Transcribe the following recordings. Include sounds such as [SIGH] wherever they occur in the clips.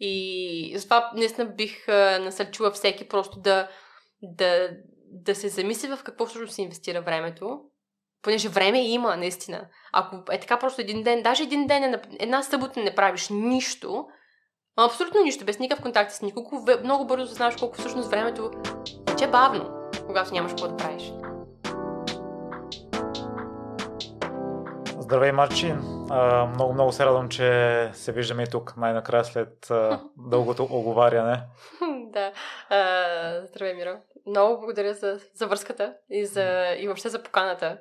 И затова наистина бих насърчила всеки просто да, да, да се замисли в какво всъщност се инвестира времето, понеже време има, наистина. Ако е така просто един ден, даже един ден, е, една събота не правиш нищо, абсолютно нищо, без никакъв контакт с никого, много бързо знаеш колко всъщност времето тече бавно, когато нямаш какво да правиш. Здравей, Марчин! Много-много се радвам, че се виждаме и тук най-накрая след а, [LAUGHS] дългото оговаряне. да. А, здравей, Миро! Много благодаря за, за връзката и, за, и въобще за поканата.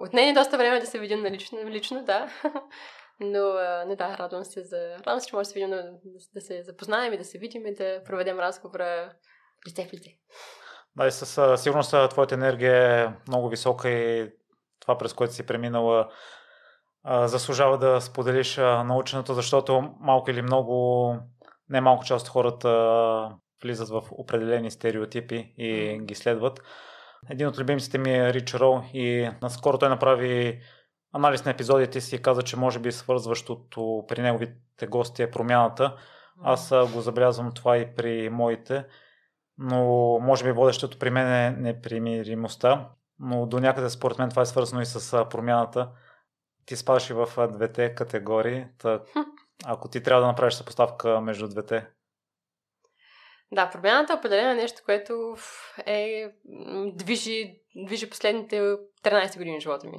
От нея е доста време да се видим лично, лично да. [LAUGHS] Но не да, радвам се, за... радвам се, че може да се видим, да, да се запознаем и да се видим и да проведем разговора лице в лице. Да, и със сигурност твоята енергия е много висока и това през което си преминала, заслужава да споделиш наученото, защото малко или много, не малко част от хората влизат в определени стереотипи и ги следват. Един от любимците ми е Рич Роу и наскоро той направи анализ на епизодите си и каза, че може би свързващото при неговите гости е промяната. Аз го забелязвам това и при моите, но може би водещото при мен е непримиримостта но до някъде според мен това е свързано и с промяната. Ти спаш и в двете категории. Та, ако ти трябва да направиш съпоставка между двете. Да, промяната е определено е нещо, което е, движи, движи последните 13 години живота ми.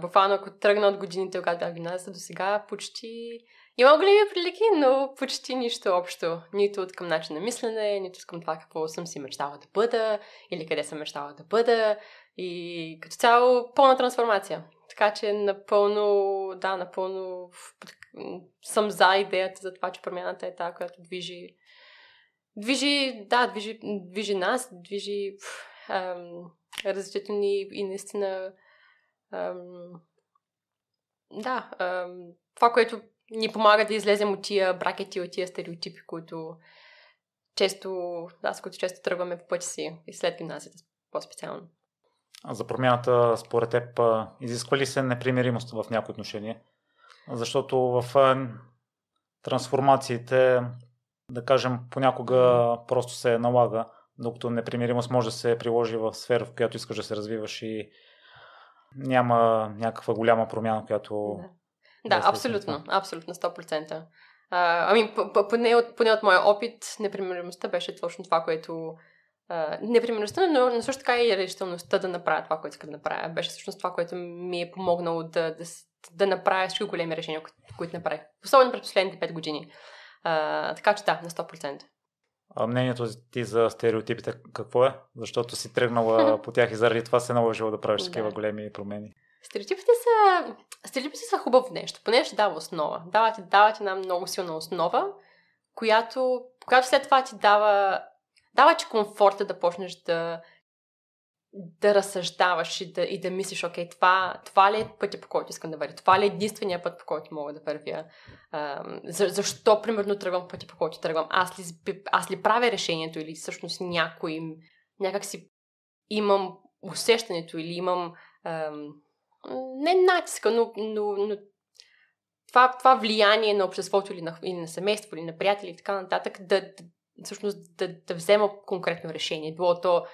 буквално ако тръгна от годините, когато бях гимназията до сега, почти има големи прилики, но почти нищо общо. Нито от към начин на мислене, нито от към това какво съм си мечтала да бъда или къде съм мечтала да бъда. И като цяло пълна трансформация. Така че напълно, да, напълно съм за идеята за това, че промяната е тази, която движи движи, да, движи, движи нас, движи ам, развитието ни и наистина ам, да, ам, това, което ни помага да излезем от тия бракети, от тия стереотипи, които често, аз които често тръгваме по пътя си и след гимназията по-специално. А за промяната, според теб, изисква ли се непримиримост в някои отношения? Защото в трансформациите, да кажем, понякога просто се налага, докато непримиримост може да се приложи в сфера, в която искаш да се развиваш и няма някаква голяма промяна, която да да, е абсолютно. Абсолютно, 100%. А, ами, поне от, поне от моя опит, непримиримостта беше точно това, което... Uh, непримиримостта, но, но също така и решителността да направя това, което искам да направя. Беше всъщност това, което ми е помогнало да, да, да направя всички големи решения, които направих. Особено през последните 5 години. Uh, така че да, на 100%. А мнението ти за стереотипите какво е? Защото си тръгнала [LAUGHS] по тях и заради това се е наложило да правиш такива да. големи промени. Стереотипите са, стереотипите са хубаво нещо, понеже ще дава основа. Дава ти, дава ти една много силна основа, която, която след това ти дава, дава ти комфорта да почнеш да, да разсъждаваш и да, и да мислиш, окей, това, това ли е пътя, по който искам да вървя? Това ли е единствения път, по който мога да вървя? А, за, защо, примерно, тръгвам пътя, по който тръгвам? Аз ли, аз ли правя решението или всъщност някой, някак си имам усещането или имам не натиска, но, но, но това, това влияние на обществото или на, или на семейство, или на приятели и така нататък, да, да, всъщност да, да взема конкретно решение. Било то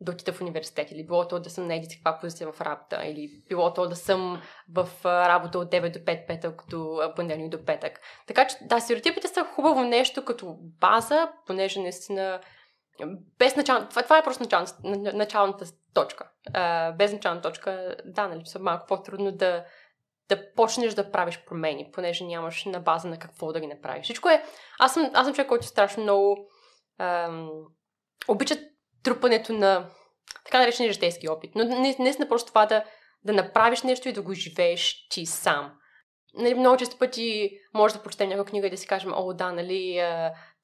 да отида в университет, или било то да съм на еди каква позиция в работа, или било то да съм в работа от 9 до 5 петък до понеделник до петък. Така че да, стереотипите са хубаво нещо като база, понеже наистина без начал... това, това е просто начал... началната точка. Uh, без начална точка, да, нали, са малко по-трудно да, да почнеш да правиш промени, понеже нямаш на база на какво да ги направиш. Всичко е... Аз съм, аз съм човек, който страшно много uh, обича трупането на така наречения житейски опит. Но не, наистина е просто това да, да направиш нещо и да го живееш ти сам. Нали, много често пъти може да прочетем някаква книга и да си кажем, о, да, нали,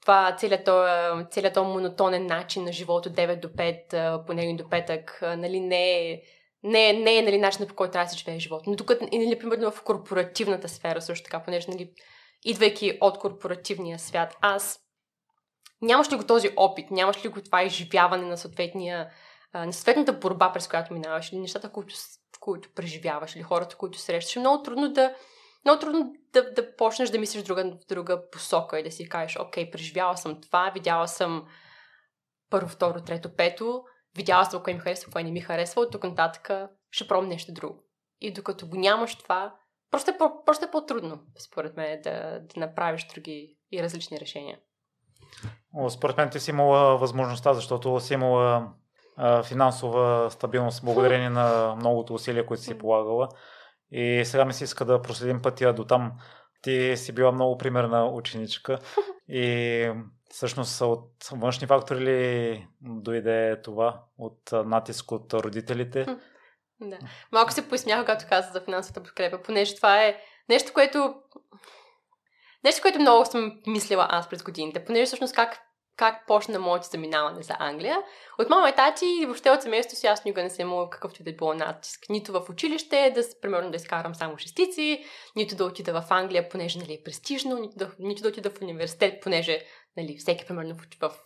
това целият то, целият то монотонен начин на живота от 9 до 5, понеделник до петък, нали, не е не, е, не е нали, начинът по който трябва да се живее живот. Но тук, нали, примерно в корпоративната сфера също така, понеже, нали, идвайки от корпоративния свят, аз нямаш ли го този опит, нямаш ли го това изживяване на, съответния, на съответната борба, през която минаваш, или нещата, които, които преживяваш, или хората, които срещаш, е много трудно да, много трудно да, да почнеш да мислиш в друга, в друга посока и да си кажеш, окей, преживяла съм това, видяла съм първо, второ, трето, пето, видяла съм кое ми харесва, кое не ми харесва, от тук нататък ще пробвам нещо друго. И докато го нямаш това, просто е, по, просто е по-трудно, според мен, да, да направиш други и различни решения. Според мен ти си имала възможността, защото си имала финансова стабилност благодарение [LAUGHS] на многото усилия, които си полагала. И сега ми се иска да проследим пътя до там. Ти си била много примерна ученичка [LAUGHS] и всъщност от външни фактори ли дойде това? От натиск от родителите? Да. Малко се пояснях, когато каза за финансовата подкрепа, понеже това е нещо, което Нещо, което много съм мислила аз през годините, понеже всъщност как как почна моето заминаване за Англия. От мама и тати и въобще от семейството си аз никога не съм имала какъвто и да е било натиск. Нито в училище, да, примерно да изкарам само шестици, нито да отида в Англия, понеже нали, е престижно, нито да, нито да отида в университет, понеже нали, всеки примерно в, в,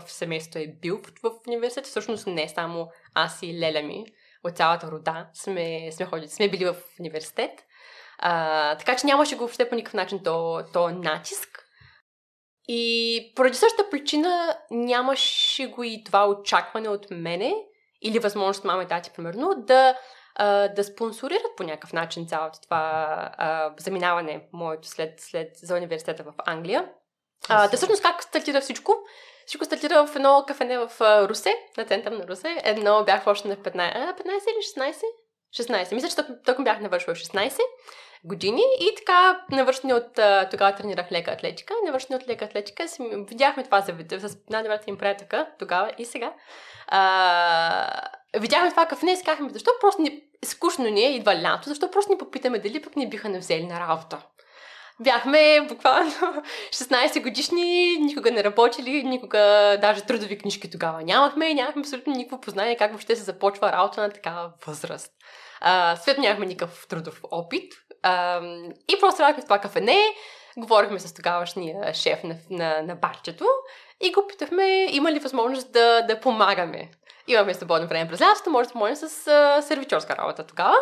в семейството е бил в, в университет. Всъщност не само аз и леля ми от цялата рода сме, сме, ходили, сме били в университет. А, така че нямаше го въобще по никакъв начин то, то натиск и поради същата причина нямаше го и това очакване от мене или възможност мама и тати, примерно, да, а, да спонсорират по някакъв начин цялото това а, заминаване моето след, след за университета в Англия. А, да, всъщност как стартира всичко? Всичко стартира в едно кафене в Русе, на център на Русе. Едно бях още на 15, 15 или 16? 16. Мисля, че тук бях навършила 16 години. И така, навършни от тогава тренирах лека атлетика. Навършни от лека атлетика си, видяхме това за с най-добрата им претъка тогава и сега. А, видяхме това кафене и си казахме, защо просто не, скучно ни е, идва лято, защо просто ни попитаме дали пък ни биха не взели на работа. Бяхме буквално 16 [LAUGHS] годишни, никога не работили, никога даже трудови книжки тогава нямахме и нямахме абсолютно никакво познание как въобще се започва работа на такава възраст. А, нямахме никакъв трудов опит, и просто бяхме в това кафене, говорихме с тогавашния шеф на, на, на барчето и го питахме има ли възможност да, да помагаме. Имаме свободно време през лятото, може да помогнем с а, сервичорска работа тогава.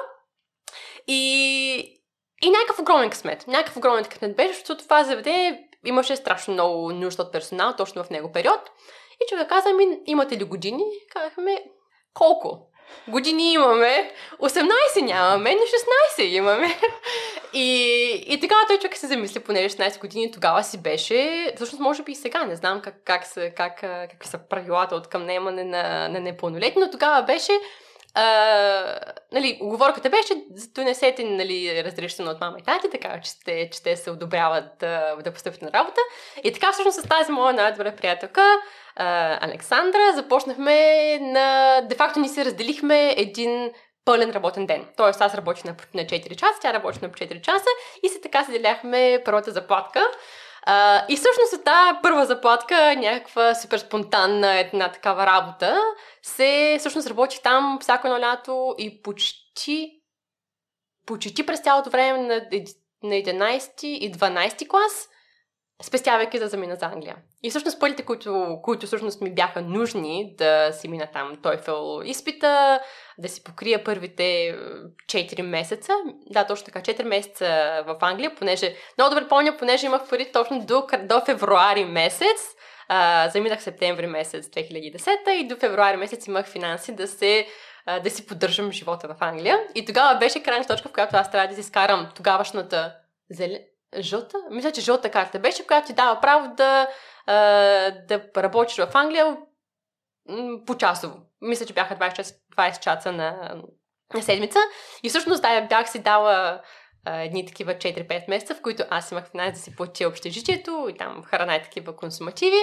И, и някакъв огромен късмет. Някакъв огромен късмет беше, защото това заведение имаше страшно много нужда от персонал точно в него период. И човек каза ми, имате ли години? Казахме, колко? години имаме, 18 нямаме, но 16 имаме. И, и така той човек се замисли, поне 16 години тогава си беше, всъщност може би и сега, не знам как, как, са, как, как са правилата от към наемане на, на непълнолетни, но тогава беше а, нали, оговорката беше, донесете нали, разрешено от мама и тати, така че те, че те се одобряват да, да поступят на работа. И така всъщност с тази моя най-добра приятелка, а, Александра, започнахме на... Де-факто ни се разделихме един пълен работен ден. Тоест аз работих на, на 4 часа, тя работи на 4 часа и се така се деляхме първата заплатка. А, и всъщност от е тази първа заплатка, някаква супер спонтанна една такава работа, се всъщност работи там всяко едно лято и почти почти през цялото време на, на 11 и 12 клас спестявайки да замина за Англия. И всъщност парите, които, които всъщност ми бяха нужни да си мина там TOEFL изпита, да си покрия първите 4 е, месеца, да, точно така, 4 месеца в Англия, понеже, много добре помня, понеже имах пари точно до, до февруари месец, а, заминах септември месец 2010 и до февруари месец имах финанси да се да си поддържам живота в Англия. И тогава беше крайна точка, в която аз трябва да си изкарам тогавашната зелен. Жълта? Мисля, че жълта карта беше, която ти дава право да, да работиш в Англия По-часово. Мисля, че бяха 20, 20 часа на, на седмица. И всъщност да, бях си дала едни такива 4-5 месеца, в които аз имах финанс да си платя общежитието и там храна и такива консумативи,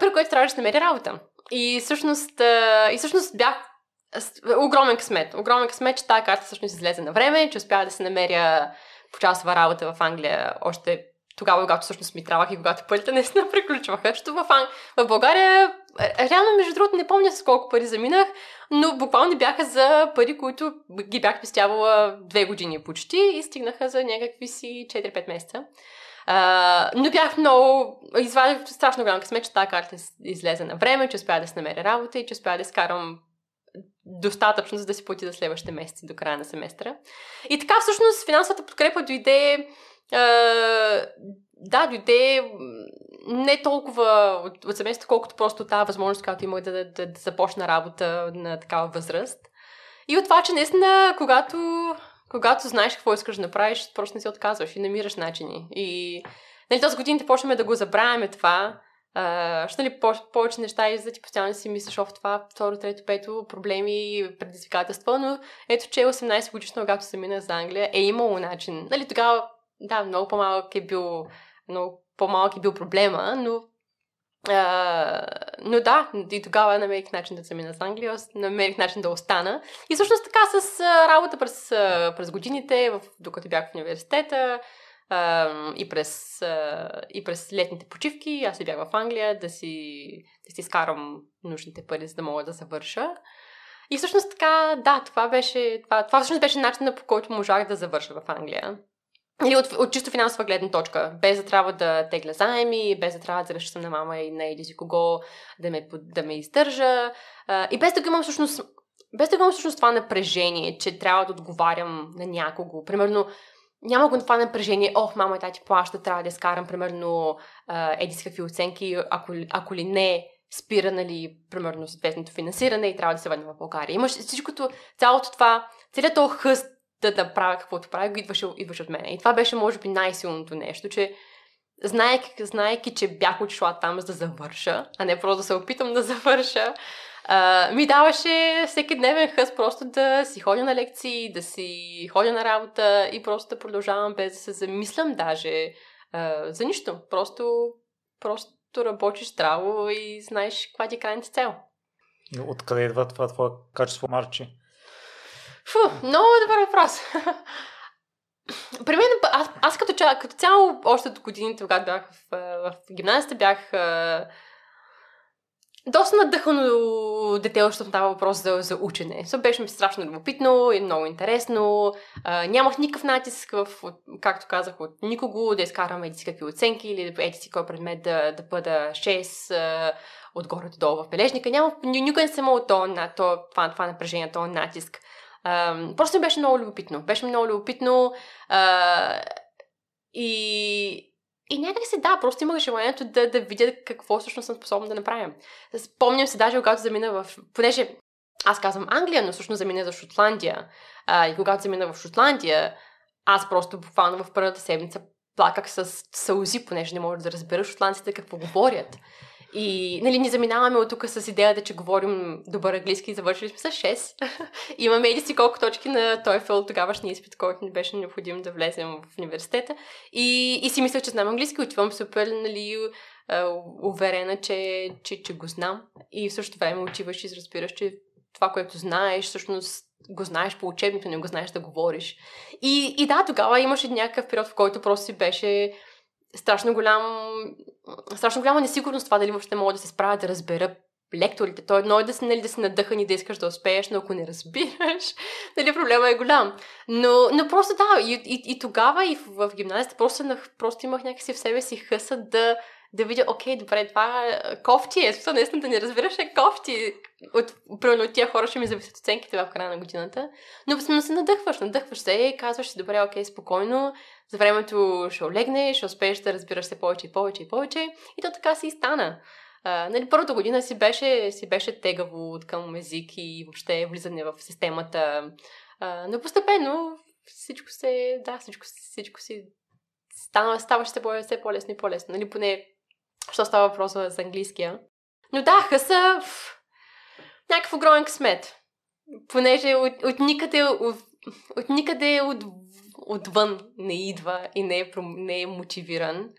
при което трябваше да намери работа. И всъщност, и всъщност бях огромен късмет. Огромен късмет, че тази карта всъщност излезе на време, че успях да се намеря по часова работа в Англия още тогава, когато всъщност ми трябвах и когато парите наистина [LAUGHS] приключваха. Защото в, Анг... в България, е, реално, между другото, не помня с колко пари заминах, но буквално бяха за пари, които ги бях пестявала две години почти и стигнаха за някакви си 4-5 месеца. Uh, но бях много... Извадих страшно голям късмет, че тази карта излезе на време, че успя да се намеря работа и че успя да скарам достатъчно, за да си плати за следващите месеци до края на семестра. И така всъщност финансовата подкрепа дойде е, да, дойде не толкова от, от семейството, колкото просто тази възможност, която има да, да, да, да започна работа на такава възраст. И от това, че наистина, когато, когато знаеш какво искаш да направиш, просто не се отказваш и намираш начини. И нали, тази годините почваме да го забравяме това, Uh, що нали, повече, повече неща за ти постоянно си мислиш, о, това, второ, трето, пето, проблеми, предизвикателства, но ето, че 18 годишно, когато се мина за Англия, е имало начин. Нали, тогава, да, много по-малък е бил, много по-малък е бил проблема, но uh, но да, и тогава намерих начин да се мина за Англия, намерих начин да остана. И всъщност така с работа през, през годините, в, докато бях в университета, и, през, и през летните почивки. Аз си бях в Англия да си, да си скарам нужните пари, за да мога да завърша. И всъщност така, да, това беше, това, това всъщност беше начинът по който можах да завърша в Англия. Или от, от чисто финансова гледна точка. Без да трябва да тегля заеми, без да трябва да разчитам на мама и на или си кого да ме, да ме издържа. и без да имам всъщност без да имам всъщност това напрежение, че трябва да отговарям на някого. Примерно, няма го това напрежение, ох, мама и тати плаща, трябва да изкарам, примерно, еди с какви оценки, ако, ако ли не, спира, нали, примерно, съответното финансиране и трябва да се върна в България. Имаш всичкото, цялото това, целият този хъст да, направя правя каквото правя, го идваше, идваше от мен. И това беше, може би, най-силното нещо, че знаеки, знаеки, че бях отишла там за да завърша, а не просто да се опитам да завърша, а, ми даваше всеки дневен хъс просто да си ходя на лекции, да си ходя на работа и просто да продължавам без да се замислям даже а, за нищо. Просто, просто работиш здраво и знаеш каква ти е крайната цел. Откъде идва това твое качество, Марчи? Фу, много добър въпрос. При мен, аз, аз като, като цяло, още от годините, когато бях в, в гимназията, бях доста надъхано дете, защото става въпрос за, за учене. Со беше ми страшно любопитно и много интересно. А, нямах никакъв натиск, в, от, както казах, от никого да изкарам еди си какви оценки или еди си кой предмет да, да бъда 6 а, отгоре долу в бележника. Нямах никога не съм от то, на, то, това, това напрежение, то натиск. А, просто ми беше много любопитно. Беше много любопитно а, и и някак се да, просто имах желанието да, да видя какво всъщност съм способна да направя. Спомням се даже, когато замина в... Понеже аз казвам Англия, но всъщност замина за Шотландия. А, и когато замина в Шотландия, аз просто буквално в първата седмица плаках с сълзи, понеже не може да разбера шотландците какво говорят. И нали, ни заминаваме от тук с идеята, че говорим добър английски и завършили сме с 6. [LAUGHS] Имаме и си колко точки на TOEFL, тогавашния изпит, който ни беше необходим да влезем в университета. И, и си мисля, че знам английски, отивам супер, нали, е, уверена, че, че, че го знам. И в същото време отиваш и разбираш, че това, което знаеш, всъщност го знаеш по учебника, не го знаеш да говориш. И, и да, тогава имаше някакъв период, в който просто си беше страшно, голям, страшно голяма несигурност това дали въобще мога да се справя да разбера лекторите. То е едно е да си, нали, да си надъхан и да искаш да успееш, но ако не разбираш, [LAUGHS] нали, проблема е голям. Но, но просто да, и, и, и тогава и в, в гимназията просто, просто имах някакси в себе си хъса да, да видя, окей, добре, това е, кофти е, смисъл наистина да не разбираш е кофти. От, от тия хора ще ми зависят оценките в края на годината. Но, но се надъхваш, надъхваш се и казваш си, добре, окей, спокойно, за времето ще олегне, ще успееш да разбираш се повече и повече и повече. И то така си и стана. А, нали, първата година си беше, си беше тегаво от към език и въобще влизане в системата. А, но постепенно всичко се, да, всичко, всичко си стана, ставаше все по-лесно и по-лесно. Нали, поне що става въпрос с английския. Но да, хъса в някакъв огромен късмет. Понеже от, от никъде, от, от никъде от, отвън не идва и не е, не е мотивиран.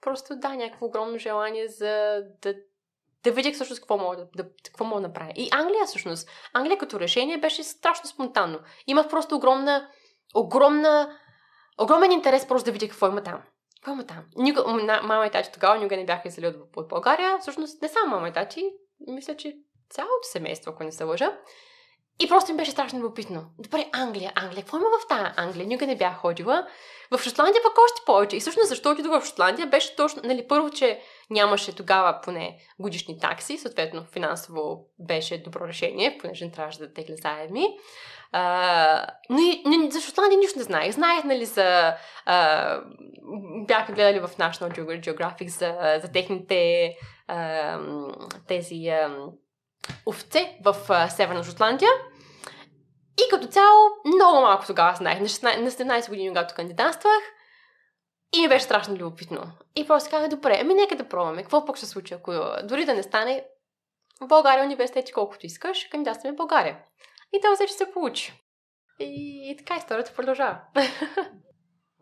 Просто да, някакво огромно желание за да, да видя всъщност какво мога да, да, какво мога да направя. И Англия всъщност. Англия като решение беше страшно спонтанно. Имах просто огромна, огромна, огромен интерес просто да видя какво има там. Какво има там? Нико... Мама и тачи тогава никога не бяха изсели от, от България. Всъщност не само мама и тачи. Мисля, че цялото семейство, ако не се лъжа. И просто им беше страшно любопитно. Добре, Англия, Англия, какво има в тази Англия? Никога не бях ходила. В Шотландия пък още повече. И всъщност защо отидох в Шотландия беше точно, нали, първо, че нямаше тогава поне годишни такси, съответно финансово беше добро решение, понеже не трябваше да тегля заеми. А, но, и, не, за Шотландия нищо не знаех. Знаех, нали, за... А, бяха гледали в National Geographic за, за техните а, тези а, овце в а, Северна Шотландия. И като цяло, много малко тогава знаех. На 16, на 17 години, когато кандидатствах, и ми беше страшно любопитно. И после казах, добре, ами нека да пробваме. Какво пък ще случи, ако дори да не стане в България университет, колкото искаш, кандидатстваме в България и това вече се получи. И, и така историята продължава.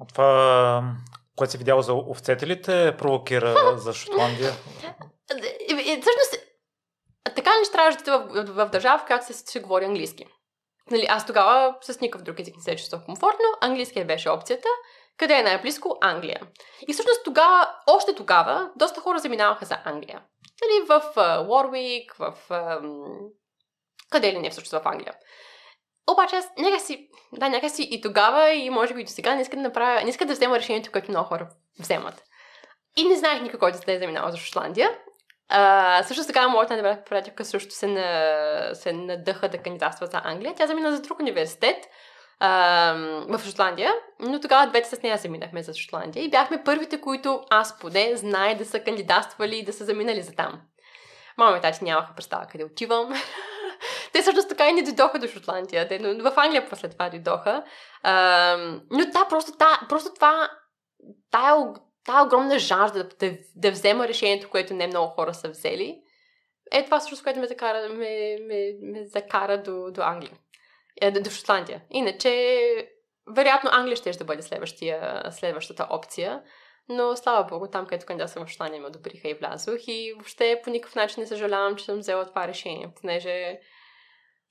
А това, което си видял за овцете ли те провокира за Шотландия? И, и, всъщност, така не ще в, в, в държава, в която се, се говори английски. Нали, аз тогава с никакъв друг език не се чувствах комфортно. Английския беше опцията. Къде е най-близко? Англия. И всъщност тогава, още тогава, доста хора заминаваха за Англия. Нали, в Уорвик, uh, в uh, къде ли не всъщност в Англия. Обаче аз някакси, да, някакси и тогава, и може би и до сега не иска да направя, не иска да взема решението, което много хора вземат. И не знаех никой, който да е заминал за Шотландия. А, също така моята добра приятелка също се, на, се надъха да кандидатства за Англия. Тя замина за друг университет а, в Шотландия, но тогава двете с нея заминахме за Шотландия и бяхме първите, които аз поне знае да са кандидатствали и да са заминали за там. Мама и тати нямаха представа къде отивам. [LAUGHS] Те всъщност така и не дойдоха до Шотландия. Те, но в Англия после това дойдоха. но да, просто, та, просто това, тая, е тая е огромна жажда да, да взема решението, което не много хора са взели, е това всъщност, което ме, закара, ме, ме, ме закара до, до Англия. Е, до Шотландия. Иначе, вероятно, Англия ще ще бъде следващата опция. Но слава богу, там, където кандидатствам в Шотландия, ме одобриха и влязох. И въобще по никакъв начин не съжалявам, че съм взела това решение, понеже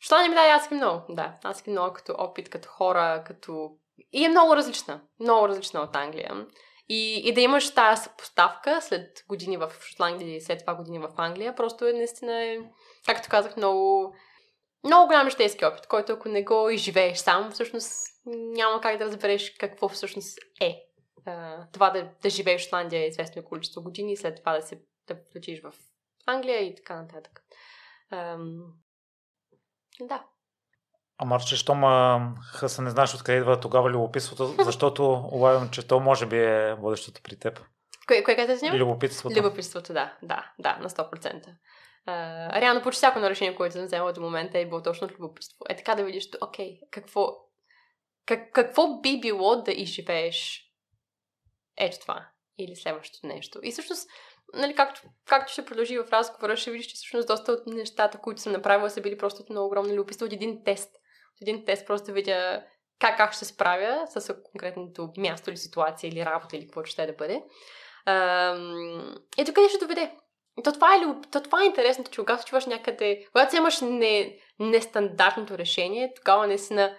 Що не ми даде, аз много. Да, аз много като опит, като хора, като... И е много различна. Много различна от Англия. И, и да имаш тази съпоставка след години в Шотландия и след това години в Англия, просто е наистина е, както казах, много, много голям житейски опит, който ако не го изживееш сам, всъщност няма как да разбереш какво всъщност е това да, да живееш в Шотландия е известно количество години, след това да се да включиш в Англия и така нататък. Да. А Марче, щом хъса не знаеш откъде идва тогава любопитството, [LAUGHS] защото улавям, че то може би е водещото при теб. Кое, кое каза снимам? Любопитството. Любопитството, да. Да, да, на 100%. Uh, реално почти всяко на решение, което съм взела до момента е било точно от любопитство. Е така да видиш, окей, okay, какво, как, какво би било да изживееш ето това или следващото нещо. И всъщност нали, както, както ще продължи в разговора, ще видиш, че всъщност доста от нещата, които съм направила, са били просто от много огромно любопитство от един тест. От един тест просто да видя как, как ще се справя с конкретното място или ситуация или работа или какво ще е да бъде. И къде ще доведе. То това, е, то това е интересното, че когато чуваш някъде, когато си имаш не, нестандартното решение, тогава наистина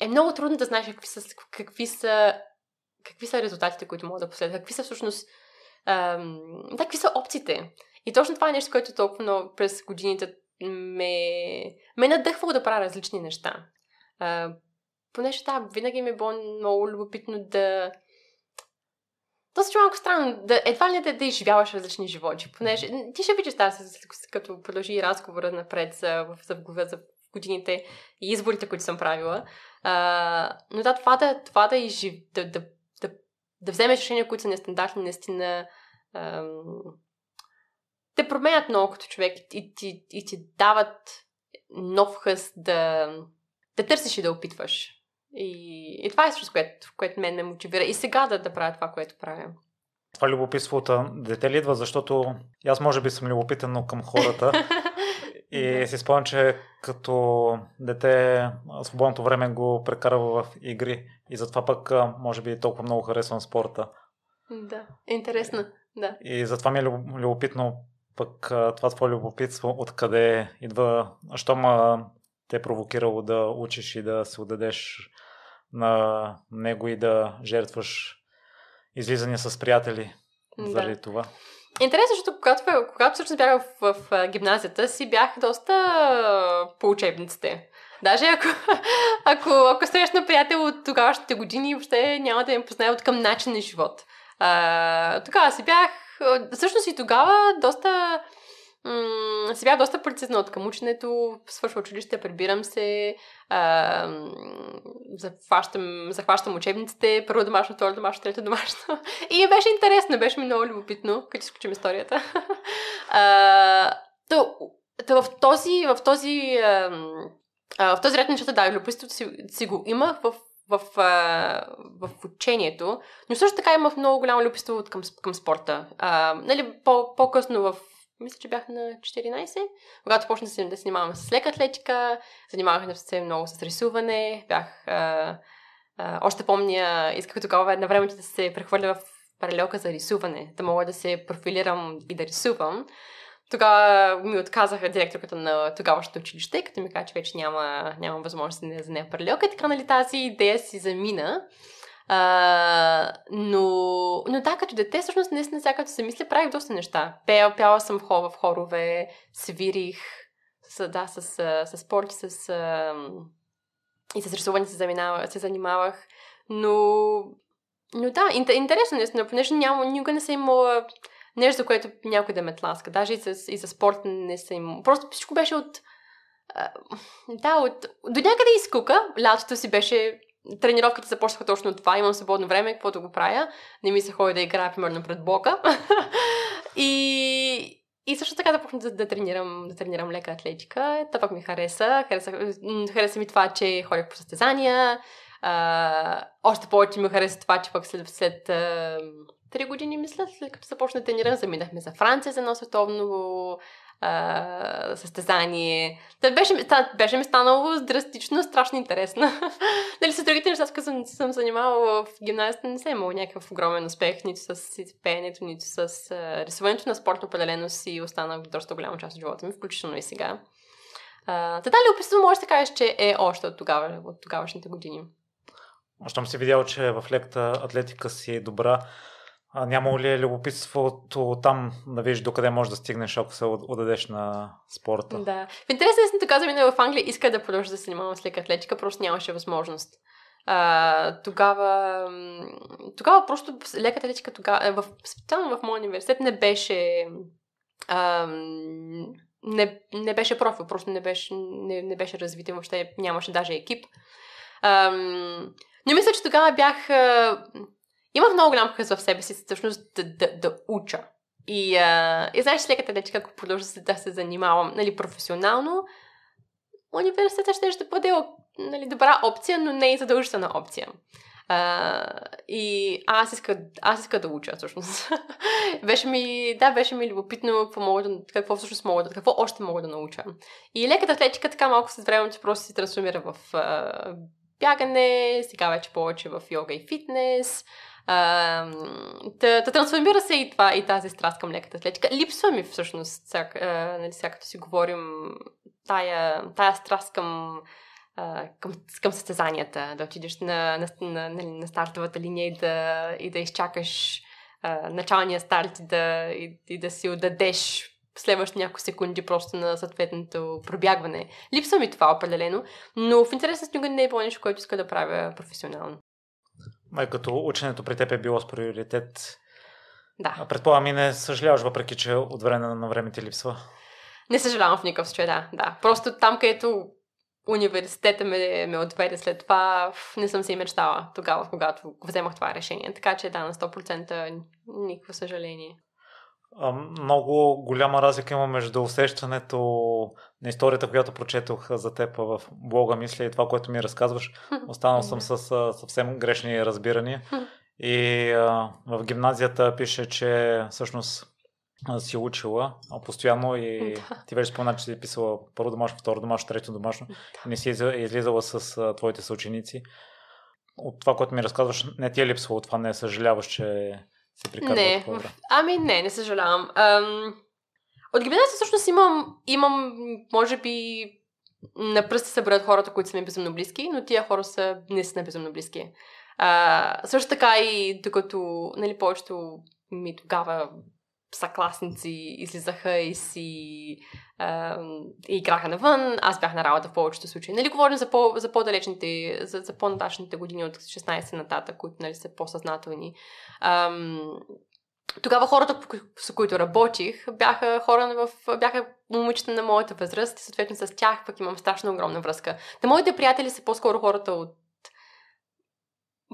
е много трудно да знаеш какви са, какви са, какви са резултатите, които могат да последват, какви са всъщност Ам, да, какви са опциите? И точно това е нещо, което толкова много през годините ме, ме е надъхвало да правя различни неща. А, понеже да, винаги ми е било много любопитно да... То се малко странно, да, едва ли да, да изживяваш различни животи, понеже ти ще видиш тази, като продължи разговора напред за, в, за, за годините и изборите, които съм правила. А, но да, това да, това да, изжив, да, да, да, да вземеш решения, които са нестандартни, наистина ам, те променят много като човек и ти, и ти дават нов хъс да, да търсиш и да опитваш. И, и това е също, което, което мен ме мотивира. И сега да, да правя това, което правя. Това любопитството дете ли идва, защото аз може би съм любопитен но към хората. [LAUGHS] И си спомням, че като дете свободното време го прекарва в игри. И затова пък, може би, толкова много харесвам спорта. Да, интересно. Да. И затова ми е любопитно пък това твое любопитство, откъде идва, що ма те е провокирало да учиш и да се отдадеш на него и да жертваш излизане с приятели да. заради това. Интересно, защото когато, когато всъщност бях в, в, в гимназията си, бях доста по учебниците. Даже ако, [LAUGHS] ако, ако срещна приятел от тогавашните години, въобще няма да им познае от към начин на живот. А, така, си бях, всъщност и тогава доста Си бях доста притесна от към ученето, свършва училище, прибирам се, а, захващам, захващам учебниците, първо домашно, второ домашно, трето домашно. [LAUGHS] И беше интересно, беше ми много любопитно, като изключим историята. [LAUGHS] А, то, то в този, в този в този ред нещата, да, любопитството си, си го имах в в, в, в учението, но също така имах много голямо любопитство към, към спорта. А, нали, по, по-късно в мисля, че бях на 14, когато почнах да се занимавам с лека атлетика, занимавах се много с рисуване, бях... А, а, още помня, исках тогава на времето да се прехвърля в паралелка за рисуване, да мога да се профилирам и да рисувам. Тогава ми отказаха директорката на тогавашното училище, като ми каза, че вече няма, няма възможност за нея паралелка. И така, нали, тази идея си замина. А, но, но да, като дете, всъщност, наистина, сега като се мисля, правих доста неща. Пея, пяла съм в, хор, в хорове, свирих, с, да, с, с, с спорти, с, и с рисуване се, заминава, се занимавах. Но, но да, интересно, наистина, понеже няма, никога не съм имала нещо, което някой да ме тласка. Даже и за, и за спорт не съм им. Просто всичко беше от... А, да, от... До някъде изкука. Лятото си беше... Тренировките започнаха точно от това. Имам свободно време, каквото го правя. Не ми се ходи да играя, примерно, пред блока. [LAUGHS] и... И също така да почна да, да, тренирам, да тренирам лека атлетика. Това пък ми хареса. Хареса, хареса ми това, че ходях по състезания. А, още повече ми хареса това, че пък след, след три години, мисля, след като започна трениране, заминахме за Франция за едно световно състезание. Та беше, та, беше ми станало драстично, страшно интересно. [LAUGHS] нали, с другите неща, с които съм, съм занимавала в гимназията, не съм имала някакъв огромен успех, нито с пеенето, нито с а, рисуването на спорт, определено си останах доста голяма част от живота ми, включително и сега. Та дали описано може да кажеш, че е още от, тогава, от тогавашните години. Щом си видял, че в лекта атлетика си е добра, а нямало ли е любопитството там да видиш докъде можеш да стигнеш, ако се отдадеш на спорта? Да. В интересен истината казвам, да в Англия иска да продължа да се занимавам с лека атлетика, просто нямаше възможност. А, тогава, тогава просто лека атлетика тогава, е, в, специално в моя университет не беше а, не, не беше профил, просто не беше, не, не беше развитие, въобще нямаше даже екип. А, не мисля, че тогава бях имах много голям хъс в себе си, всъщност да, да, да уча. И, а, и знаеш, леката лечка, ако продължа да се занимавам нали, професионално, университета ще, ще бъде нали, добра опция, но не и задължителна опция. А, и аз иска, аз иска да уча, всъщност. [LAUGHS] беше ми, да, беше ми любопитно какво, мога да, какво всъщност мога да, какво още мога да науча. И леката атлетика така малко с времето просто се трансформира в а, бягане, сега вече повече в йога и фитнес. Та, та трансформира се и това, и тази страст към леката атлетика. Липсва ми всъщност, сега, нали, сега като си говорим, тая, тая страст към към, към състезанията, да отидеш на, на, на, на, нали, на стартовата линия и да, и да изчакаш а, началния старт и да, и, и да си отдадеш следващи няколко секунди просто на съответното пробягване. Липсва ми това определено, но в интересна на не е по-нещо, което иска да правя професионално. Май като ученето при теб е било с приоритет. Да. Предполагам и не съжаляваш, въпреки че от време на време ти липсва. Не съжалявам в никакъв случай, да. да. Просто там, където университета ме, ме отведе след това, не съм си мечтала тогава, когато вземах това решение. Така че да, на 100% никакво съжаление много голяма разлика има между усещането на историята, която прочетох за теб в блога, мисля и това, което ми разказваш. [LAUGHS] Останал съм с съвсем грешни разбирания. [LAUGHS] И а, в гимназията пише, че всъщност си учила постоянно и [LAUGHS] да. ти вече спомена, че си писала първо домашно, второ домашно, трето домашно. Да. Не си излизала с а, твоите съученици. От това, което ми разказваш, не ти е липсвало това, не съжаляваш, че се прекарват не. хора. Ами не, не съжалявам. Ам... От гимназията всъщност имам, имам, може би, на пръсти се броят хората, които са ми безумно близки, но тия хора са, не са безумно близки. А, също така и докато, нали, повечето ми тогава съкласници излизаха и си е, и играха навън. Аз бях на работа в повечето случаи. Нали, говорим за, по, за по-далечните, за, за по наташните години от 16 нататък, които нали, са по-съзнателни. Е, тогава хората, с които работих, бяха хора в, бяха момичета на моята възраст и съответно с тях пък имам страшно огромна връзка. Та моите приятели са по-скоро хората от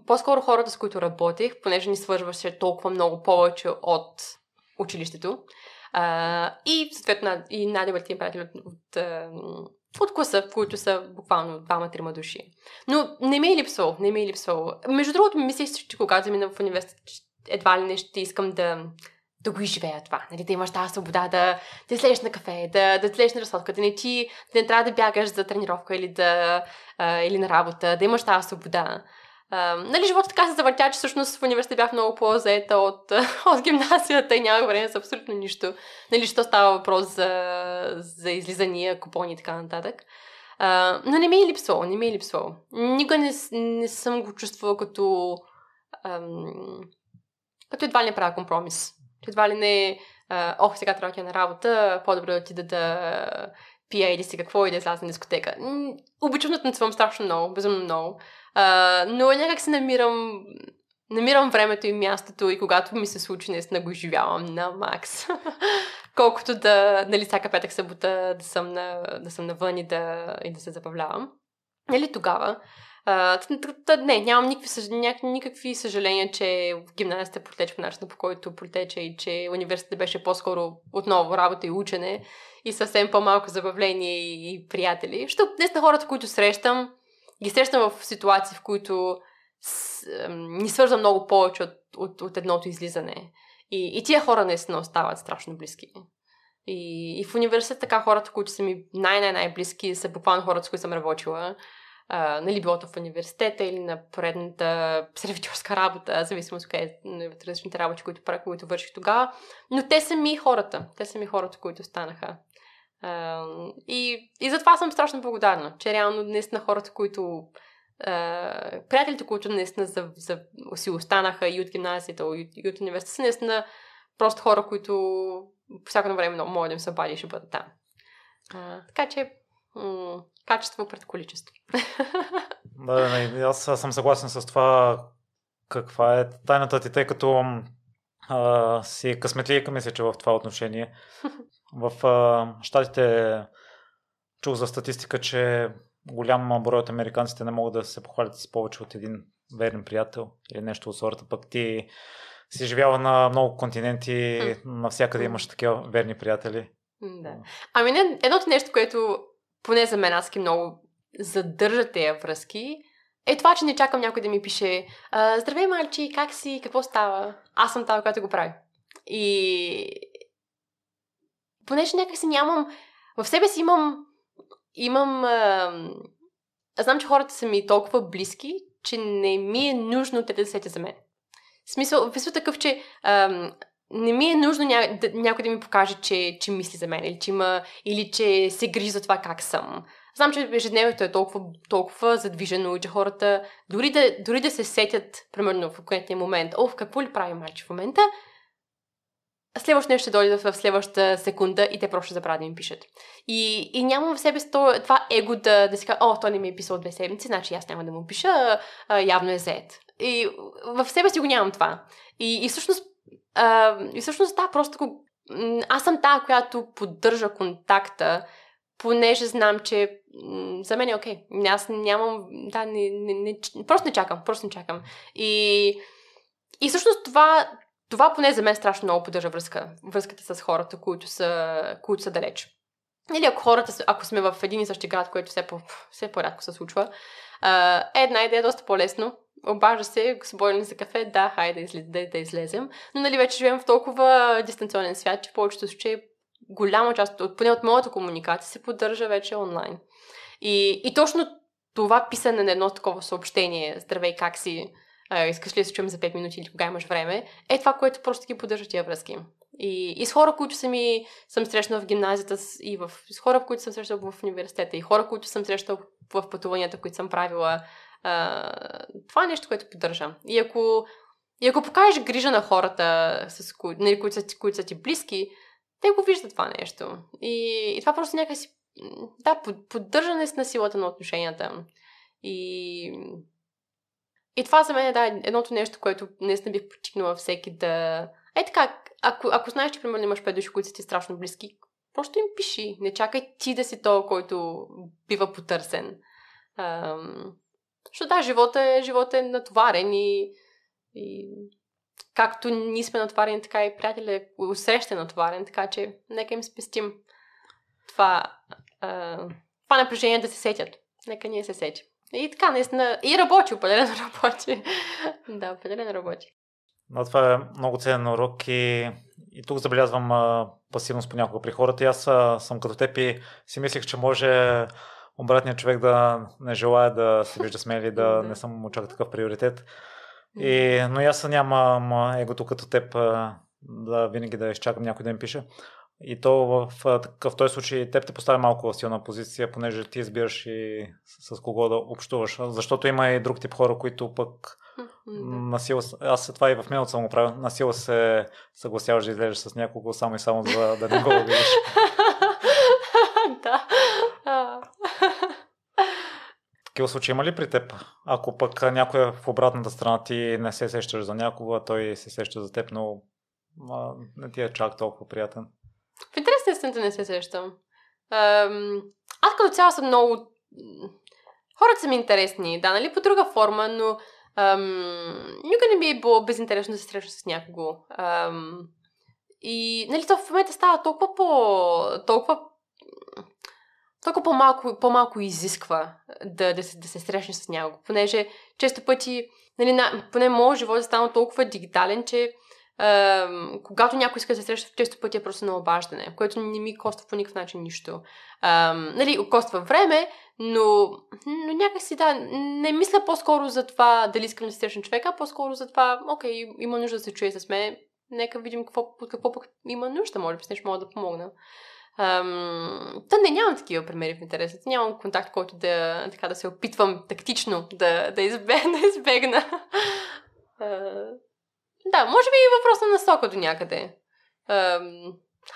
по-скоро хората, с които работих, понеже ни свържваше толкова много повече от училището. А, и съответно и най-добрите им приятели от, от, от класа, които са буквално двама-трима души. Но не ми е липсвало, не ми е липсвало. Между другото, мислех, че когато замина в университет, едва ли не ще искам да да го изживея това, нали, да имаш тази свобода, да, да слезеш на кафе, да, да слезеш на разходка, да не ти, да не трябва да бягаш за тренировка или, да, а, или на работа, да имаш тази свобода. Uh, нали, живота така се завъртя, че всъщност в университета бях много по-заета от, [LAUGHS] от гимназията и нямах време за абсолютно нищо. Нали, що става въпрос за, за излизания, купони и така нататък. Uh, но не ми е липсвало, не ми е липсвало. Никога не, не съм го чувствала като... Uh, като едва ли не правя компромис. Едва ли не... Uh, ох, сега трябва да на работа, по-добре да отида да пия или си какво и да изляза на дискотека. Обичам да танцувам страшно много, безумно много. А, но някак се намирам намирам времето и мястото и когато ми се случи, наистина го изживявам на макс. [LAUGHS] Колкото да, нали, всяка петък събота да съм, на, да съм навън и да, и да се забавлявам. Нали тогава. А, не, нямам никакви, съж... никакви съжаления, че гимназията протече по начина, по който протече и че университетът беше по-скоро отново работа и учене и съвсем по-малко забавление и, и приятели. Защото днес на хората, които срещам, ги срещам в ситуации, в които с, ам, ни свърза много повече от, от, от едното излизане. И, и тия хора наистина остават страшно близки. И, и в университет така хората, които са ми най-най-най-близки, са буквално хората, с които съм работила. А, нали, било в университета или на поредната сервиторска работа, зависимост къде нали, от различните работи, които, които върших тогава. Но те са ми хората. Те са ми хората, които останаха и, и затова съм страшно благодарна, че реално днес на хората, които Uh, приятелите, които наистина за, за, си останаха и от гимназията, и, и от университета, са наистина просто хора, които по всяко време могат да им се и ще бъдат там. А, uh, така че, м- качество пред количество. [LAUGHS] да, да, аз съм съгласен с това каква е тайната ти, тъй като а, си късметлийка, мисля, че в това отношение. [LAUGHS] В щатите чух за статистика, че голям брой от американците не могат да се похвалят с повече от един верен приятел или нещо от сорта. Пък ти си живяла на много континенти, mm. навсякъде имаш такива верни приятели. Да. Ами не, едното нещо, което поне за мен азки много задържа тези връзки, е това, че не чакам някой да ми пише Здравей, мальчи, как си, какво става? Аз съм тази, която го прави. И понеже някак си нямам... В себе си имам... Имам... А... Знам, че хората са ми толкова близки, че не ми е нужно те да сетят за мен. В смисъл, в смисъл такъв, че ам, не ми е нужно ня... да, някой да ми покаже, че, че мисли за мен или че, има, или че се грижи за това как съм. Знам, че ежедневието е толкова, толкова задвижено че хората дори да, дори да се сетят, примерно в конкретния момент, о, в какво ли прави Марче в момента, следващо нещо ще дойде в следващата секунда и те просто ще забравят да ми пишат. И, и нямам в себе сто, това его да, да си кажа, о, той не ми е писал две седмици, значи аз няма да му пиша, а, явно е зает. И в себе си го нямам това. И, и всъщност, а, и всъщност да, просто аз съм та, която поддържа контакта, понеже знам, че за мен е окей. Okay. Аз нямам, да, не, не, не, просто не чакам, просто не чакам. И, и всъщност това, това поне за мен страшно много поддържа връзка, връзката с хората, които са, които са далеч. Или ако хората, ако сме в един и същи град, което все, по, все по-рядко се случва, е една идея е доста по-лесно. Обажда се, свободен за кафе, да, хайде да, излез, да, да излезем. Но нали вече живеем в толкова дистанционен свят, че повечето случаи голяма част, от, поне от моята комуникация, се поддържа вече онлайн. И, и точно това писане на едно такова съобщение, здравей, как си, а, искаш ли да се чуем за 5 минути или кога имаш време, е това, което просто ги поддържа тия връзки. И, и с хора, които съм, и, съм срещнал в гимназията, и, в, и с хора, които съм срещал в университета, и хора, които съм срещал в пътуванията, които съм правила. А, това е нещо, което поддържам. И ако, и ако покажеш грижа на хората, с кои, нали, които, са, които са ти близки, те го виждат това нещо. И, и това просто някакси да, поддържане на силата на отношенията. И и това за мен е да, едното нещо, което наистина бих почикнала всеки да... Е така, ако, ако знаеш, че примерно имаш пет души, които са ти страшно близки, просто им пиши. Не чакай ти да си то, който бива потърсен. Ам... Защото да, живота е, живота е натоварен и, и както ние сме натоварени, така и приятеля е усеща натоварен, така че нека им спестим това, а, това напрежение да се сетят. Нека ние се сетим. И така, наистина. И работи, определено [LAUGHS] работи. да, определено работи. Но това е много ценен урок и, и тук забелязвам а, пасивност понякога при хората. И аз а, съм като теб и си мислех, че може обратният човек да не желая да се вижда с мен или да не съм му чак такъв приоритет. И, но и аз нямам егото като теб да винаги да изчакам някой да им пише. И то в в този случай теб те поставя малко в силна позиция, понеже ти избираш и с, с кого да общуваш. Защото има и друг тип хора, които пък насила, аз това и в миналото съм го правил, насила се съгласяваш да излезеш с някого само и само за да не го видиш. [LAUGHS] да. Такива случаи има ли при теб? Ако пък някой е в обратната страна, ти не се сещаш за някого, а той се сеща за теб, но а, не ти е чак толкова приятен. В интересна истината не се сещам. аз като цяло съм много... Хората са ми интересни, да, нали, по друга форма, но ам, никога не ми е било безинтересно да се срещам с някого. Ам, и, нали, то в момента става толкова по... толкова толкова по-малко, по-малко изисква да, да, се, да се срещнеш с някого, понеже често пъти, нали, на, поне моят живот е станал толкова дигитален, че е, когато някой иска да се среща, често пъти е просто на обаждане, което не ми коства по никакъв начин нищо. Е, нали, коства време, но, но някакси да, не мисля по-скоро за това дали искам да се срещна човека, а по-скоро за това, окей, има нужда да се чуе с мен, нека видим какво, какво пък има нужда, може би с нещо мога да помогна. Ам, та не, нямам такива примери в интересът. Нямам контакт, който да, така, да се опитвам тактично да, да, избег, [LAUGHS] да избегна. Да, може би и въпрос на насока до някъде.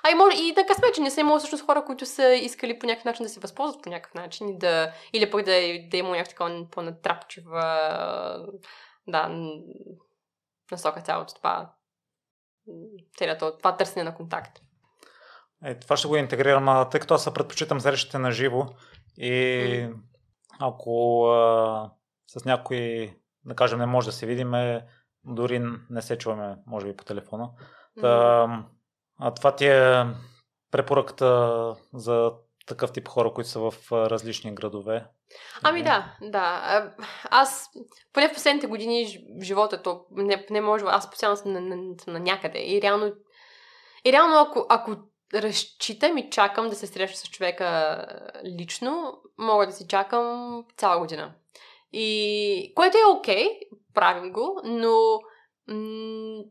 А и, може, и да късме, че не са е имало всъщност хора, които са искали по някакъв начин да се възползват по някакъв начин и да, или пък да, да има някаква такова по-натрапчива да, насока цялото това, цялото това търсене на контакт. Е, това ще го интегрирам, а, тъй като аз предпочитам срещите на живо и ако а, с някой, да кажем, не може да се видиме, дори не се чуваме, може би, по телефона. Та, а това ти е препоръката за такъв тип хора, които са в различни градове. Ами да, да. Аз поне в последните години живота то не, не може, аз постоянно съм на, на, съм на някъде. И реално, и реално ако, ако разчитам и чакам да се срещна с човека лично, мога да си чакам цяла година. И което е окей, okay, правим го, но... М-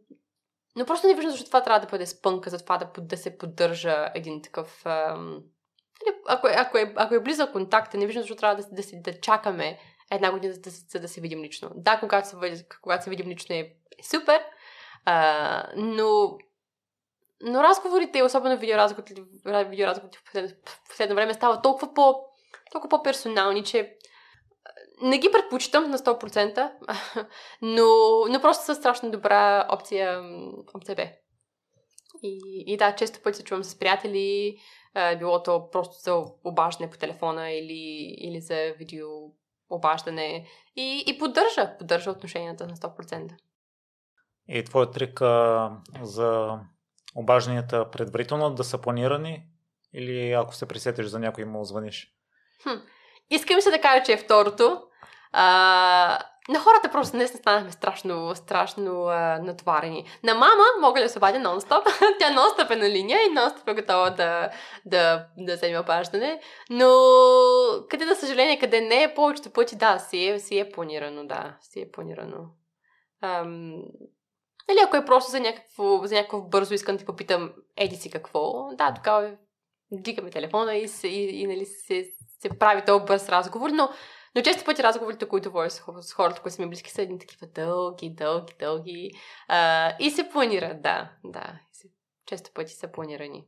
но просто не виждам защо това трябва да бъде спънка за това да, да се поддържа един такъв... Ам, нали, ако, е, ако, е, ако е близък контакт, не виждам защо трябва да, да, да, чакаме една година, за да, за да се видим лично. Да, когато се, когато се видим лично е супер, а, но, но разговорите, особено видеоразговорите, видеоразговорите в, последно, в последно време, стават толкова по толкова по-персонални, че не ги предпочитам на 100%, [LAUGHS] но, но просто са страшно добра опция, от Б. И, и да, често пъти се чувам с приятели, било то просто за обаждане по телефона или, или за видео обаждане и, и поддържа, поддържа отношенията на 100%. И твой трик а, за обажданията предварително да са планирани или ако се присетиш за някой му звъниш? Хм. Иска ми се да кажа, че е второто. А, на хората просто днес не станахме страшно, страшно а, натварени. На мама мога ли да се обадя нон-стоп. [LAUGHS] Тя нон-стоп е на линия и нон-стоп е готова да, да, да вземе обаждане. Но къде, за съжаление, къде не е повечето пъти, да, си е, си е планирано, да, си е планирано. Ам, или нали, ако е просто за, някакво, за някакво бързо искам да попитам еди си какво, да, тогава е дигаме телефона и, се, и, и нали, се, се прави този бърз разговор, но, но често пъти разговорите, които водя с хората, които са ми близки, са едни такива дълги, дълги, дълги а, и се планират, да, да, често пъти са планирани.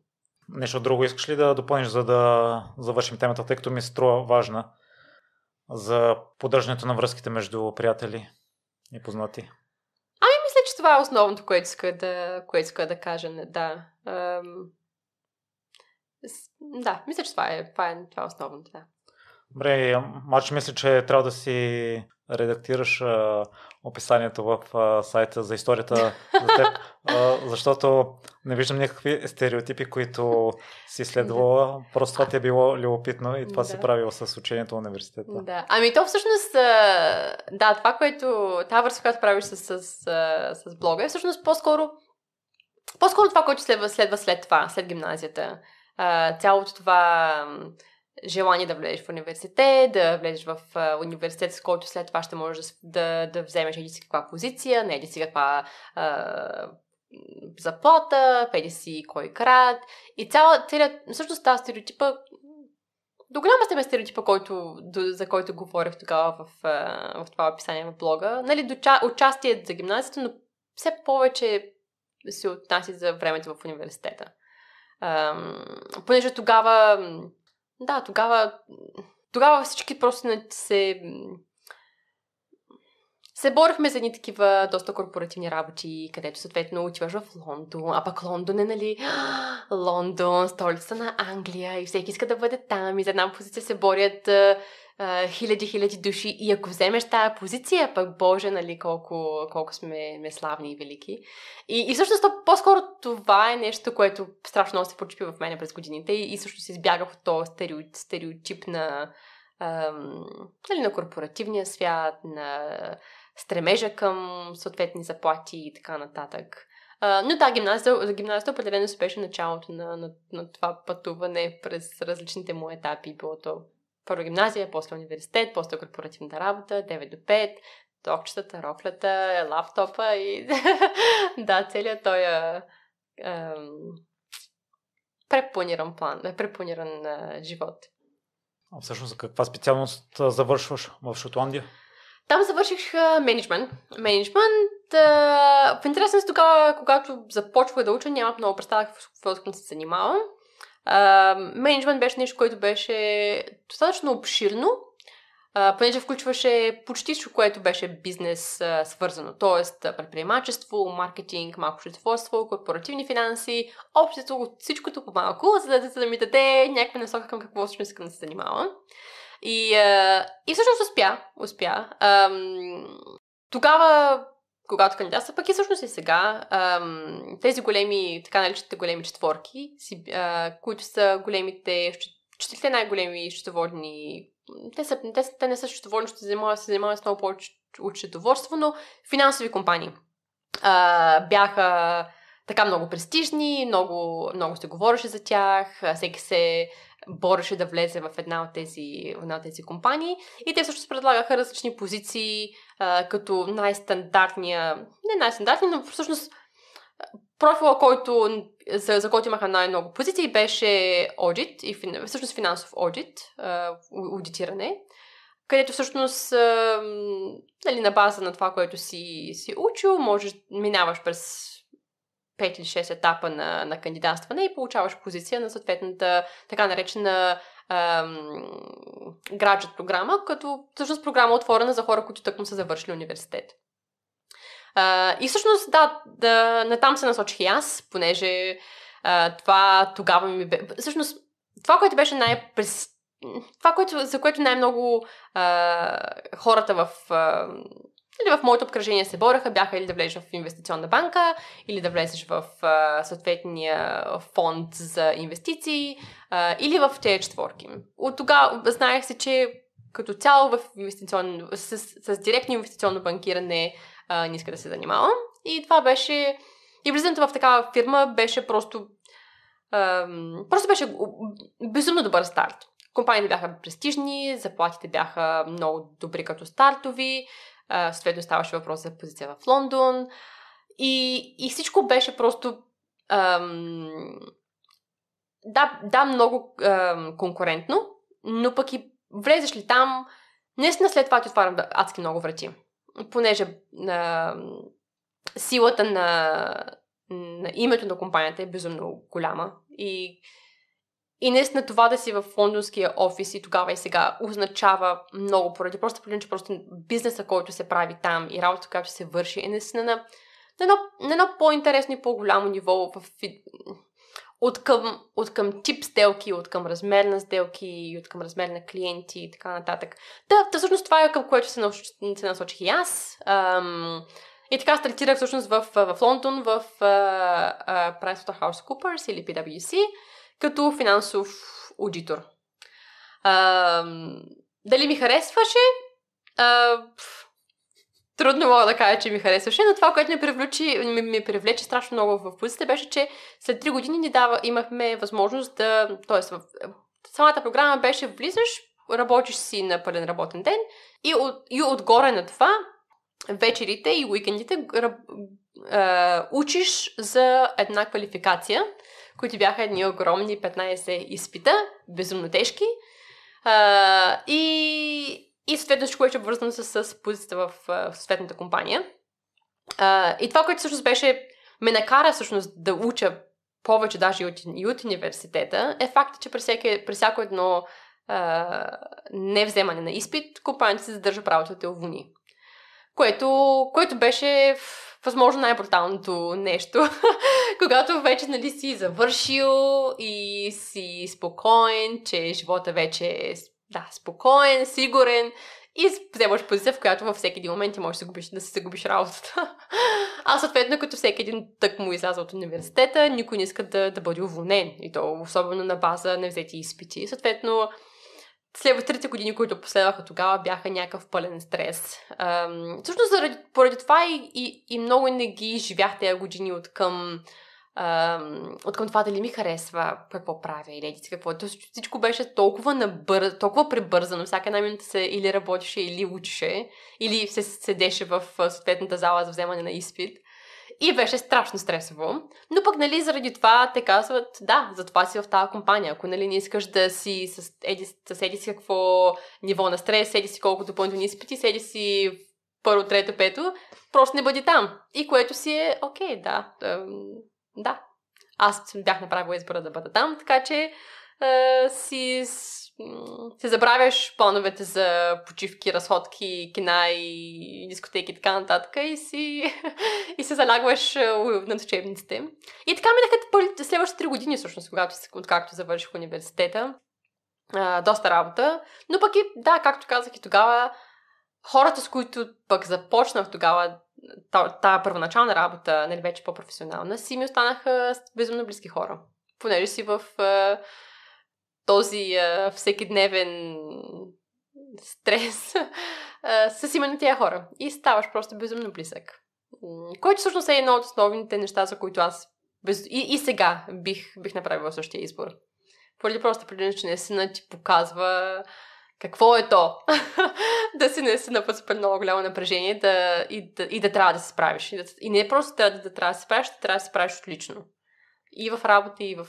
Нещо друго искаш ли да допълниш, за да завършим темата, тъй като ми се струва важна за поддържането на връзките между приятели и познати? Ами мисля, че това е основното, което иска да, което иска да кажа, да. Да, мисля, че това е, това е, това е основното. Да. Добре, Марч, мисля, че трябва да си редактираш а, описанието в а, сайта за историята за теб, [LAUGHS] а, защото не виждам никакви стереотипи, които си следвала. Просто това ти е било любопитно и това да. си правила с учението в университета. Да. Ами то всъщност, да, това, което, тази връзка, която правиш с, с, с блога, е всъщност по-скоро, по-скоро това, което следва, следва след това, след гимназията а, цялото това желание да влезеш в университет, да влезеш в а, университет, с който след това ще можеш да, да, да вземеш еди си каква позиция, не еди си каква а, заплата, еди си кой крат. И цяло, целият, също става стереотипа, до голяма степен стереотипа, който, до, за който говорих тогава в, в, в това описание в блога. Нали, до, участие за гимназията, но все повече се отнася за времето в университета понеже тогава, да, тогава, тогава всички просто се се борихме за едни такива доста корпоративни работи, където съответно отиваш в Лондон, а пък Лондон е, нали, [GASPS] Лондон, столица на Англия и всеки иска да бъде там и за една позиция се борят хиляди, хиляди души. И ако вземеш тази позиция, пък Боже, нали, колко, колко сме, сме славни и велики. И, и всъщност по-скоро това е нещо, което страшно много се почепи в мене през годините и, и се избягах от този стерео, стереотип на, ам, нали, на корпоративния свят, на стремежа към съответни заплати и така нататък. Uh, но да, гимназията, гимназията определено се беше началото на, на, на това пътуване през различните му етапи, било то първо гимназия, после университет, после корпоративната работа, 9 до 5, токчетата, роклята, лаптопа и [LAUGHS] да, целият той е, препланиран план, е, препланиран живот. А всъщност за каква специалност завършваш в Шотландия? Там завърших менеджмент. Менеджмент. В интересен си тогава, когато започвах да уча, нямах много представа какво, съм се занимавам. Менеджмент беше нещо, което беше достатъчно обширно, а, понеже включваше почти всичко, което беше бизнес а, свързано, т.е. предприемачество, маркетинг, малко счетоводство, корпоративни финанси, от всичкото по малко, за да, се да ми даде някаква насока към какво всъщност искам да се занимавам. И, а, и всъщност успя, успя. Ам, тогава когато кандидатства, пък и всъщност и сега, тези големи, така наличите, големи четворки, си, а, които са големите, четирите най-големи счетоводни, те, са, те, те не са счетоводни, ще се занимават с много повече от счетоводство, но финансови компании а, бяха така много престижни, много, много се говореше за тях, всеки се бореше да влезе в една от тези, една от тези компании. И те също предлагаха различни позиции, а, като най-стандартния, не най-стандартния, но всъщност профила, който, за, за който имаха най-много позиции, беше аудит, и всъщност финансов аудит, аудитиране, където всъщност а, нали, на база на това, което си, си учил, можеш, минаваш през 5 или 6 етапа на, на кандидатстване и получаваш позиция на съответната така наречена граджет програма, като всъщност програма е отворена за хора, които тъкмо са завършили университет. А, и всъщност, да, да, там се насочих и аз, понеже а, това тогава ми бе... Всъщност, това, което беше най Това, което, за което най-много а, хората в а, или в моето обкръжение се бореха, бяха или да влезеш в инвестиционна банка, или да влезеш в а, съответния фонд за инвестиции, а, или в тези четворки. От тогава знаех се, че като цяло в инвестицион... с, с, директно инвестиционно банкиране а, не иска да се занимавам. И това беше... И влизането в такава фирма беше просто... просто беше безумно добър старт. Компаниите бяха престижни, заплатите бяха много добри като стартови, а, съответно ставаше въпрос за позиция в Лондон. И, и всичко беше просто... Ам, да, да, много ам, конкурентно, но пък и влезеш ли там, наистина след това ти отварям адски много врати. Понеже а, силата на, на името на компанията е безумно голяма и и наистина това да си в лондонския офис и тогава и сега означава много поради просто причина, че просто бизнеса, който се прави там и работа, която се върши е наистина на, на, едно, на едно по-интересно и по-голямо ниво в, от, към, от към тип сделки, от към размер на сделки, от към размер на клиенти и така нататък. Да, да всъщност това е към което се, науч, се насочих и аз. Ам, и така стартирах всъщност в, в, в Лондон, в PricewaterhouseCoopers или PwC като финансов аудитор. А, дали ми харесваше? А, трудно мога да кажа, че ми харесваше, но това, което ми привлечи, ми, ми привлече страшно много в позицията, беше, че след 3 години ни дава, имахме възможност да... Тоест, в, самата програма беше влизаш, работиш си на пълен работен ден и, от, и отгоре на това вечерите и уикендите а, учиш за една квалификация, които бяха едни огромни 15 изпита, безумно тежки. А, и, и съответно всичко беше обвързано с, с позицията в, в съответната компания. А, и това, което всъщност беше, ме накара всъщност да уча повече даже и от, и от университета, е факта, че при, всеки, при всяко едно а, невземане на изпит, компанията се задържа правото да те уволни. Което, което беше в възможно най-бруталното нещо. [LAUGHS] Когато вече нали, си завършил и си спокоен, че живота вече е да, спокоен, сигурен и вземаш позиция, в която във всеки един момент можеш да, губиш, да си загубиш работата. [LAUGHS] А съответно, като всеки един тък му излязъл от университета, никой не иска да, да бъде уволнен. И то особено на база на взети изпити. Съответно, трите години, които последваха тогава, бяха някакъв пълен стрес. Ам, всъщност, заради, поради това и, и, и много не ги живях тези години от към, ам, от към това дали ми харесва, какво правя или еди какво. То, всичко беше толкова, набър, толкова пребързано. Всяка една минута се или работеше, или учеше, или се седеше в съответната зала за вземане на изпит. И беше страшно стресово. Но пък, нали, заради това те казват, да, затова си в тази компания. Ако, нали, не искаш да си с еди, с си какво ниво на стрес, седи си колко допълнителни изпити, седи си първо, трето, пето, просто не бъди там. И което си е, окей, да, да. Аз бях направила избора да бъда там, така че е, си се забравяш плановете за почивки, разходки, кина и дискотеки и така нататък и си, [LAUGHS] и се залягваш е, на учебниците. И така минаха следващите три години, всъщност, когато, откакто завърших университета. А, доста работа. Но пък и, да, както казах и тогава, хората, с които пък започнах тогава тази първоначална работа, нали вече по-професионална, си ми останаха безумно близки хора. Понеже си в е, този а, всекидневен стрес [LAUGHS] а, с именно тия хора. И ставаш просто безумно близък. Който всъщност е едно от основните неща, за които аз без... и, и сега бих, бих направила същия избор. Поради просто причина, че наистина ти показва какво е то [LAUGHS] да си наистина под супер много голямо напрежение да, и, да, и да трябва да се справиш. И, да, и не просто трябва да, да трябва да се справиш, да трябва да се справиш отлично. И в работа, и в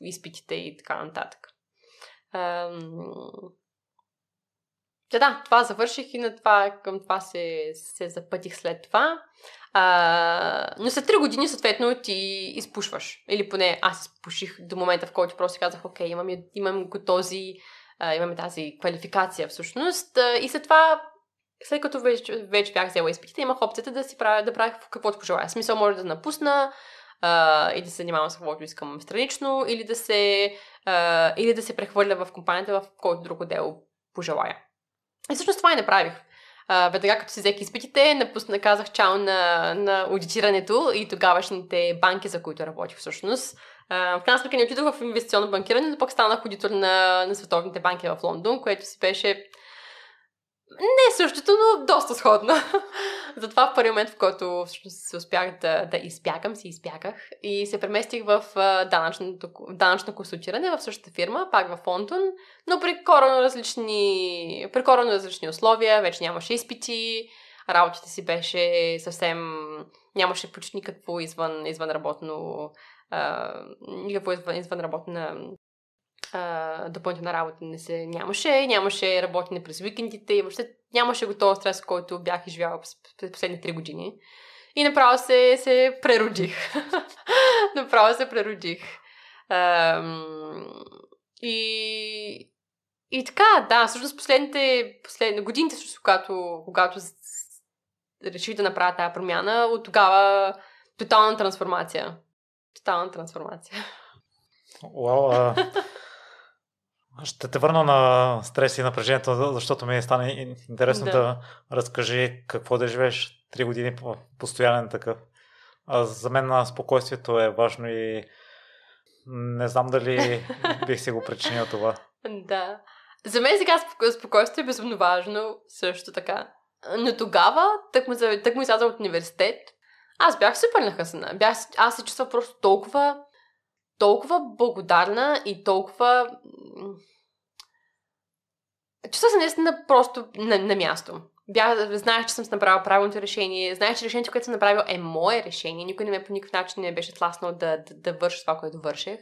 изпитите, и така нататък. Та да, това завърших и на това, към това се, се запътих след това. А, но след 3 години, съответно, ти изпушваш. Или поне аз изпуших до момента, в който просто казах, окей, имам, имам го този, а, имаме тази квалификация всъщност. А, и след това, след като вече, вече бях взела изпитите, имах опцията да си правя, да правя каквото пожелая. Смисъл може да напусна, а, и да се занимавам с каквото искам странично, или да се, а, или да се прехвърля в компанията в който друго дело пожелая. И всъщност това и направих. А, веднага като си взех изпитите, напусна, казах чао на, на аудитирането и тогавашните банки, за които работих всъщност. в крайна сметка не отидох в инвестиционно банкиране, но пък станах аудитор на, на световните банки в Лондон, което си беше не същото, но доста сходно. [LAUGHS] Затова в първи момент, в който всъщност се успях да, да изпякам, си изпягах и се преместих в данъчно, данъчно консултиране в същата фирма, пак в Фонтон, но при коренно различни, при коренно различни условия, вече нямаше изпити, работата си беше съвсем... нямаше почти никакво извън, извън работно... никакво извън, извън работна допълнителна работа не се нямаше, нямаше работене през уикендите и въобще нямаше го този стрес, който бях изживяла през последните 3 години. И направо се, се преродих. [LAUGHS] направо се преродих. Ам, и, и така, да, всъщност последните, последните годините, всъщност, когато, когато реших да направя тази промяна, от тогава тотална трансформация. Тотална трансформация. Уау, Uh... Ще те върна на стрес и напрежението, защото ми стане интересно да, да разкажи какво да живееш три години в постоянен такъв. А за мен на спокойствието е важно и не знам дали [LAUGHS] бих си го причинил това. Да. За мен сега спокойствие е безумно важно, също така. Но тогава, тък му, тък му от университет, аз бях супер нахъсана. Бях, аз се чувствах просто толкова толкова благодарна и толкова... Чувствах се наистина просто на, на място. Бях, знаех, че съм направила правилното решение, знаех, че решението, което съм направила е мое решение. Никой не ме по никакъв начин не беше тласнал да, да, да върша това, което върших.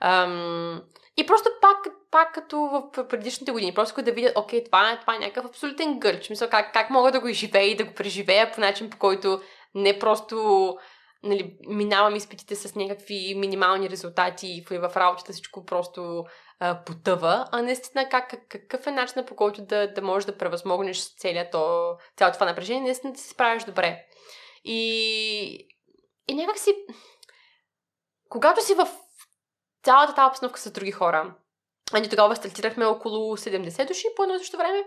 Ам, и просто пак, пак като в предишните години, просто да видя, окей, това, е, това е някакъв абсолютен гърч. Мисля, как, как мога да го изживея и да го преживея по начин, по който не просто нали, минавам изпитите с някакви минимални резултати и в работата всичко просто а, потъва, а наистина как, какъв е начинът по който да, да можеш да превъзмогнеш целият то, цялото това напрежение, наистина да се справиш добре. И, и някак си, когато си в цялата тази обстановка с други хора, а ние тогава стартирахме около 70 души по едно също време,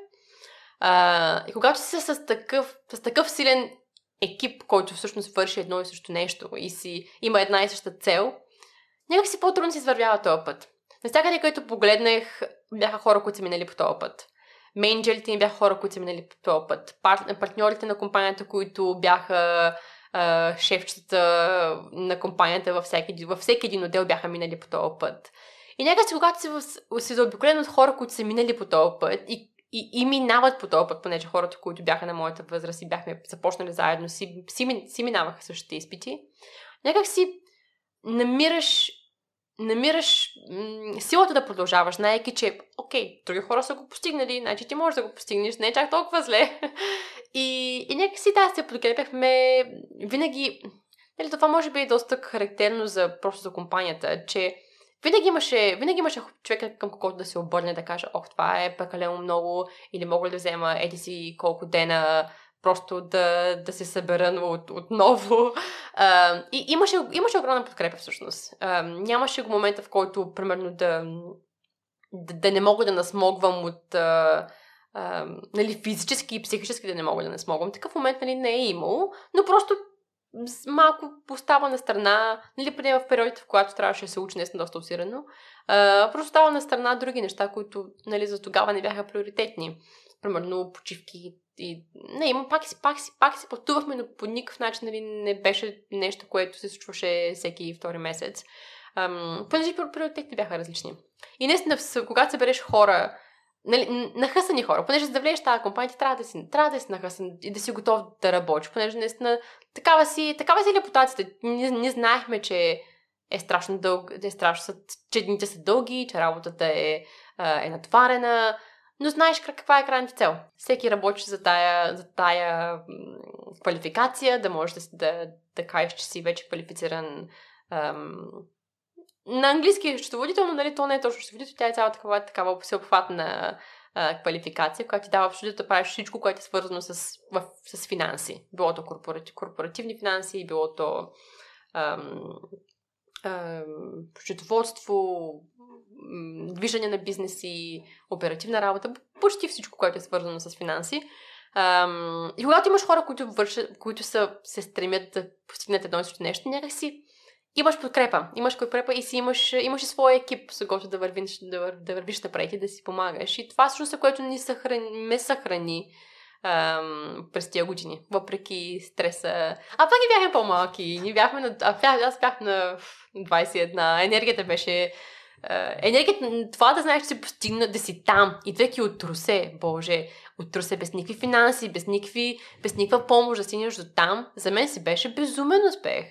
а, и когато си с такъв, с такъв силен екип, който всъщност върши едно и също нещо и си има една и съща цел, някак си по-трудно се извървява този път. Навсякъде, където погледнах, бяха хора, които са минали по този път. Менеджерите ми бяха хора, които са минали по този път. Парт... Партньорите на компанията, които бяха а, шефчета на компанията във всеки, във всеки един отдел бяха минали по този път. И някак си, когато си, си заобиколен от хора, които са минали по този път и и, и минават по този път, понеже хората, които бяха на моята възраст и бяхме започнали заедно, си, си, си минаваха същите изпити. Някак си намираш намираш м- силата да продължаваш, знаеки, че, окей, други хора са го постигнали, значи ти можеш да го постигнеш, не е чак толкова зле. [LAUGHS] И, и някак си да се подкрепяхме винаги. Или нали, това може би е доста характерно за, просто за компанията, че винаги имаше, винаги имаше човека към когото да се обърне, да каже, ох, това е прекалено много, или мога ли да взема еди си колко дена, просто да, да се събера от, отново. [LAUGHS] А, и имаше, имаше огромна подкрепа всъщност. А, нямаше го момента, в който, примерно, да, да, да не мога да насмогвам от... А, а, нали, физически и психически да не мога да насмогвам. Такъв момент нали, не е имало, но просто малко постава на страна, нали, поне в периодите, в която трябваше да се учи, съм е доста усилено, просто става на страна други неща, които нали, за тогава не бяха приоритетни. Примерно почивки и... Не, има пак си, пак си, пак си пътувахме, но по никакъв начин нали, не беше нещо, което се случваше всеки втори месец. Понеже приоритетите бяха различни. И наистина, когато събереш хора, нали, нахъсани хора. Понеже за да влезеш тази компания, ти трябва да си, трябва да си нахъсан и да си готов да работиш, понеже наистина такава си, такава си е репутацията. Ние, ни знаехме, че е страшно дълго, е страшно, че дните са дълги, че работата е, е натварена, но знаеш каква е крайната цел. Всеки работи за тая, за тая квалификация, да можеш да, да, да кажеш, че си вече квалифициран ам, на английски но нали, то не е точно счетоводител, тя е цялата такава, такава всеобхватна а, квалификация, която ти дава абсолютно да правиш всичко, което е свързано с, в, с финанси. Било то корпоратив, корпоративни финанси, било то счетоводство, движение на бизнеси, оперативна работа, почти всичко, което е свързано с финанси. Ам, и когато имаш хора, които, вършат, които са, се стремят да постигнат едно и също нещо, някакси имаш подкрепа. Имаш подкрепа и си имаш, имаш и своя екип, с който да, вървиш, да, вър, да вървиш напред и да си помагаш. И това всъщност е което ни съхрани, ме съхрани ам, през тия години, въпреки стреса. А пък и бяхме по-малки. ни бяхме на, а, бях, аз бях на 21. Енергията беше енергията, това да знаеш, че си постигна да си там, идвайки от Русе, Боже, от Русе, без никакви финанси, без, никакви, без никаква помощ да стигнеш до там, за мен си беше безумен успех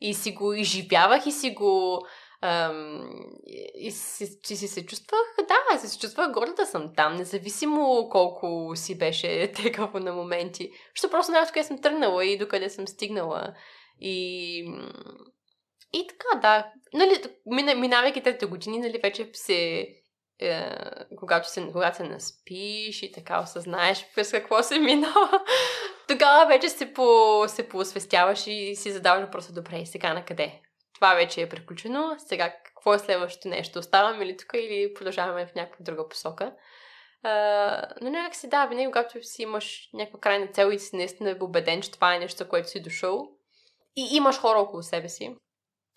и си го изживявах и си го... Ам, и си, си, си се чувствах, да, си се чувствах горда съм там, независимо колко си беше [LAUGHS] тегаво на моменти. Защото просто знаеш къде съм тръгнала и докъде съм стигнала. И и така, да. Нали, мина, минавайки трите години, нали, вече се... Е, когато, се, когато се наспиш и така осъзнаеш през какво се минава, тогава вече се, по, се поосвестяваш и си задаваш въпроса, добре, сега на къде? Това вече е приключено, сега какво е следващото нещо? Оставаме ли тук или продължаваме в някаква друга посока? Uh, но някак си да, винаги когато си имаш някаква крайна цел и си наистина е убеден, че това е нещо, което си дошъл и имаш хора около себе си,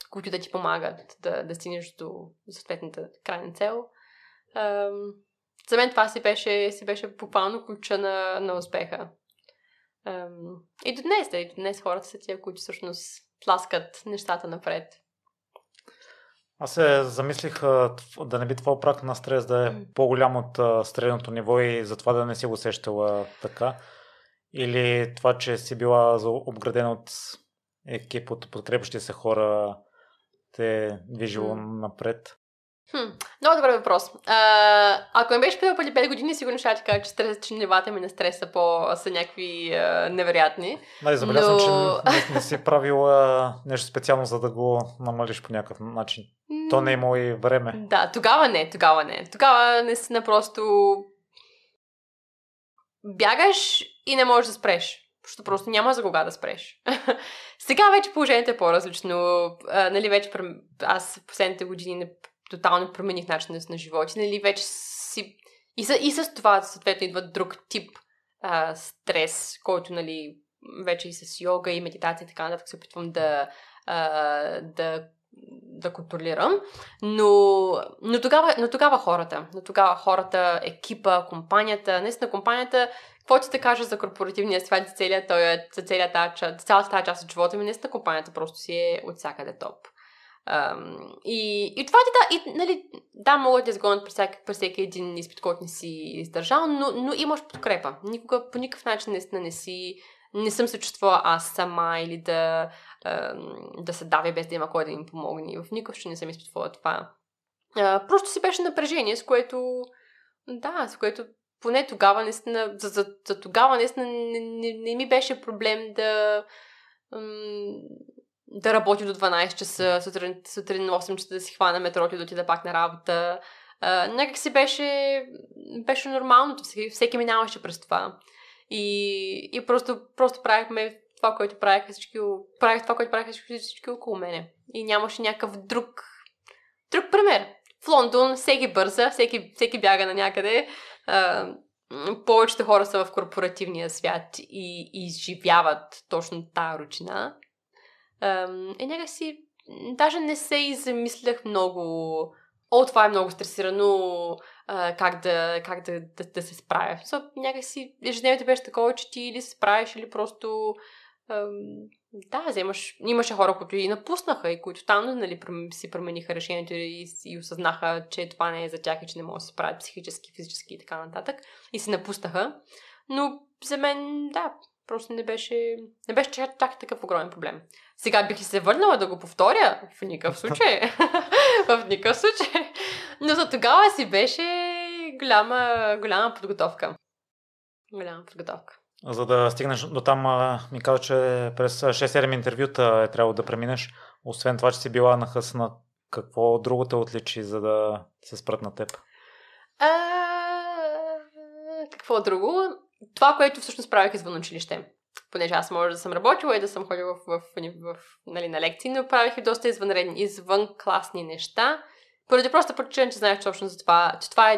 които да ти помагат да, да стигнеш до съответната крайна цел. Uh, за мен това си беше, си беше буквално ключа на, на успеха. Ем, и до днес, да, и до днес хората са тия, които всъщност тласкат нещата напред. Аз се замислих да не би твой прак на стрес да е по-голям от средното ниво и затова да не си го сещала така. Или това, че си била обградена от екип от подкрепящи се хора, те е движило mm. напред. Хм, много добър въпрос. А, ако ме беше питал преди 5 години, сигурно ще ти кажа, че, стрес, че нивата ми на стреса по, са някакви а, невероятни. Да, нали, забелязвам, но... че не, не си правила нещо специално, за да го намалиш по някакъв начин. То не е имало и време. Да, тогава не, тогава не. Тогава си просто бягаш и не можеш да спреш. Защото просто няма за кога да спреш. [LAUGHS] Сега вече положението е по-различно. А, нали, вече аз в последните години тотално промених начина на живота, нали, вече си... И с, и с това, съответно, идва друг тип а, стрес, който, нали, вече и с йога, и медитация, и така нататък се опитвам да, а, да да контролирам. Но, но, тогава, но тогава хората, но тогава хората, екипа, компанията, наистина компанията, какво ти да кажа за корпоративния свят, за целият, за целият, цялата тази част от живота ми, наистина компанията просто си е от всякъде топ и, и това ти да, и, нали, да, могат да изгонят при всеки, при всеки един изпит, който не си издържал, но, но имаш подкрепа. Никога, по никакъв начин наистина не си, не съм се чувствала аз сама или да, а, да се давя без да има кой да им помогне. В никакъв случай не съм изпитвала това. А, просто си беше напрежение, с което, да, с което поне тогава наистина, за, за, за тогава наистина не, не, не ми беше проблем да, да работи до 12 часа, сутрин, сутрин 8 часа да си хвана метрото и да отида пак на работа. А, някак си беше, беше нормално, всеки, всеки минаваше през това. И, и просто, просто правихме това, което правих всички, правих това, което правих всички, всички около мене. И нямаше някакъв друг, друг пример. В Лондон всеки бърза, всеки, всеки бяга на някъде. А, повечето хора са в корпоративния свят и изживяват точно тази ручина. И е, някакси, даже не се и замислях много. О, това е много стресирано, а, как, да, как да, да, да се справя. So, някакси ежедневието беше такова, че ти или се справиш, или просто да, вземаш, имаше хора, които и напуснаха и които там нали, си промениха решението и, и осъзнаха, че това не е за тях и че не могат да се правят психически, физически и така нататък. И се напуснаха. Но за мен, да, Просто не беше, не беше чак такъв огромен проблем. Сега бих ли се върнала да го повторя? В никакъв случай. [LAUGHS] в никакъв случай. Но за тогава си беше голяма, голяма подготовка. Голяма подготовка. За да стигнеш до там, ми каза, че през 6-7 интервюта е трябвало да преминеш. Освен това, че си била на хъсна, какво друго те отличи, за да се спрат на теб? А, какво друго? това, което всъщност правих извън училище. Понеже аз може да съм работила и да съм ходила в, в, в, в нали, на лекции, но правих и доста извънредни, класни неща. Поради просто причина, че знаеш точно за това, че това е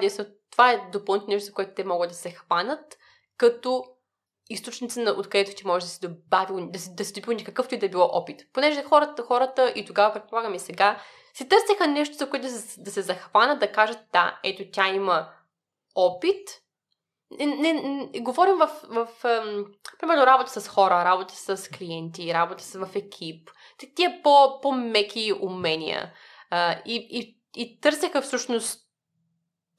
това е допълнително нещо, за което те могат да се хванат, като източници, на откъдето ти можеш да си добавил, да си, да си допълни какъвто и да е било опит. Понеже хората, хората и тогава, предполагам и сега, си търсеха нещо, за което да се, да се захванат, да кажат, да, ето тя има опит, не, не, не, говорим в, в, в примерно, работа с хора, работа с клиенти, работа с, в екип. Тия по, по-меки умения. А, и, и, и търсеха всъщност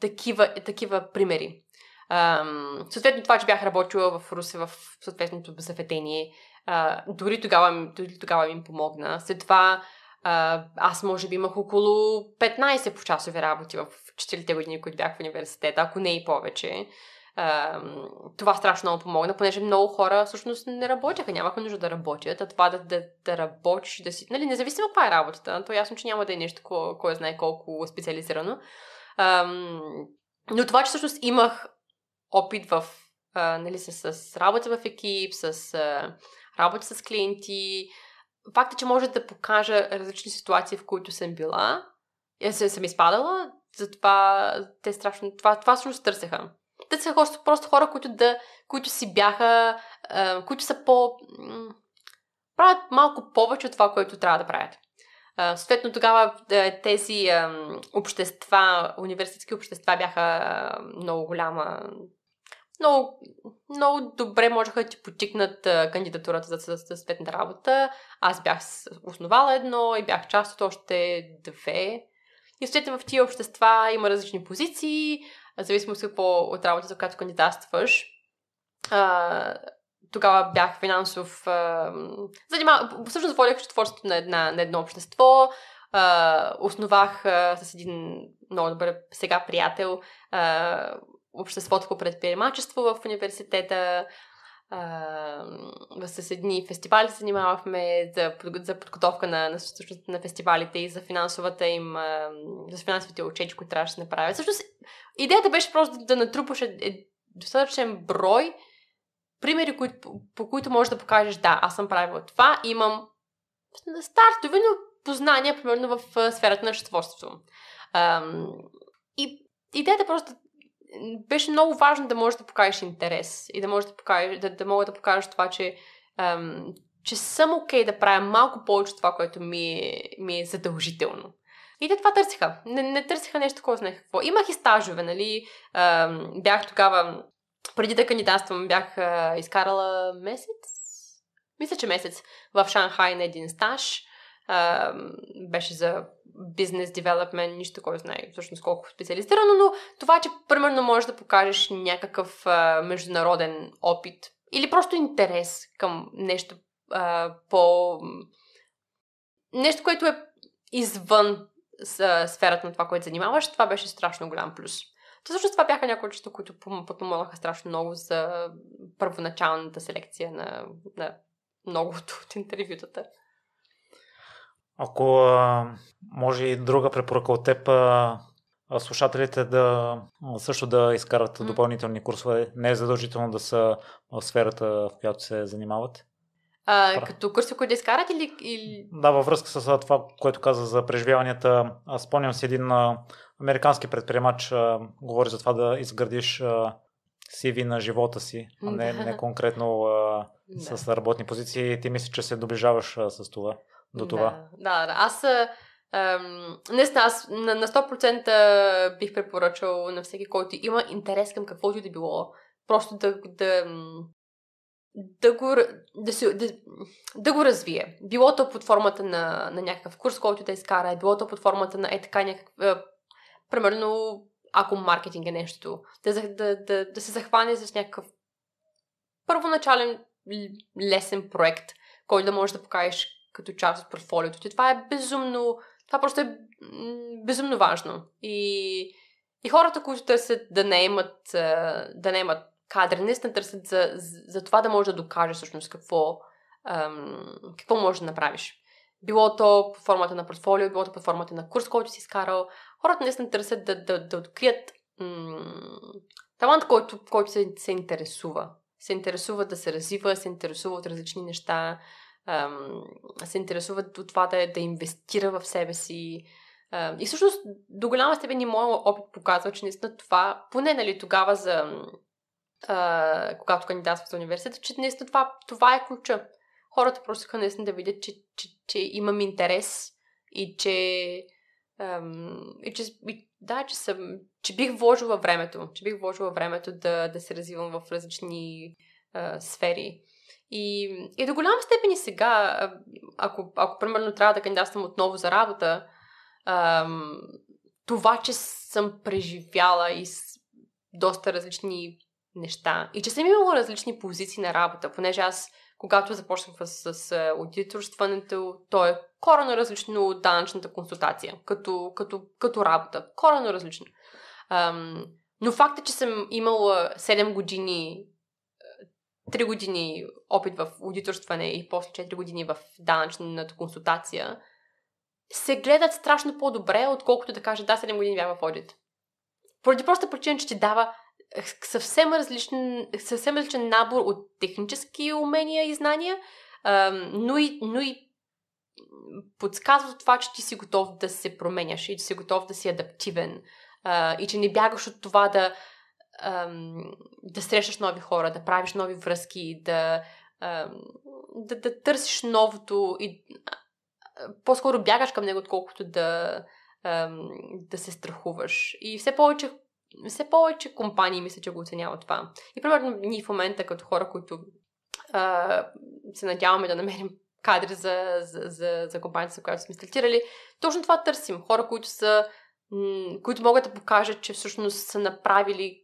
такива, такива примери. А, съответно това, че бях работила в Руси в съответното заведение, а, дори, тогава, дори тогава им помогна. След това а, аз може би имах около 15 по часови работи в 4 години, които бях в университета, ако не и повече а, това страшно много помогна, понеже много хора всъщност не работеха, нямаха нужда да работят, а това да, да, да работиш, да си... Нали, независимо каква е работата, то е ясно, че няма да е нещо, кое, кое знае колко специализирано. А, но това, че всъщност имах опит в а, нали, с, с работа в екип, с а, работа с клиенти, факта, е, че може да покажа различни ситуации, в които съм била, я е, съм, съм изпадала, затова те страшно, това, това всъщност търсеха те са просто, просто хора, които, да, които си бяха, а, които са по... М- правят малко повече от това, което трябва да правят. А, съответно тогава тези а, общества, университетски общества бяха а, много голяма много, много добре можеха да ти потикнат кандидатурата за съответната работа. Аз бях основала едно и бях част от още две. И в тези общества има различни позиции, зависимост какво от работата, която кандидатстваш. А, тогава бях финансов... А, занимав... Всъщност водих четворството на, една, на едно общество, а, основах а, с един много добър сега приятел а, обществото по предприемачество в университета, а, с едни фестивали се занимавахме за, за подготовка на, на, на фестивалите и за финансовата им, а, за финансовите отчети, които трябваше да се направят. Всъщност, идеята беше просто да, натрупаш е, е, достатъчен брой примери, кои, по, по които можеш да покажеш, да, аз съм правила това, имам стартови, но познания, примерно, в сферата на счетоводството. И идеята е просто беше много важно да можеш да покажеш интерес и да можеш да покажеш, да, да мога да покажеш това, че, ам, че съм окей okay да правя малко повече от това, което ми е, ми е задължително. И те това търсиха. Не, не търсиха нещо, което знае какво. Имах и стажове, нали? Ам, бях тогава, преди да кандидатствам, бях а, изкарала месец. Мисля, че месец в Шанхай на един стаж а, беше за бизнес девелопмент, нищо кой знае всъщност колко специализирано, но това, че примерно можеш да покажеш някакъв а, международен опит или просто интерес към нещо а, по... нещо, което е извън с, сферата на това, което занимаваш, това беше страшно голям плюс. То също това бяха някои неща, които подпомогнаха страшно много за първоначалната селекция на, на многото от интервютата. Ако а, може и друга препоръка от теб, а, слушателите да също да изкарат mm. допълнителни курсове. Не е задължително да са в сферата, в която се занимават. А, като курси, които да изкарат или, или... Да, във връзка с това, което каза за преживяванията. Аз спомням си един а, американски предприемач а, говори за това да изградиш а, CV на живота си, а не, не конкретно а, с работни позиции. Ти мислиш, че се доближаваш а, с това до това. Да, да. да. Аз не наистина, аз на, на 100% бих препоръчал на всеки, който има интерес към каквото и да било. Просто да, да, да го, да, си, да, да го развие. Било то под формата на, на някакъв курс, който да изкара, било то под формата на е така някакъв, е, примерно, ако маркетинг е нещо, да, да, да, да се захване с някакъв първоначален лесен проект, който да можеш да покажеш като част от портфолиото ти. Това е безумно, това просто е безумно важно. И, и хората, които търсят да не имат, да не имат кадри, наистина търсят за, за това да можеш да докажеш всъщност какво, ам, какво можеш да направиш. Било то по формата на портфолио, било то под формата на курс, който си изкарал. Хората наистина търсят да, да, да открият м- талант, който, който се, се интересува. Се интересува да се развива, се интересува от различни неща, ам, се интересуват от това да, да инвестира в себе си. Ам, и всъщност до голяма степен и моят опит показва, че наистина това, поне нали, тогава за а, когато кандидатства за университета, че наистина това, това е ключа. Хората просто искат наистина да видят, че, че, че имам интерес и че и че, и, да, че, съм, че бих вложила времето, че бих вложила времето да, да се развивам в различни сфери. И, и до голяма степен и сега, ако, ако примерно трябва да кандидатствам отново за работа, ам, това, че съм преживяла и с доста различни неща и че съм имала различни позиции на работа, понеже аз, когато започнах с, с аудиторстването, то е корено различно от данъчната консултация, като, като, като работа. Корено различно. Ам, но факта, че съм имала 7 години 3 години опит в аудиторстване и после 4 години в данъчната консултация, се гледат страшно по-добре, отколкото да кажа да, 7 години бях в аудит. Поради проста причина, че ти дава е, съвсем различен, съвсем различен набор от технически умения и знания, но и, но и подсказва това, че ти си готов да се променяш и че си готов да си адаптивен и че не бягаш от това да, ам, да срещаш нови хора, да правиш нови връзки, да, ам, да, да търсиш новото и по-скоро бягаш към него, отколкото да, ам, да се страхуваш. И все повече все повече компании мисля, че го оценяват това. И примерно ние в момента като хора, които а, се надяваме да намерим кадри за, за, за, за компанията, за която сме стартирали, точно това търсим. Хора, които са които могат да покажат, че всъщност са направили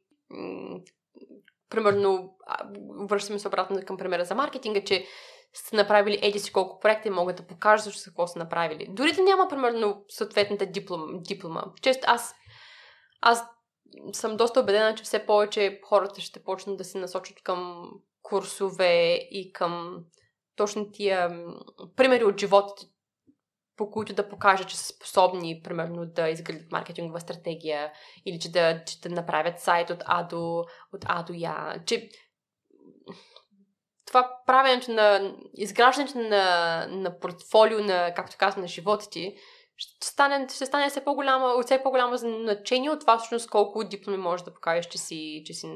примерно, връщаме се обратно към примера за маркетинга, че са направили еди си колко проекти могат да покажат защо какво са направили. Дори да няма, примерно, съответната диплома. диплома. Често аз, аз съм доста убедена, че все повече хората ще почнат да се насочат към курсове и към точно тия примери от живота, по които да покажат, че са способни, примерно, да изградят маркетингова стратегия или че да, че да направят сайт от А до, от а до Я. Че това правенето на, изграждането на, на портфолио, на, както казвам, на живота ти, ще стане, ще стане все по голямо от все по-голямо значение от това всъщност колко дипломи можеш да покажеш, че си, че си,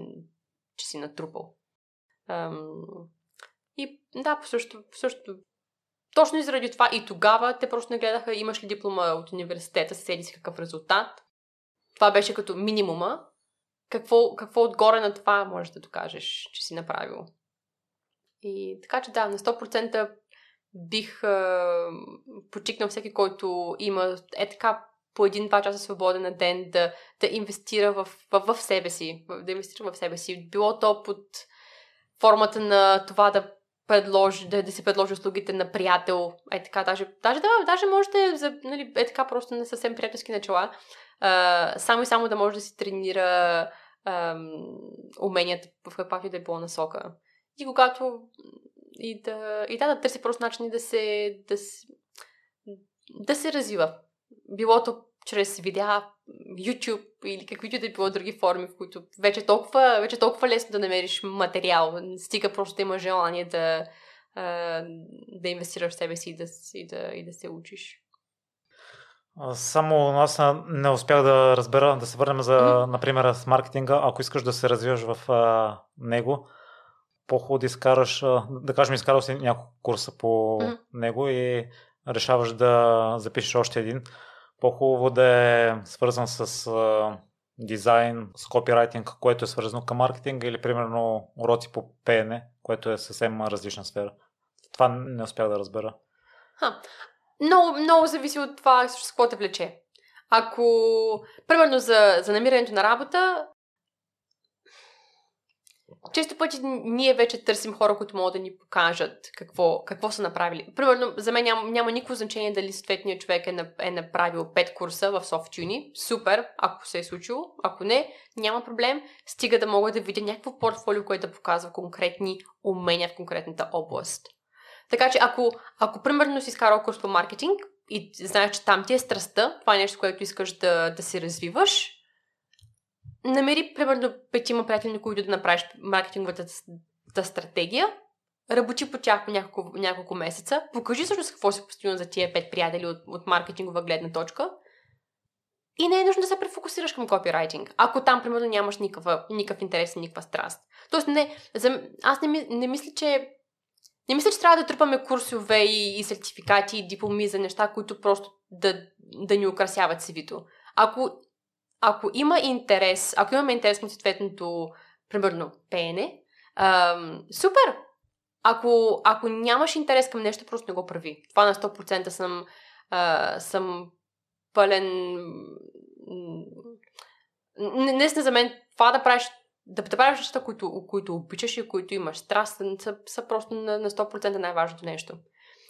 че си натрупал. Ам... И да, по същото, по същото точно и заради това и тогава те просто не гледаха имаш ли диплома от университета, седи си какъв резултат. Това беше като минимума. Какво, какво отгоре на това можеш да докажеш, че си направил. И така че да, на 100% бих е, почикнал всеки, който има е така по един-два часа свободен на ден да, да инвестира в, в, в себе си. Да инвестира в себе си. Било то под формата на това да предложи, да, да си предложи услугите на приятел. Е така, даже, даже, да, даже можете, за, нали, е така, просто на съвсем приятелски начала. А, само и само да може да си тренира ам, уменията в каквато и да е било насока. И когато и да, и да, да търси просто начини да се, да, се, да се развива. Билото чрез видеа, YouTube или каквито да било други форми, в които вече е толкова, вече толкова лесно да намериш материал. Стига просто да има желание да, да инвестираш в себе си и да, и да, и да се учиш. Само аз не успях да разбера, да се върнем за, mm-hmm. например, с маркетинга. Ако искаш да се развиваш в а, него, по-хубаво да изкараш, да кажем, изкарал си няколко курса по mm-hmm. него и решаваш да запишеш още един. По-хубаво да е свързан с а, дизайн, с копирайтинг, което е свързано към маркетинга или примерно уроци по пеене, което е съвсем различна сфера. Това не успях да разбера. Ха. Много, много зависи от това с какво те влече. Ако, примерно за, за намирането на работа, често пъти ние вече търсим хора, които могат да ни покажат какво, какво са направили. Примерно, за мен няма, няма никакво значение дали съответният човек е, е направил 5 курса в SoftUni. Супер, ако се е случило. Ако не, няма проблем. Стига да мога да видя някакво портфолио, което да показва конкретни умения в конкретната област. Така че, ако, ако примерно си изкарал курс по маркетинг и знаеш, че там ти е страстта, това е нещо, което искаш да, да си развиваш, намери примерно петима приятели, които да направиш маркетинговата стратегия, работи по тях по няколко, няколко месеца, покажи всъщност какво се постигна за тия пет приятели от, от маркетингова гледна точка и не е нужно да се префокусираш към копирайтинг, ако там, примерно, нямаш никаква, никакъв интерес и никаква страст. Тоест, не, за, аз не, не мисля, че не мисля, че трябва да трупаме курсове и, и сертификати и дипломи за неща, които просто да, да ни украсяват си вито. Ако ако има интерес, ако имаме интерес към съответното, примерно, пеене, ам, супер! Ако, ако нямаш интерес към нещо, просто не го прави. Това на 100% съм, а, съм пълен... Не, не за мен това да правиш да, да правиш неща, които, които обичаш и които имаш страст, са, са просто на, на 100% най-важното нещо.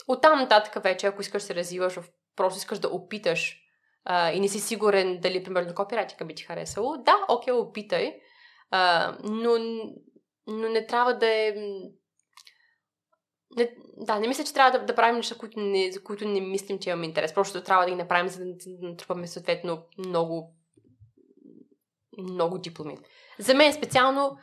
От там нататък вече, ако искаш да се развиваш, просто искаш да опиташ а, и не си сигурен дали, примерно, копиратика би ти харесало, да, окей, okay, опитай, а, но, но не трябва да е... Не, да, не мисля, че трябва да, да правим неща, които не, за които не мислим, че имаме интерес. Просто трябва да ги направим, за да, натрупаме съответно много много дипломи. За мен специално,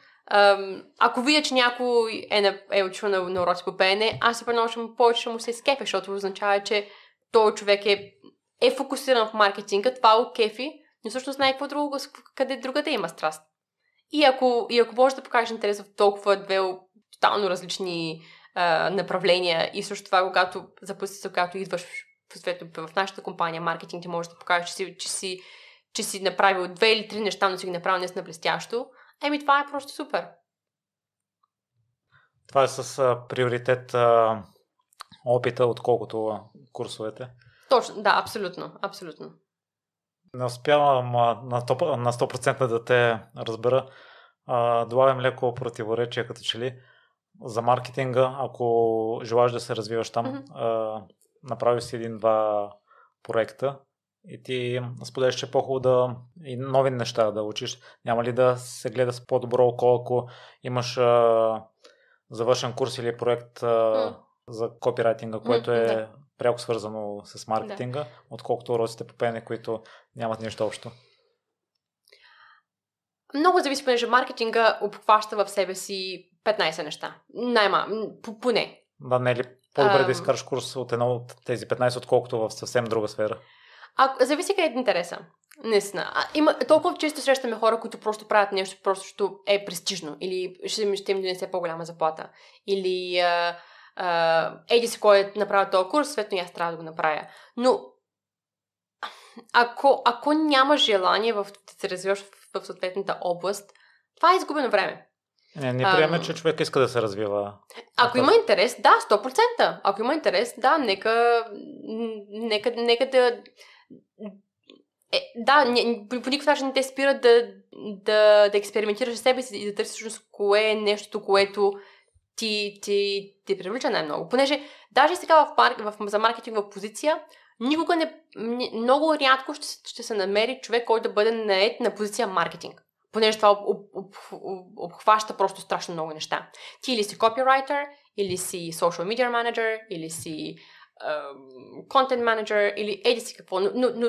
ако видя, че някой е, на, е учил на, на уроци по пеене, аз се преношам повече, му се изкепя, защото означава, че той човек е е фокусиран в маркетинга, това е кефи, но всъщност знае е какво друго, къде другаде има страст. И ако, и ако можеш да покажеш интерес в толкова две тотално различни а, направления и също това, когато запусти когато идваш в, в нашата компания маркетинг, ти можеш да покажеш, че си, че си, че си направил две или три неща, но си ги направил днес на блестящо, еми това е просто супер. Това е с а, приоритет а, опита, отколкото курсовете. Точно, да, абсолютно, абсолютно. Не успявам на 100%, на 100% да те разбера. Долагам леко противоречие като че ли за маркетинга, ако желаеш да се развиваш там, mm-hmm. направиш си един-два проекта и ти споделяш, че е по-хубаво да и нови неща да учиш. Няма ли да се гледа с по-добро око, ако имаш а, завършен курс или проект а, mm. за копирайтинга, което mm, е да пряко свързано с маркетинга, да. отколкото уроците по пене, които нямат нищо общо? Много зависи, понеже маркетинга обхваща в себе си 15 неща. Найма, поне. Да, не е ли по-добре а... да изкараш курс от едно от тези 15, отколкото в съвсем друга сфера? А, зависи къде е интереса. Наистина. А, има, толкова често срещаме хора, които просто правят нещо, просто защото е престижно, или ще, ще им донесе по-голяма заплата, или а, еди си кой е направил този курс, светно и аз трябва да го направя. Но ако, ако няма желание в, да се развиваш в, в съответната област, това е изгубено време. Не, не е приема, а, че човек иска да се развива. Ако има интерес, да, 100%. Ако има интерес, да, нека, нека, нека да... Е, да, не, по никакъв начин не те спират да, да, да експериментираш с себе си и да търсиш всъщност кое е нещото, което ти, ти, ти привлича най-много. Понеже даже сега в, пар, в, за маркетингова позиция никога не, много рядко ще, ще се намери човек, който да бъде наед на позиция маркетинг. Понеже това об, об, об, обхваща просто страшно много неща. Ти или си копирайтер, или си social media manager, или си контент менеджер, или еди си какво, но, но, но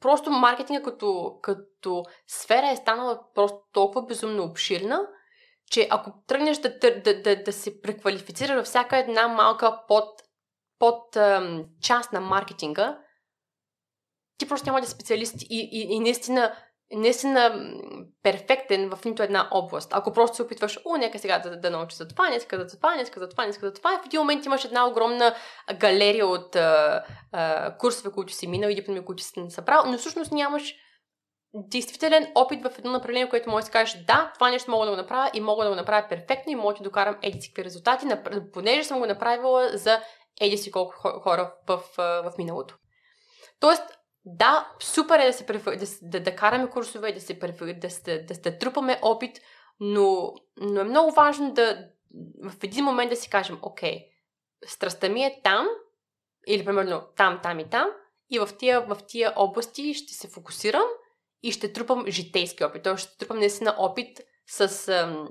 просто маркетинга като, като сфера е станала просто толкова безумно обширна, че ако тръгнеш да, да, да, да се преквалифицира във всяка една малка под, под ъм, част на маркетинга, ти просто няма да е специалист и, и, и наистина, наистина перфектен в нито една област. Ако просто се опитваш, о, нека сега да, да науча за това, нека за това, нека за това, нека за това, в един момент имаш една огромна галерия от а, а, курсове, които си минал и дипломи, които си не събрал, но всъщност нямаш действителен опит в едно направление, което може да си кажеш, да, това нещо мога да го направя и мога да го направя перфектно и мога да докарам еди какви резултати, понеже съм го направила за едици си колко хора в, в, в миналото. Тоест, да, супер е да, се, да, да, да караме курсове, да се, да, да, да трупаме опит, но, но е много важно да в един момент да си кажем, окей, страстта ми е там, или примерно там, там и там, и в тия, в тия области ще се фокусирам и ще трупам житейски опит. Тоест ще трупам наистина опит с, ам,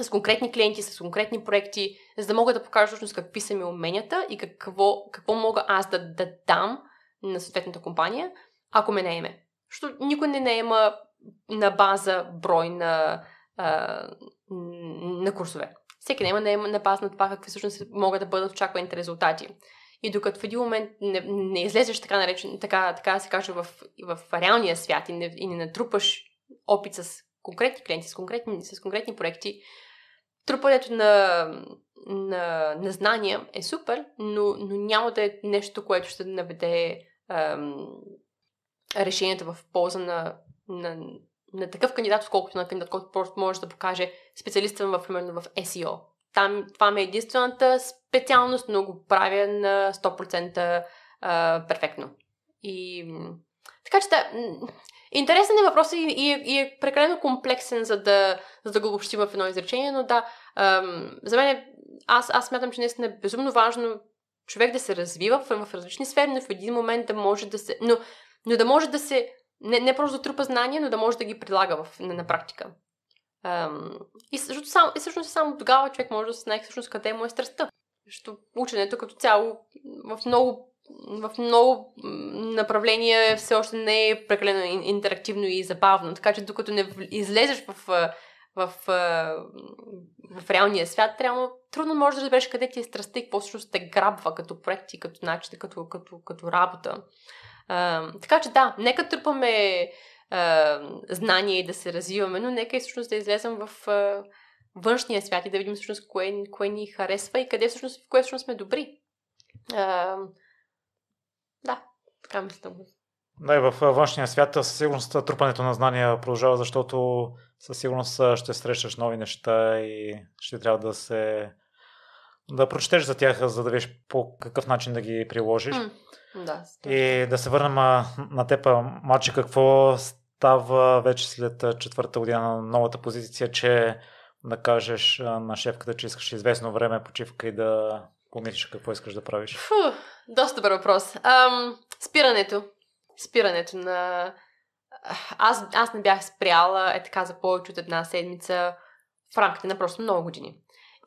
с конкретни клиенти, с конкретни проекти, за да мога да покажа всъщност какви са ми уменията и какво, какво мога аз да, да дам на съответната компания, ако ме наеме. Защото никой не наема на база брой на, а, на курсове. Всеки наема, наема на база на това какви всъщност могат да бъдат очакваните резултати. И докато в един момент не, не излезеш така наречен, така, така да се каже, в, в реалния свят и не, и не натрупаш опит с конкретни клиенти, с конкретни, с конкретни проекти, трупането на, на, на знания е супер, но, но няма да е нещо, което ще наведе ам, решението в полза на, на, на такъв кандидат, отколкото на кандидат, който просто може да покаже специалиста, в, примерно, в SEO там, това ми е единствената специалност, но го правя на 100% а, перфектно. И така че, да, интересен е въпрос и, и, и е прекалено комплексен, за да, за да го общим в едно изречение, но да, за мен е, аз, аз смятам, че наистина е безумно важно човек да се развива в, в различни сфери, но в един момент да може да се... Но, но да може да се... Не, не просто трупа знания, но да може да ги прилага в, на, на практика. Ам, и, сам, всъщност само тогава човек може да се знае всъщност къде му е страстта. Защото ученето като цяло в много в много направления все още не е прекалено интерактивно и забавно. Така че докато не излезеш в, в, в, в реалния свят, трябва трудно можеш да разбереш къде ти е страстта и какво всъщност те грабва като и като начин, като, като, като работа. Ам, така че да, нека търпаме знания и да се развиваме, но нека и всъщност да излезем в а, външния свят и да видим всъщност кое, кое ни харесва и къде всъщност, в кое всъщност сме добри. А, да, така мисля. Да, и в външния свят със сигурност трупането на знания продължава, защото със сигурност ще срещаш нови неща и ще трябва да се да прочетеш за тях, за да видиш по какъв начин да ги приложиш. Mm, да, и да се върнем на теб, Мачи какво става вече след четвърта година на новата позиция, че да кажеш на шефката, че искаш известно време почивка и да помислиш какво искаш да правиш? Фу, доста добър въпрос. Ам, спирането. Спирането на... Аз, аз не бях спряла е така за повече от една седмица в рамките на просто много години.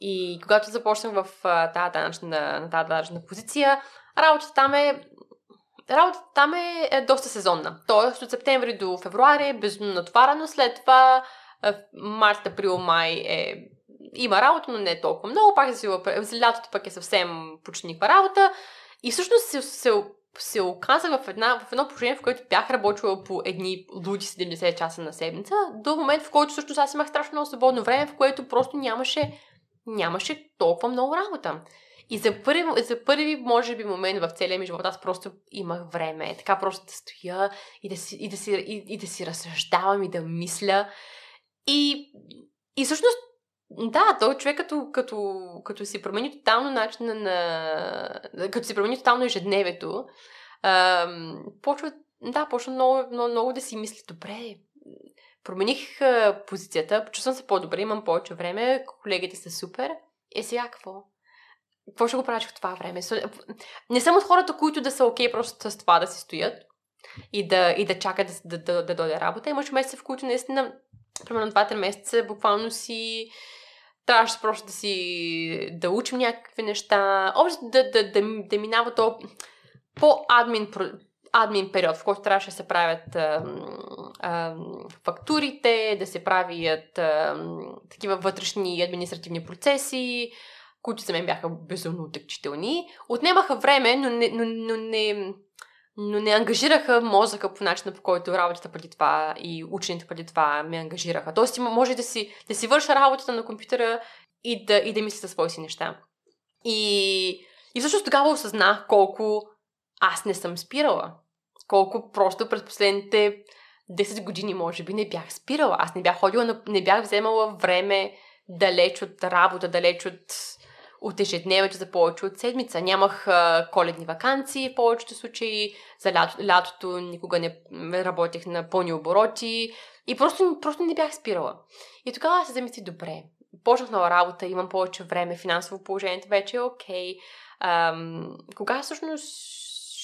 И когато започнах в тази данъчна, на тази данъчна позиция, работата там е Работата там е, е доста сезонна. Тоест от септември до февруари е безумно натварено, след това е, март, април, май е има работа, но не е толкова много. Пак за, за лятото пък е съвсем починиква работа. И всъщност се, се, се оказах в, една, в едно положение, в което бях работила по едни луди 70 часа на седмица, до момент, в който всъщност аз имах страшно много свободно време, в което просто нямаше, нямаше толкова много работа. И за първи, за първи, може би, момент в целия ми живот аз просто имах време. Така просто да стоя и да си, и да си, и, и да си разсъждавам и да мисля. И, и всъщност, да, той човек като, като, като си промени тотално начина на... като си промени тотално ежедневието, ам, почва, да, почва много, много, много да си мисли, добре, промених а, позицията, чувствам се по-добре, имам повече време, колегите са супер. Е сега какво? какво ще го правиш в това време? Не съм от хората, които да са окей okay просто с това да си стоят и да, и да чакат да, да, да, да дойде работа. Имаш месеца, в които наистина, примерно 2-3 месеца, буквално си трябваше просто да си да учим някакви неща, общо да, да, да, да минава то по-админ админ период, в който трябваше да се правят а, а, фактурите, да се правят а, такива вътрешни административни процеси, които за мен бяха безумно отекчителни. Отнемаха време, но не, но, но не, но не ангажираха мозъка по начина, по който работата преди това и учените преди това ме ангажираха. Тоест, може да си, да си върша работата на компютъра и да, и да мисля за своите си неща. И, и всъщност тогава осъзнах колко аз не съм спирала. Колко просто през последните 10 години, може би, не бях спирала. Аз не бях ходила, не бях вземала време далеч от работа, далеч от от ежедневието за повече от седмица. Нямах а, коледни вакансии в повечето случаи, за лято, лятото никога не работех на пълни обороти и просто, просто не бях спирала. И тогава се замисли, добре, почнах нова работа, имам повече време, финансово положението вече е окей. Okay. кога всъщност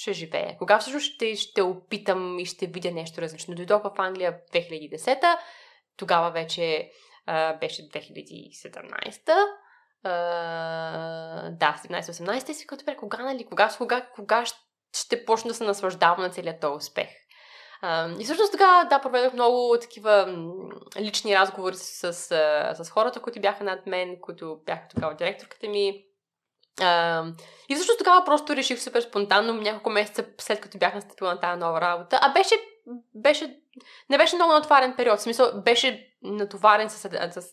ще живея? Кога всъщност ще, ще опитам и ще видя нещо различно? Дойдох в Англия 2010 тогава вече а, беше 2017 да, 17-18 си като кога, нали, кога, кога, кога ще почна да се наслаждавам на целият този успех. Uh, и всъщност тогава, да, проведох много такива лични разговори с, с, с хората, които бяха над мен, които бяха тогава директорката ми. Uh, и всъщност тогава просто реших супер спонтанно, няколко месеца след като бях настъпила на тази нова работа. А беше, беше не беше много натварен период. В смисъл, беше натоварен с, с, с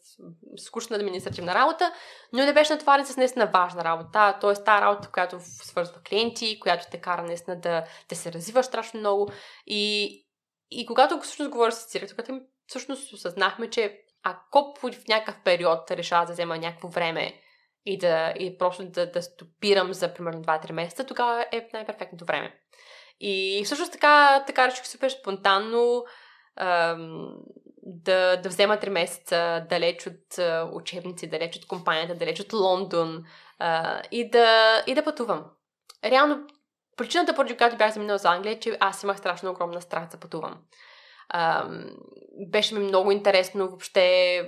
скучна административна работа, но не беше натоварен с наистина важна работа. Т.е. тази работа, която свързва клиенти, която те кара наистина да, да се развива страшно много. И, и когато всъщност говоря с директорката, всъщност осъзнахме, че ако в някакъв период решава да взема някакво време и, да, и просто да, да стопирам за примерно 2-3 месеца, тогава е най-перфектното време. И всъщност така, така реших супер спонтанно да, да взема три месеца далеч от учебници, далеч от компанията, далеч от Лондон а, и, да, и да пътувам. Реално, причината, поради която бях заминала за Англия, е, че аз имах страшно огромна страх да пътувам. А, беше ми много интересно въобще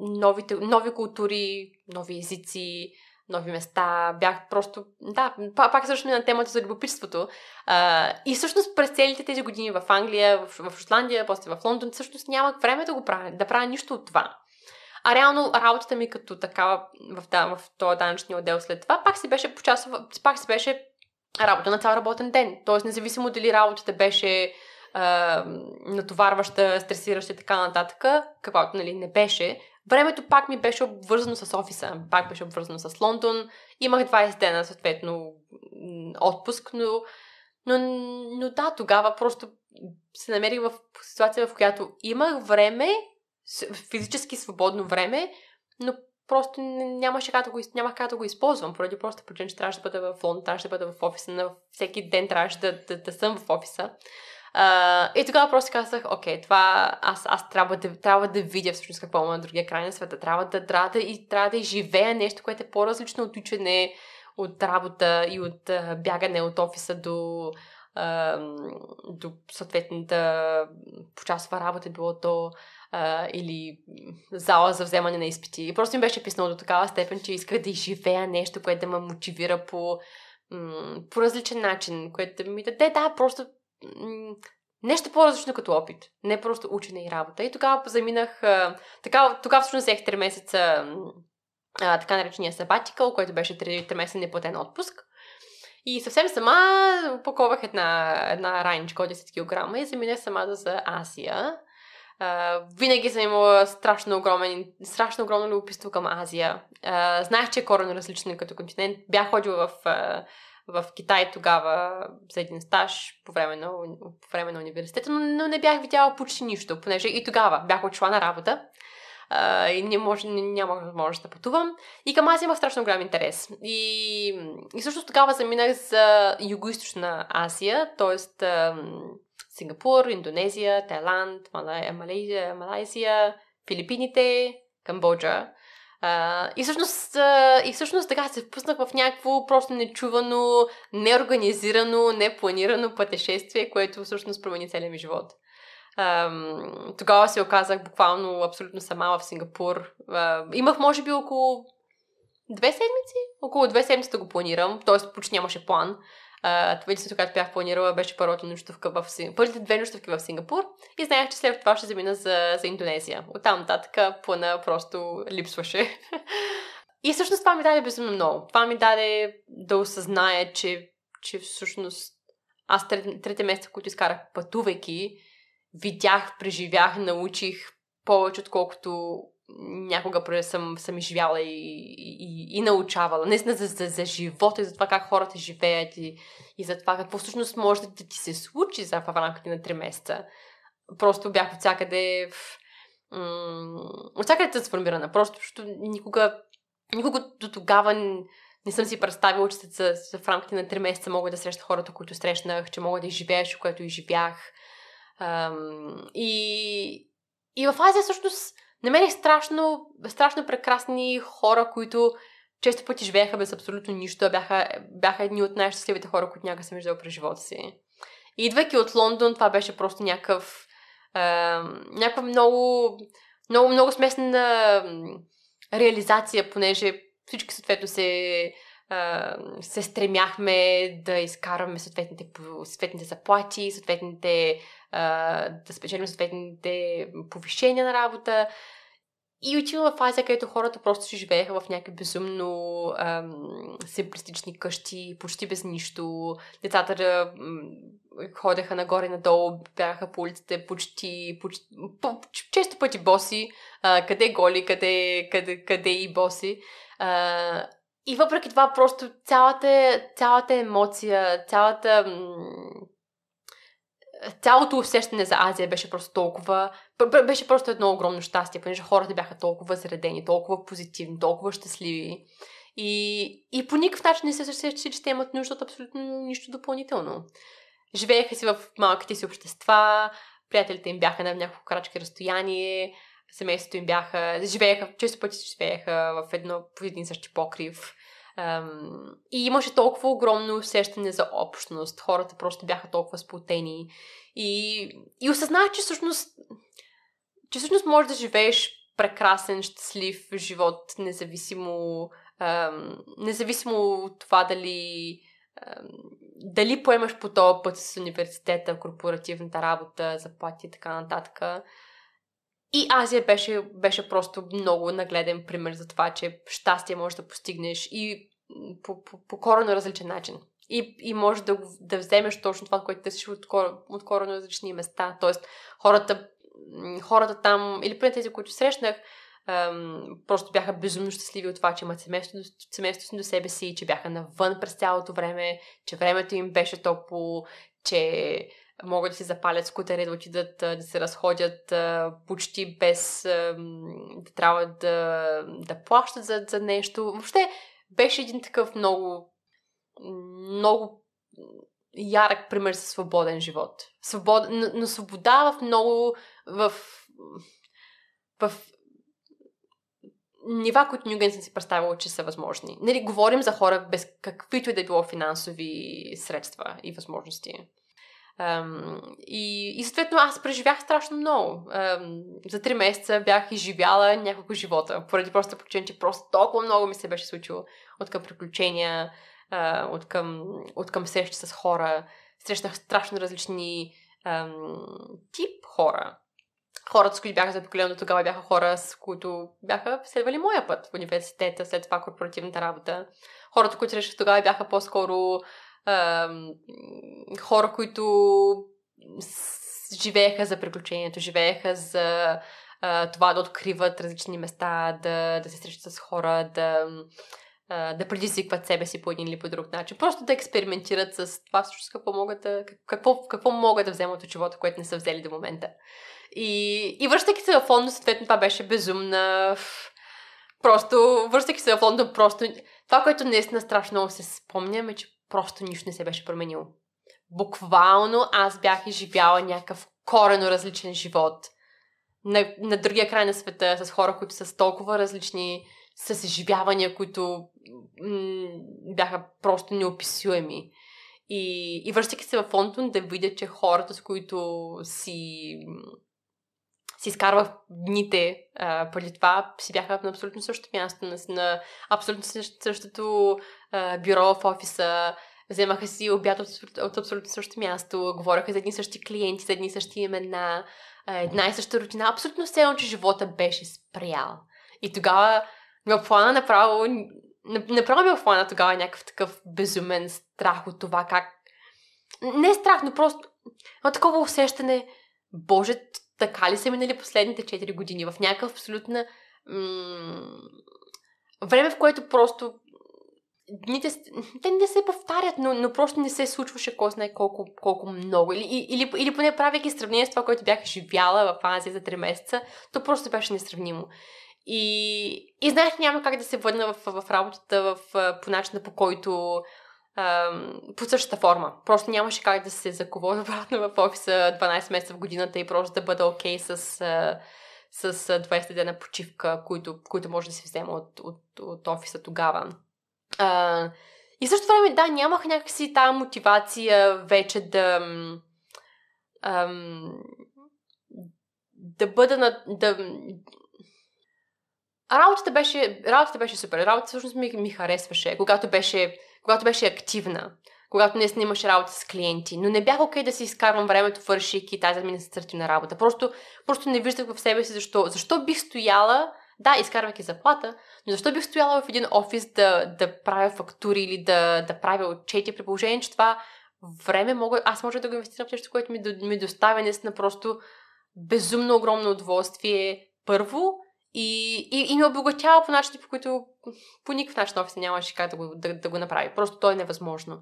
новите, нови култури, нови езици, нови места, бях просто... Да, пак също на темата за любопитството. А, и всъщност през целите тези години в Англия, в, в Шотландия, после в Лондон, всъщност нямах време да го правя, да правя нищо от това. А реално работата ми като такава в, да, в този данъчния отдел след това пак си беше почасова, пак си беше работа на цял работен ден. Тоест, независимо дали работата беше а, натоварваща, стресираща и така нататък, каквато нали, не беше, Времето пак ми беше обвързано с офиса, пак беше обвързано с Лондон. Имах 20 дена, съответно, отпуск, но, но, но да, тогава просто се намерих в ситуация, в която имах време, физически свободно време, но просто нямаше как да го, нямах как да го използвам, поради просто причина, че трябваше да бъда в Лондон, трябваше да бъда в офиса, на всеки ден трябваше да, да, да съм в офиса и тогава просто казах, окей, това аз, аз трябва, да, трябва да видя всъщност какво има на другия край на света. Трябва да, трябва да, и, трябва да изживея нещо, което е по-различно от учене, от работа и от бягане от офиса до, а, до съответната почасова работа, било то а, или зала за вземане на изпити. И просто ми беше писнало до такава степен, че исках да изживея нещо, което да ме мотивира по, по различен начин, което да ми даде, да, просто нещо по-различно като опит, не просто учене и работа. И тогава заминах, тогава, всъщност взех 3 месеца а, така наречения сабатикъл, който беше 3, 3 месеца неплатен отпуск. И съвсем сама упаковах една, една раничка от 10 кг и заминах сама за Азия. Uh, винаги съм имала страшно, огромен, страшно огромно любопитство към Азия. Uh, знаех, че е коренно различен като континент. Бях ходила в uh, в Китай тогава за един стаж по време на, по време на университета, но, но не бях видяла почти нищо, понеже и тогава бях отшла на работа а, и не може, нямах възможност да пътувам. И към Азия имах страшно голям интерес. И, и също тогава заминах за Юго-Источна Азия, т.е. Сингапур, Индонезия, Тайланд, Малай, Малайзия, Филипините, Камбоджа. А, и, всъщност, а, и всъщност така се впуснах в някакво просто нечувано, неорганизирано, непланирано пътешествие, което всъщност промени целия ми живот. Uh, тогава се оказах буквално абсолютно сама в Сингапур. Uh, имах, може би, около две седмици. Около две седмици да го планирам, т.е. почти нямаше план а, това единственото, което бях планирала, беше първото нощувка в Сингапур. Първите две нощувки в Сингапур и знаех, че след това ще замина за, за Индонезия. Оттам нататък плана просто липсваше. [LAUGHS] И всъщност това ми даде безумно много. Това ми даде да осъзная, че, че всъщност аз трите месеца, които изкарах пътувайки, видях, преживях, научих повече, отколкото някога съм, съм изживяла и, и, и научавала. Наистина за, за, за живота и за това как хората живеят и, и за това какво всъщност може да ти се случи за в рамките на 3 месеца. Просто бях от всякъде... В, м- от всякъде трансформирана. Просто защото никога, никога до тогава не съм си представила, че са, са в рамките на 3 месеца мога да среща хората, които срещнах, че мога да изживееш, което изживях. Ам, и, и в Азия всъщност намерих е страшно, страшно прекрасни хора, които често пъти живееха без абсолютно нищо, бяха, бяха едни от най-щастливите хора, които някак съм виждал през живота си. И идвайки от Лондон, това беше просто някакъв е, някаква много, много, много смесна реализация, понеже всички съответно се се стремяхме да изкараме съответните, съответните заплати, съответните, да спечелим съответните повишения на работа и отива в фаза, където хората просто си живееха в някакви безумно ам, симплистични къщи, почти без нищо. Децата да ходеха нагоре-надолу, бяха по улиците почти, почти по, често пъти боси, а, къде голи, къде, къде, къде и боси. А, и въпреки това, просто цялата, цялата емоция, цялата цялото усещане за Азия беше просто толкова... Беше просто едно огромно щастие, понеже хората бяха толкова заредени, толкова позитивни, толкова щастливи. И, и по никакъв начин не се усещаше, че те имат нужда от абсолютно нищо допълнително. Живееха си в малките си общества, приятелите им бяха на няколко крачки разстояние, семейството им бяха... Живееха, често пъти живееха в едно, по един същи покрив и имаше толкова огромно усещане за общност. Хората просто бяха толкова сплутени. И, и осъзнах, че всъщност, че всъщност можеш да живееш прекрасен, щастлив живот, независимо, независимо от това дали, дали поемаш по този път с университета, корпоративната работа, заплати и така нататък. И Азия беше, беше просто много нагледен пример за това, че щастие можеш да постигнеш и по, по, по коренно различен начин. И, и можеш да, да вземеш точно това, което търсиш от, кор, от коренно различни места. Тоест, хората, хората там, или поне тези, които срещнах, ем, просто бяха безумно щастливи от това, че имат семейство, семейството до себе си, че бяха навън през цялото време, че времето им беше топло, че могат да си запалят скутери, да отидат да се разходят почти без да трябва да, да плащат за, за нещо. Въобще беше един такъв много, много ярък пример за свободен живот. Свобод... Но, но свобода в много... в... в нива, които Нюген съм си представила, че са възможни. Нали, говорим за хора без каквито и да е било финансови средства и възможности и, и съответно аз преживях страшно много. за три месеца бях изживяла няколко живота, поради просто причина, че просто толкова много ми се беше случило от към приключения, от, към, от към срещи с хора. Срещнах страшно различни тип хора. Хората, с които бяха запоклена тогава, бяха хора, с които бяха следвали моя път в университета, след това корпоративната работа. Хората, които срещах тогава, бяха по-скоро а, хора, които живееха за приключението, живееха за а, това да откриват различни места, да, да се срещат с хора, да, а, да предизвикват себе си по един или по друг начин. Просто да експериментират с това всъщност какво могат да, какво, какво могат да вземат от живота, което не са взели до момента. И, и връщайки се в фонда, съответно това беше безумна... Просто, връщайки се в фонда, просто... Това, което наистина страшно много се спомням е, че просто нищо не се беше променило. Буквално аз бях изживяла някакъв корено различен живот. На, на другия край на света, с хора, които са с толкова различни, с изживявания, които м- бяха просто неописуеми. И, и връщайки се в Фонтон, да видя, че хората, с които си си изкарвах дните а, преди това, си бяха на абсолютно същото място, на, на абсолютно същото а, бюро в офиса, вземаха си обяд от, от абсолютно същото място, говореха за едни същи клиенти, за едни същи имена, една и съща рутина. Абсолютно все едно, че живота беше спрял. И тогава ме плана направо, направо ме плана тогава е някакъв такъв безумен страх от това как... Не страх, но просто но такова усещане, Боже, така ли са минали последните 4 години? В някаква абсолютна м- време, в което просто дните, те не се повтарят, но, но просто не се случваше кой знае колко, колко много. Или, или, или поне правяки сравнение с това, което бях живяла в Азия за 3 месеца, то просто беше несравнимо. И, и знаех, няма как да се върна в, в работата в, по начина по който по същата форма. Просто нямаше как да се заковори [LAUGHS] обратно в офиса 12 месеца в годината и просто да бъда окей okay с, с 20 дена почивка, които, които може да се взема от, от, от офиса тогава. А, и също време, да, нямах някакси тази мотивация вече да... Ам, да бъда на... Да... Работата беше, работата беше супер. Работата всъщност ми, ми харесваше. Когато беше когато беше активна, когато не снимаше работа с клиенти, но не бях окей okay да си изкарвам времето, вършики тази административна работа. Просто, просто не виждах в себе си защо. Защо бих стояла, да, изкарвайки заплата, но защо бих стояла в един офис да, да правя фактури или да, да правя отчети, при положение, че това време мога, аз може да го инвестирам в нещо, което ми, ми доставя наистина просто безумно огромно удоволствие. Първо, и, и, и ме обогатява по начини, по които по никакъв начин офис нямаше как да го, да, да го направи. Просто то е невъзможно.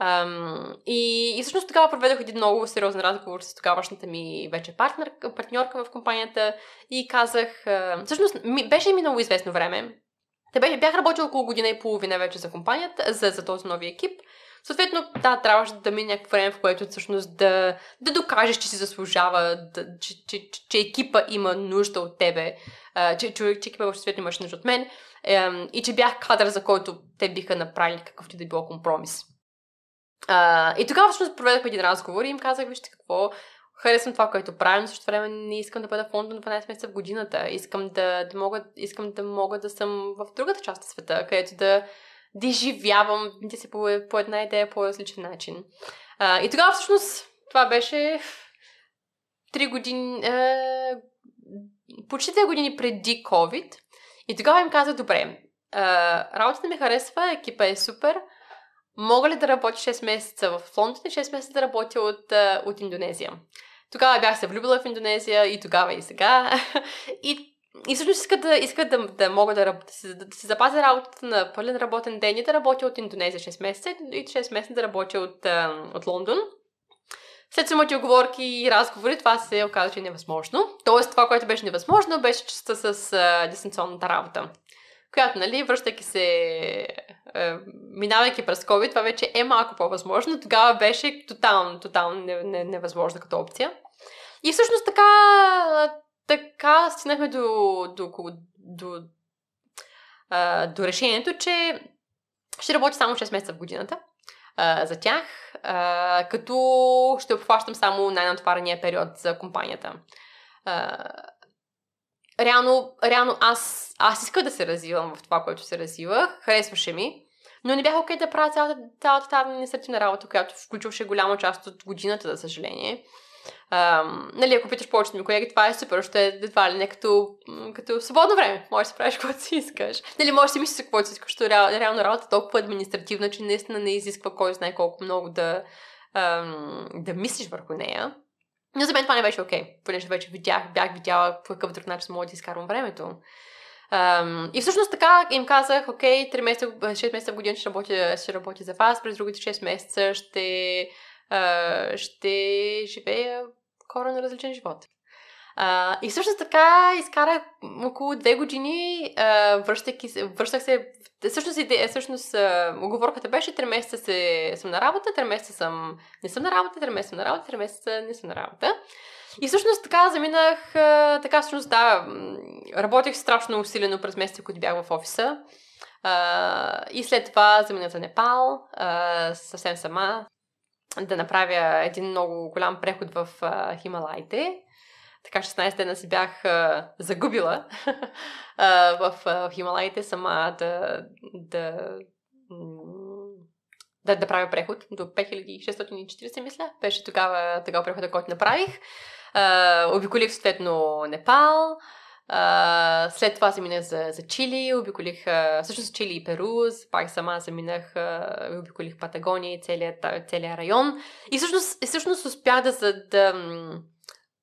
Ам, и, и всъщност тогава проведох един много сериозен разговор с тогавашната ми вече партнер, партньорка в компанията и казах... А, всъщност ми, беше минало известно време. Те беше, бях работил около година и половина вече за компанията, за, за този нови екип. Съответно, да, трябваше да мине някакво време, в което всъщност да, да докажеш, че си заслужава, да, че, че, че, че екипа има нужда от тебе, че, че, че кипел свет имаш нужда от мен и че бях кадър, за който те биха направили какъвто и да било компромис. и тогава всъщност проведах един разговор и им казах, вижте какво, харесвам това, което правим, също време не искам да бъда в Лондон 12 месеца в годината. Искам да, да, мога, искам да мога да съм в другата част на света, където да, да изживявам да се по, по една идея по различен начин. А, и тогава всъщност това беше 3 години, почти две години преди COVID. И тогава им каза, добре, работата ми харесва, екипа е супер. Мога ли да работя 6 месеца в Лондон и 6 месеца да работя от, от Индонезия? Тогава бях се влюбила в Индонезия и тогава и сега. [LAUGHS] и, и всъщност иска да, иска да, да мога да, да, да се запазя работата на пълен работен ден и да работя от Индонезия 6 месеца и 6 месеца да работя от, от Лондон. След самите оговорки и разговори, това се оказа, че е невъзможно. Тоест, това, което беше невъзможно, беше частта с а, дистанционната работа. Която, нали, връщайки се, а, минавайки през COVID, това вече е малко по-възможно. Тогава беше тотално, тотално не, не, невъзможно като опция. И всъщност така, така стигнахме до, до, до, а, до решението, че ще работя само 6 месеца в годината а, за тях а, като ще обхващам само най-натоварения период за компанията. А, реално, реално аз, аз исках да се развивам в това, което се развивах, харесваше ми, но не бях окей okay да правя цялата, цялата тази административна работа, която включваше голяма част от годината, за съжаление. Ам, нали, ако питаш повечето ми колеги, това е супер, ще е едва ли не като, като свободно време. може да правиш каквото си искаш. Нали, може да си мислиш каквото си искаш, защото реал, реално работа е толкова административна, че наистина не изисква кой знае колко много да, ам, да мислиш върху нея. Но за мен това не беше окей, okay, понеже вече видях, бях видяла по какъв друг начин мога да изкарвам времето. Um, и всъщност така им казах, окей, 3 месеца, 6 месеца в година ще работя, ще работя за вас, през другите 6 месеца ще ще живея на различен живот. А, и също така изкарах около две години, а, връщайки се, връщах се, всъщност, иде, всъщност оговорката беше 3 месеца се, съм на работа, 3 месеца съм, не съм на работа, 3 месеца съм на работа, 3 месеца не съм на работа. И всъщност така заминах, а, така всъщност да, работех страшно усилено през месеца, които бях в офиса. и след това заминах за Непал, съвсем сама, да направя един много голям преход в а, Хималайте. Така 16 дена си бях а, загубила [LAUGHS] а, в, а, в Хималайте сама да, да, да, да правя преход до 5640, мисля. Беше тогава, тогава прехода, който направих. А, обиколих съответно Непал, след това се минах за, за Чили, обиколих, всъщност Чили и Перу, пак сама заминах, обиколих Патагония и целият, целият район. И всъщност, всъщност успях да, да, да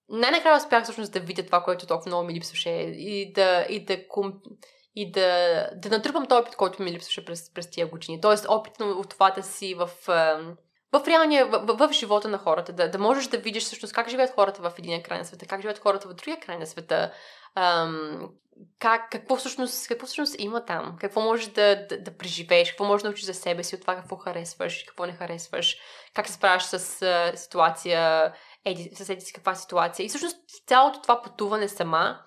най-накрая успях всъщност да видя това, което толкова много ми липсваше и да, и да, комп... и да, да натрупам този опит, който ми липсваше през, през тия години. Тоест опит от това да си в, в реалния, в, в, в живота на хората, да, да можеш да видиш всъщност как живеят хората в един край на света, как живеят хората в другия край на света, ам, как, какво, всъщност, какво всъщност има там, какво можеш да, да, да преживееш, какво можеш да научиш за себе си от това, какво харесваш, какво не харесваш, как се справяш с а, ситуация, еди, с еди си каква ситуация. И всъщност цялото това пътуване сама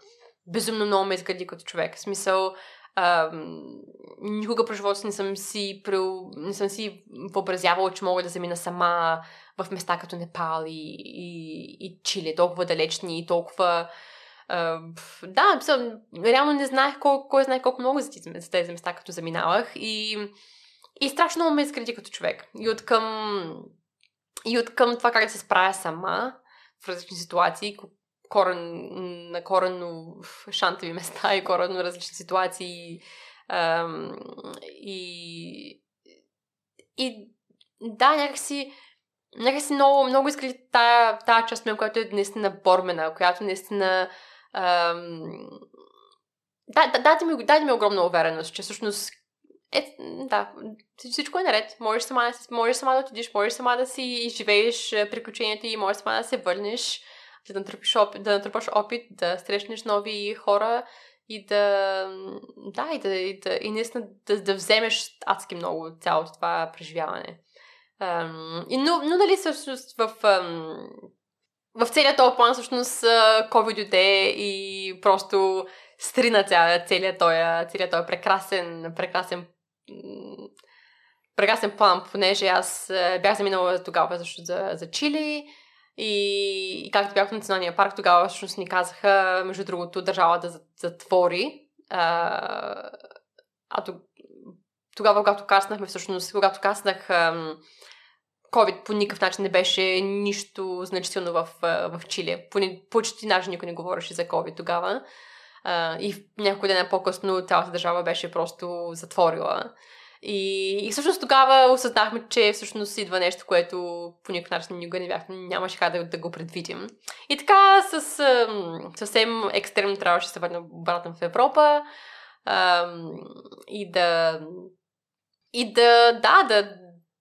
безумно много ме изгради като човек. В смисъл, ам, никога през живота не съм си, прил, не съм си въобразявала, че мога да замина сама в места като Непал и, и, и Чили, толкова далечни и толкова да, реално не знаех кой, кой знае колко много за тези, за места, като заминавах. И, и страшно много ме изкрити като човек. И от към, и от към това как да се справя сама в различни ситуации, корен, на коренно шантови места и коренно различни ситуации. и, и да, някакси, някакси много, много искали тая, тая част която е наистина бормена, която наистина да, да, даде, ми, даде ми огромна увереност, че всъщност е, да, всичко е наред. Можеш сама, можеш сама да отидеш, можеш сама да си изживееш е, приключенията и можеш сама да се върнеш, да натрупиш опит, да, натрупаш опит, да срещнеш нови хора и да, да, и да, и да, и наистина да, да вземеш адски много от цялото това преживяване. Ам, и, но, но дали всъщност в Ам, в целият този план всъщност COVID дойде и просто стрина целият този, целият този прекрасен, прекрасен прекрасен план, понеже аз бях заминала тогава също за, за Чили и, и както бях в националния парк, тогава всъщност ни казаха, между другото, държава да затвори. А, а тогава, когато каснахме всъщност, когато каснах ам, COVID по никакъв начин не беше нищо значително в, в Чили. Почти даже никой не говореше за COVID тогава. А, и няколко дена по-късно цялата държава беше просто затворила. И, и всъщност тогава осъзнахме, че всъщност идва нещо, което по никакъв начин никога не бяхме, нямаше как да, да го предвидим. И така с, съвсем екстремно трябваше да се върна обратно в Европа а, и да и да, да, да,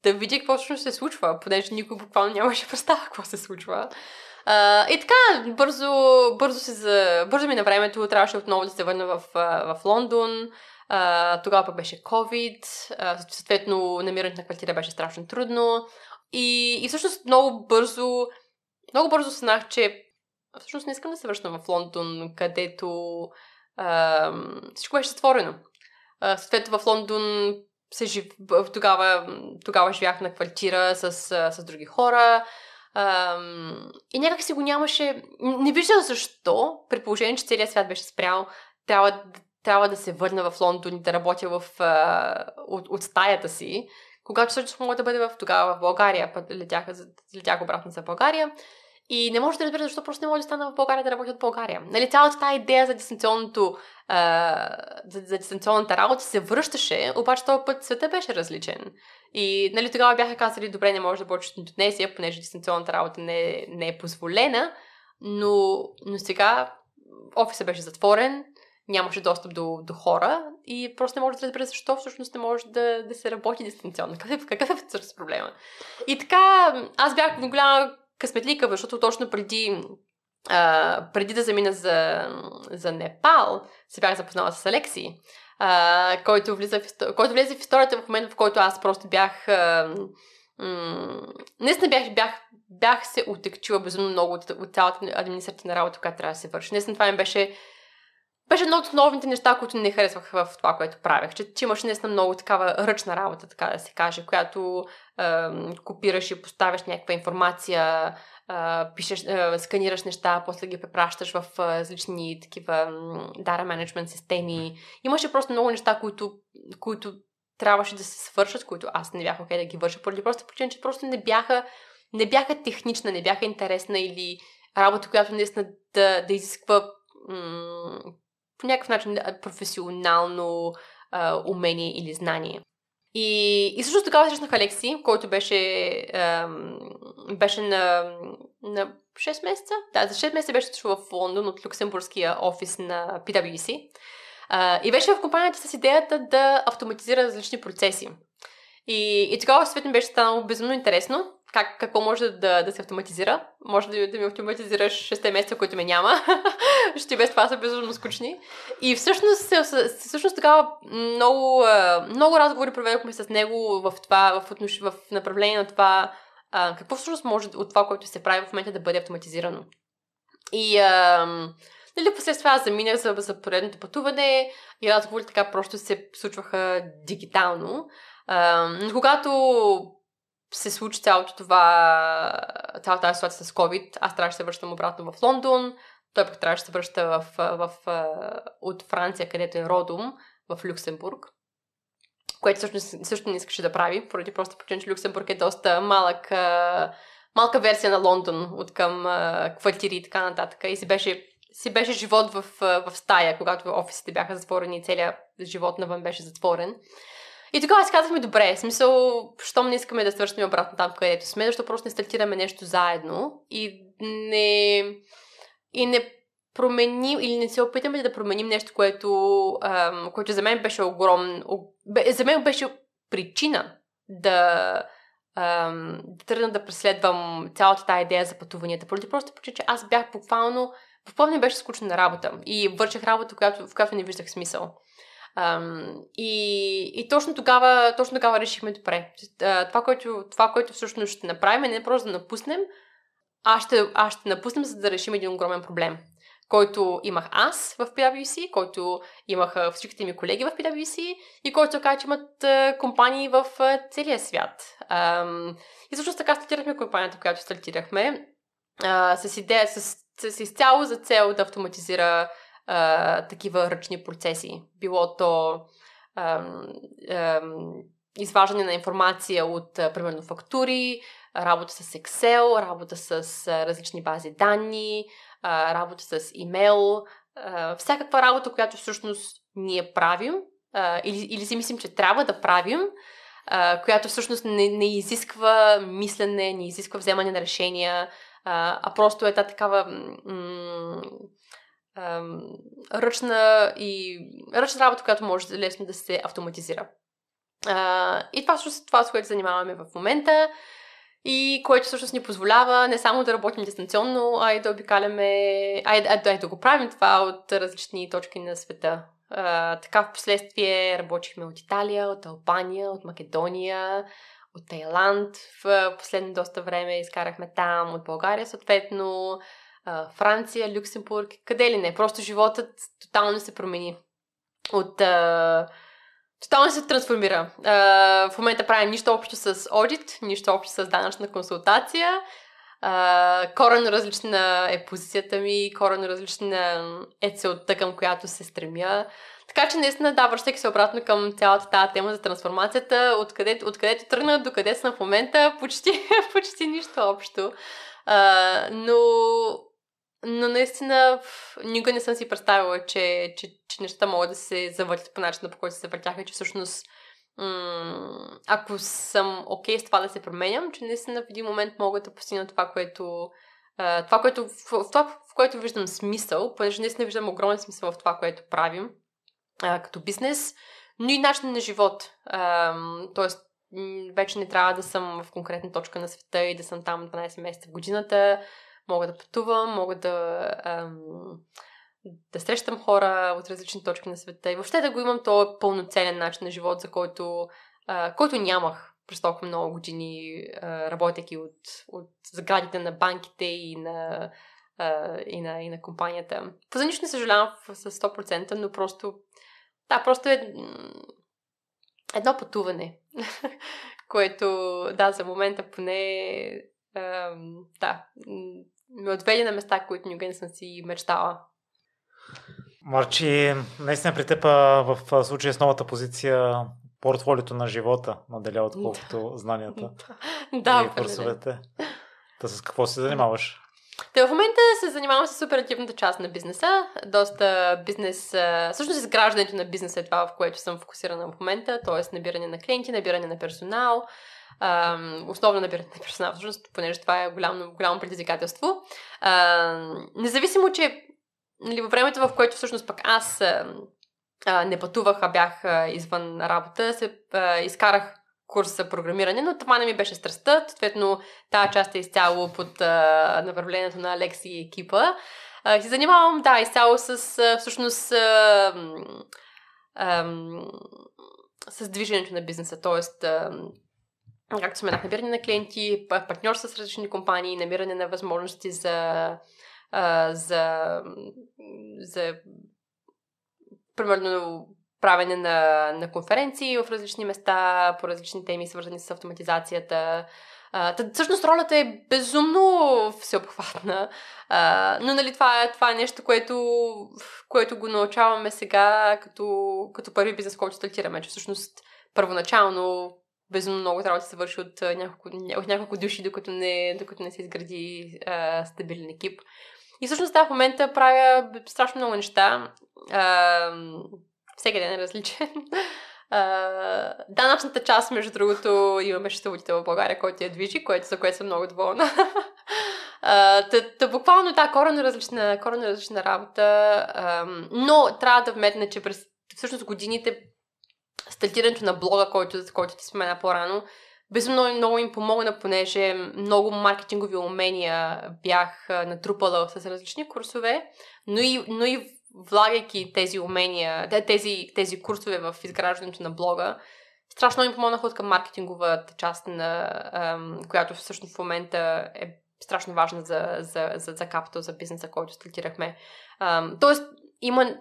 да видя какво всъщност се случва, понеже никой буквално нямаше представа какво се случва. А, и така, бързо, бързо, се за... бързо ми е на времето трябваше отново да се върна в, в Лондон. А, тогава пък беше COVID, а, съответно намирането на квартира беше страшно трудно. И, и всъщност много бързо, много бързо съзнах, че всъщност не искам да се връщам в Лондон, където а, всичко беше затворено. Съответно в Лондон се жив... тогава, тогава живях на квартира с, с други хора. и някак си го нямаше. Не виждам защо, при положение, че целият свят беше спрял, трябва, трябва да се върна в Лондон и да работя в, от, от стаята си, когато също мога да бъде в тогава в България. Път летях, летях обратно за България. И не може да разбера защо просто не може да стана в България да работя в България. Нали, цялата тази идея за, дистанционното, а, за, за дистанционната работа се връщаше, обаче този път света беше различен. И нали, тогава бяха казали, добре, не може да работиш от Индонезия, понеже дистанционната работа не, не е позволена, но, но сега офиса беше затворен, нямаше достъп до, до хора и просто не може да разбере защо всъщност не може да, да се работи дистанционно. [LAUGHS] Какъв, какъв е всъщност проблема? И така, аз бях голяма късметлика, защото точно преди, а, преди да замина за, за Непал, се бях запознала с Алекси, а, който, влиза в, който влезе в историята в момента, в който аз просто бях... А, наистина бях, бях, бях се отекчила безумно много от, от цялата административна работа, която трябва да се върши. Наистина това ми беше беше едно от основните неща, които не харесвах в това, което правех, че, че имаше наистина много такава ръчна работа, така да се каже, която копираш и поставяш някаква информация, пишеш, сканираш неща, после ги препращаш в различни такива дара менеджмент системи. Имаше просто много неща, които, които трябваше да се свършат, които аз не бях окей okay да ги върша, поради просто причина, че просто не бяха, не бяха технична, не бяха интересна или работа, която наистина да, да изисква по някакъв начин професионално а, умение или знание. И, и също тогава срещнах Алекси, който беше, ам, беше на, на 6 месеца. Да, за 6 месеца беше в Лондон от люксембургския офис на PwC. А, и беше в компанията с идеята да автоматизира различни процеси. И, и тогава съответно беше станало безумно интересно как, какво може да, да се автоматизира. Може да, да ми автоматизираш 6 месеца, които ме няма. [LAUGHS] Ще без това са безумно скучни. И всъщност, всъщност тогава много, много разговори проведохме с него в, това, в, отнош... в направление на това какво всъщност може от това, което се прави в момента да бъде автоматизирано. И а, нали, последствие аз заминах за, за поредното пътуване и разговорите така просто се случваха дигитално. но когато се случи цялото това, цялата тази ситуация с COVID, аз трябваше да се връщам обратно в Лондон, той пък трябваше да се връща в, в, в, от Франция, където е родом, в Люксембург, което също, също не искаше да прави, поради просто причина, че Люксембург е доста малък, малка версия на Лондон от към квартири и така нататък. И си беше, си беше живот в, в стая, когато офисите бяха затворени и целият живот навън беше затворен. И тогава си казахме, добре, смисъл, щом не искаме да свършим обратно там, където сме, защото просто не стартираме нещо заедно и не, и не променим или не се опитаме да променим нещо, което, ам, което за мен беше огромно. За мен беше причина да, ам, да тръгна да преследвам цялата тази идея за пътуванията. Поради просто почи, че аз бях буквално, буквално беше скучна работа и върших работа, която, в която не виждах смисъл. Ам, и, и точно, тогава, точно тогава решихме добре. Това което, това, което всъщност ще направим, е не просто да напуснем, а ще, а ще напуснем, за да решим един огромен проблем, който имах аз в PwC, който имаха всичките ми колеги в PwC и който се че имат компании в целия свят. Ам, и също така стартирахме компанията, която стартирахме, а, с идея, с, с, с изцяло за цел да автоматизира а, такива ръчни процеси. Било то а, а, изваждане на информация от, а, примерно, фактури, работа с Excel, работа с а, различни бази данни, а, работа с имейл, а, всякаква работа, която всъщност ние правим а, или, или си мислим, че трябва да правим, а, която всъщност не, не изисква мислене, не изисква вземане на решения, а, а просто е та такава м- ръчна и ръчна работа, която може лесно да се автоматизира. и това всъщност е това, с което занимаваме в момента и което всъщност ни позволява не само да работим дистанционно, а и да обикаляме, а и, а, а, да го правим това от различни точки на света. А, така в последствие работихме от Италия, от Албания, от Македония, от Тайланд. В последно доста време изкарахме там, от България съответно. Франция, Люксембург, къде ли не. Просто животът тотално се промени. От... А, Тотално се трансформира. А, в момента правим нищо общо с одит, нищо общо с данъчна консултация. А, коренно различна е позицията ми, коренно различна е целта, към която се стремя. Така че наистина, да, връщайки се обратно към цялата тази тема за трансформацията, откъдето, откъдето тръгна, докъде съм в момента, почти, [LAUGHS] почти нищо общо. А, но но наистина никога не съм си представила, че, че, че нещата могат да се завъртят по начина, по който се завъртяха, че всъщност м- ако съм окей okay с това да се променям, че наистина в един момент мога да постигна това, което това, което, в, това, в което виждам смисъл, понеже наистина виждам огромен смисъл в това, което правим а, като бизнес, но и начин на живот. А, тоест, вече не трябва да съм в конкретна точка на света и да съм там 12 месеца в годината. Мога да пътувам, мога да, ам, да срещам хора от различни точки на света и въобще да го имам този пълноценен начин на живот, за който, а, който нямах през толкова много години, а, работейки от, от заградите на банките и на, а, и на, и на компанията. За нищо не съжалявам с 100%, но просто да, просто е едно пътуване, [LAUGHS] което, да, за момента поне, да, ме отведе на места, които никога не съм си мечтала. Марчи, наистина при теб в случая с новата позиция портфолиото на живота наделя, отколкото знанията [LAUGHS] да, и курсовете. Та с какво се занимаваш? Те в момента се занимавам с оперативната част на бизнеса. Доста бизнес, всъщност изграждането на бизнеса е това, в което съм фокусирана в момента, т.е. набиране на клиенти, набиране на персонал, а, основно на персонал, всъщност, понеже това е голямо, голямо предизвикателство. А, независимо, че нали, във времето, в което всъщност пък аз а, не пътувах, а бях а, извън работа, се а, изкарах курс за програмиране, но това не ми беше страстта. Съответно, тази част е изцяло под а, направлението на Алекси и екипа. А, се занимавам, да, изцяло с а, всъщност а, а, с движението на бизнеса, т.е както сме намиране на клиенти, партньорства с различни компании, намиране на възможности за, за, за примерно правене на, на конференции в различни места, по различни теми, свързани с автоматизацията. А, всъщност ролята е безумно всеобхватна, а, но нали, това, е, това е нещо, което, което го научаваме сега като, като първи бизнес, който стартираме, че всъщност първоначално безумно много да се върши от няколко, от няколко души, докато не, докато не се изгради а, стабилен екип. И всъщност в момента правя страшно много неща. А, всеки ден е различен. Uh, [LAUGHS] данъчната част, между другото, имаме счетоводител в България, който я движи, което, за което съм много доволна. Uh, [LAUGHS] та, буквално, да, коренно различна, коренно различна работа, uh, но трябва да вметна, че през всъщност годините стартирането на блога, който, който ти спомена по-рано, безумно много им помогна, понеже много маркетингови умения бях натрупала с различни курсове, но и, но и влагайки тези умения, тези, тези курсове в изграждането на блога, страшно им помогнаха от към маркетинговата част, на, която всъщност в момента е страшно важна за, за, за, за капитал, за бизнеса, който стартирахме. Тоест, има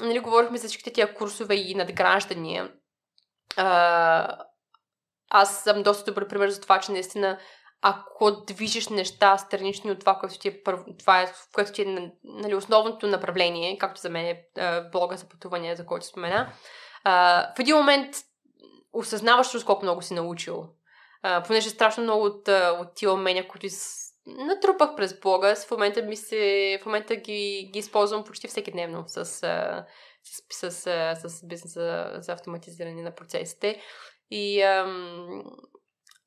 нали, говорихме за всичките тия курсове и надграждания. А, аз съм доста добър пример за това, че наистина ако движиш неща странични от това, което ти е, първо, това е, което ти е нали, основното направление, както за мен е блога за пътувания, за който спомена, а, в един момент осъзнаваш с колко много си научил. А, понеже страшно много от, от тия умения, които натрупах през блога. В момента, ми се, в момента ги, ги използвам почти всеки дневно с, с, с, с, с бизнеса за автоматизиране на процесите. И, ам,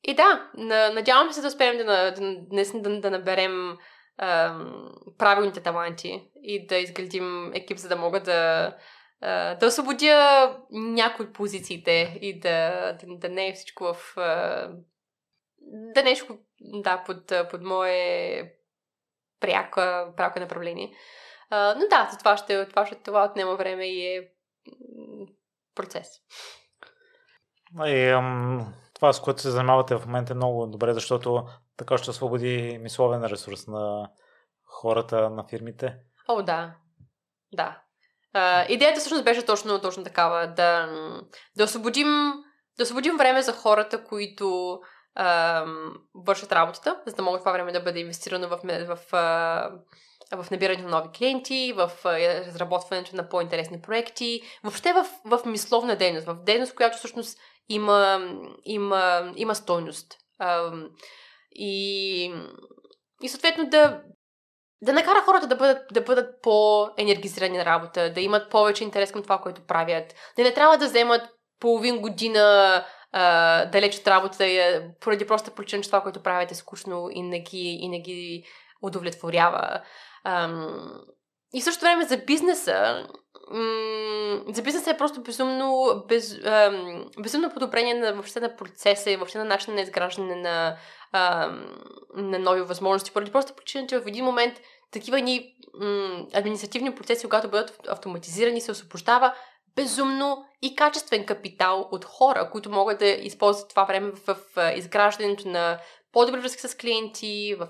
и да, надявам се да успеем да, да, да, да наберем ам, правилните таланти и да изградим екип, за да мога да, да освободя някои позициите и да, да, да не е всичко в да нещо, да, под, под мое пряка, пряка направление. А, но да, това ще, това ще това отнема време и е процес. И, ам, това, с което се занимавате в момента е много добре, защото така ще освободи мисловен ресурс на хората, на фирмите. О, да. Да. А, идеята всъщност беше точно, точно такава, да, да, освободим, да освободим време за хората, които вършат работата, за да могат това време да бъде инвестирано в, в, в, в набирането на нови клиенти, в разработването на по-интересни проекти, въобще в, в мисловна дейност, в дейност, която всъщност има, има, има стойност. и, и съответно да, да накара хората да бъдат, да бъдат по-енергизирани на работа, да имат повече интерес към това, което правят, да не трябва да вземат половин година а, далеч от работа, е, поради просто причина, че това, което правите е скучно и не ги, и не ги удовлетворява. Ам, и в същото време за бизнеса, за бизнеса е просто безумно, без, ам, безумно подобрение на, въобще на процеса и въобще на начина на изграждане на, ам, на нови възможности, поради просто причина, че в един момент такива ни административни процеси, когато бъдат автоматизирани, се освобождава безумно и качествен капитал от хора, които могат да използват това време в, в изграждането на по-добри връзки с клиенти, в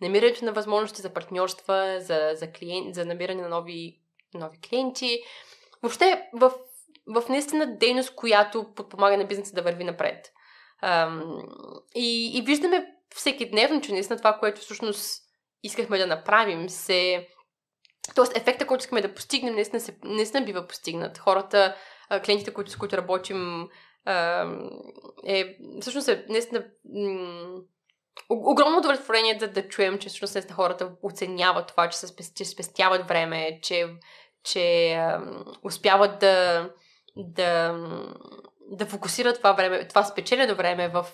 намирането на възможности за партньорства, за, за, клиент, за намиране на нови, нови клиенти. Въобще в, в наистина дейност, която подпомага на бизнеса да върви напред. Ам, и, и виждаме всеки дневно, че наистина това, което всъщност искахме да направим, се Тоест, ефекта, който искаме да постигнем, наистина, се, наистина бива постигнат. Хората, клиентите, които, с които работим, е, всъщност е наистина огромно удовлетворение да, да чуем, че всъщност наистина хората оценяват това, че, спести, че спестяват време, че, че успяват да, да, да фокусират това, време, това спечелено време в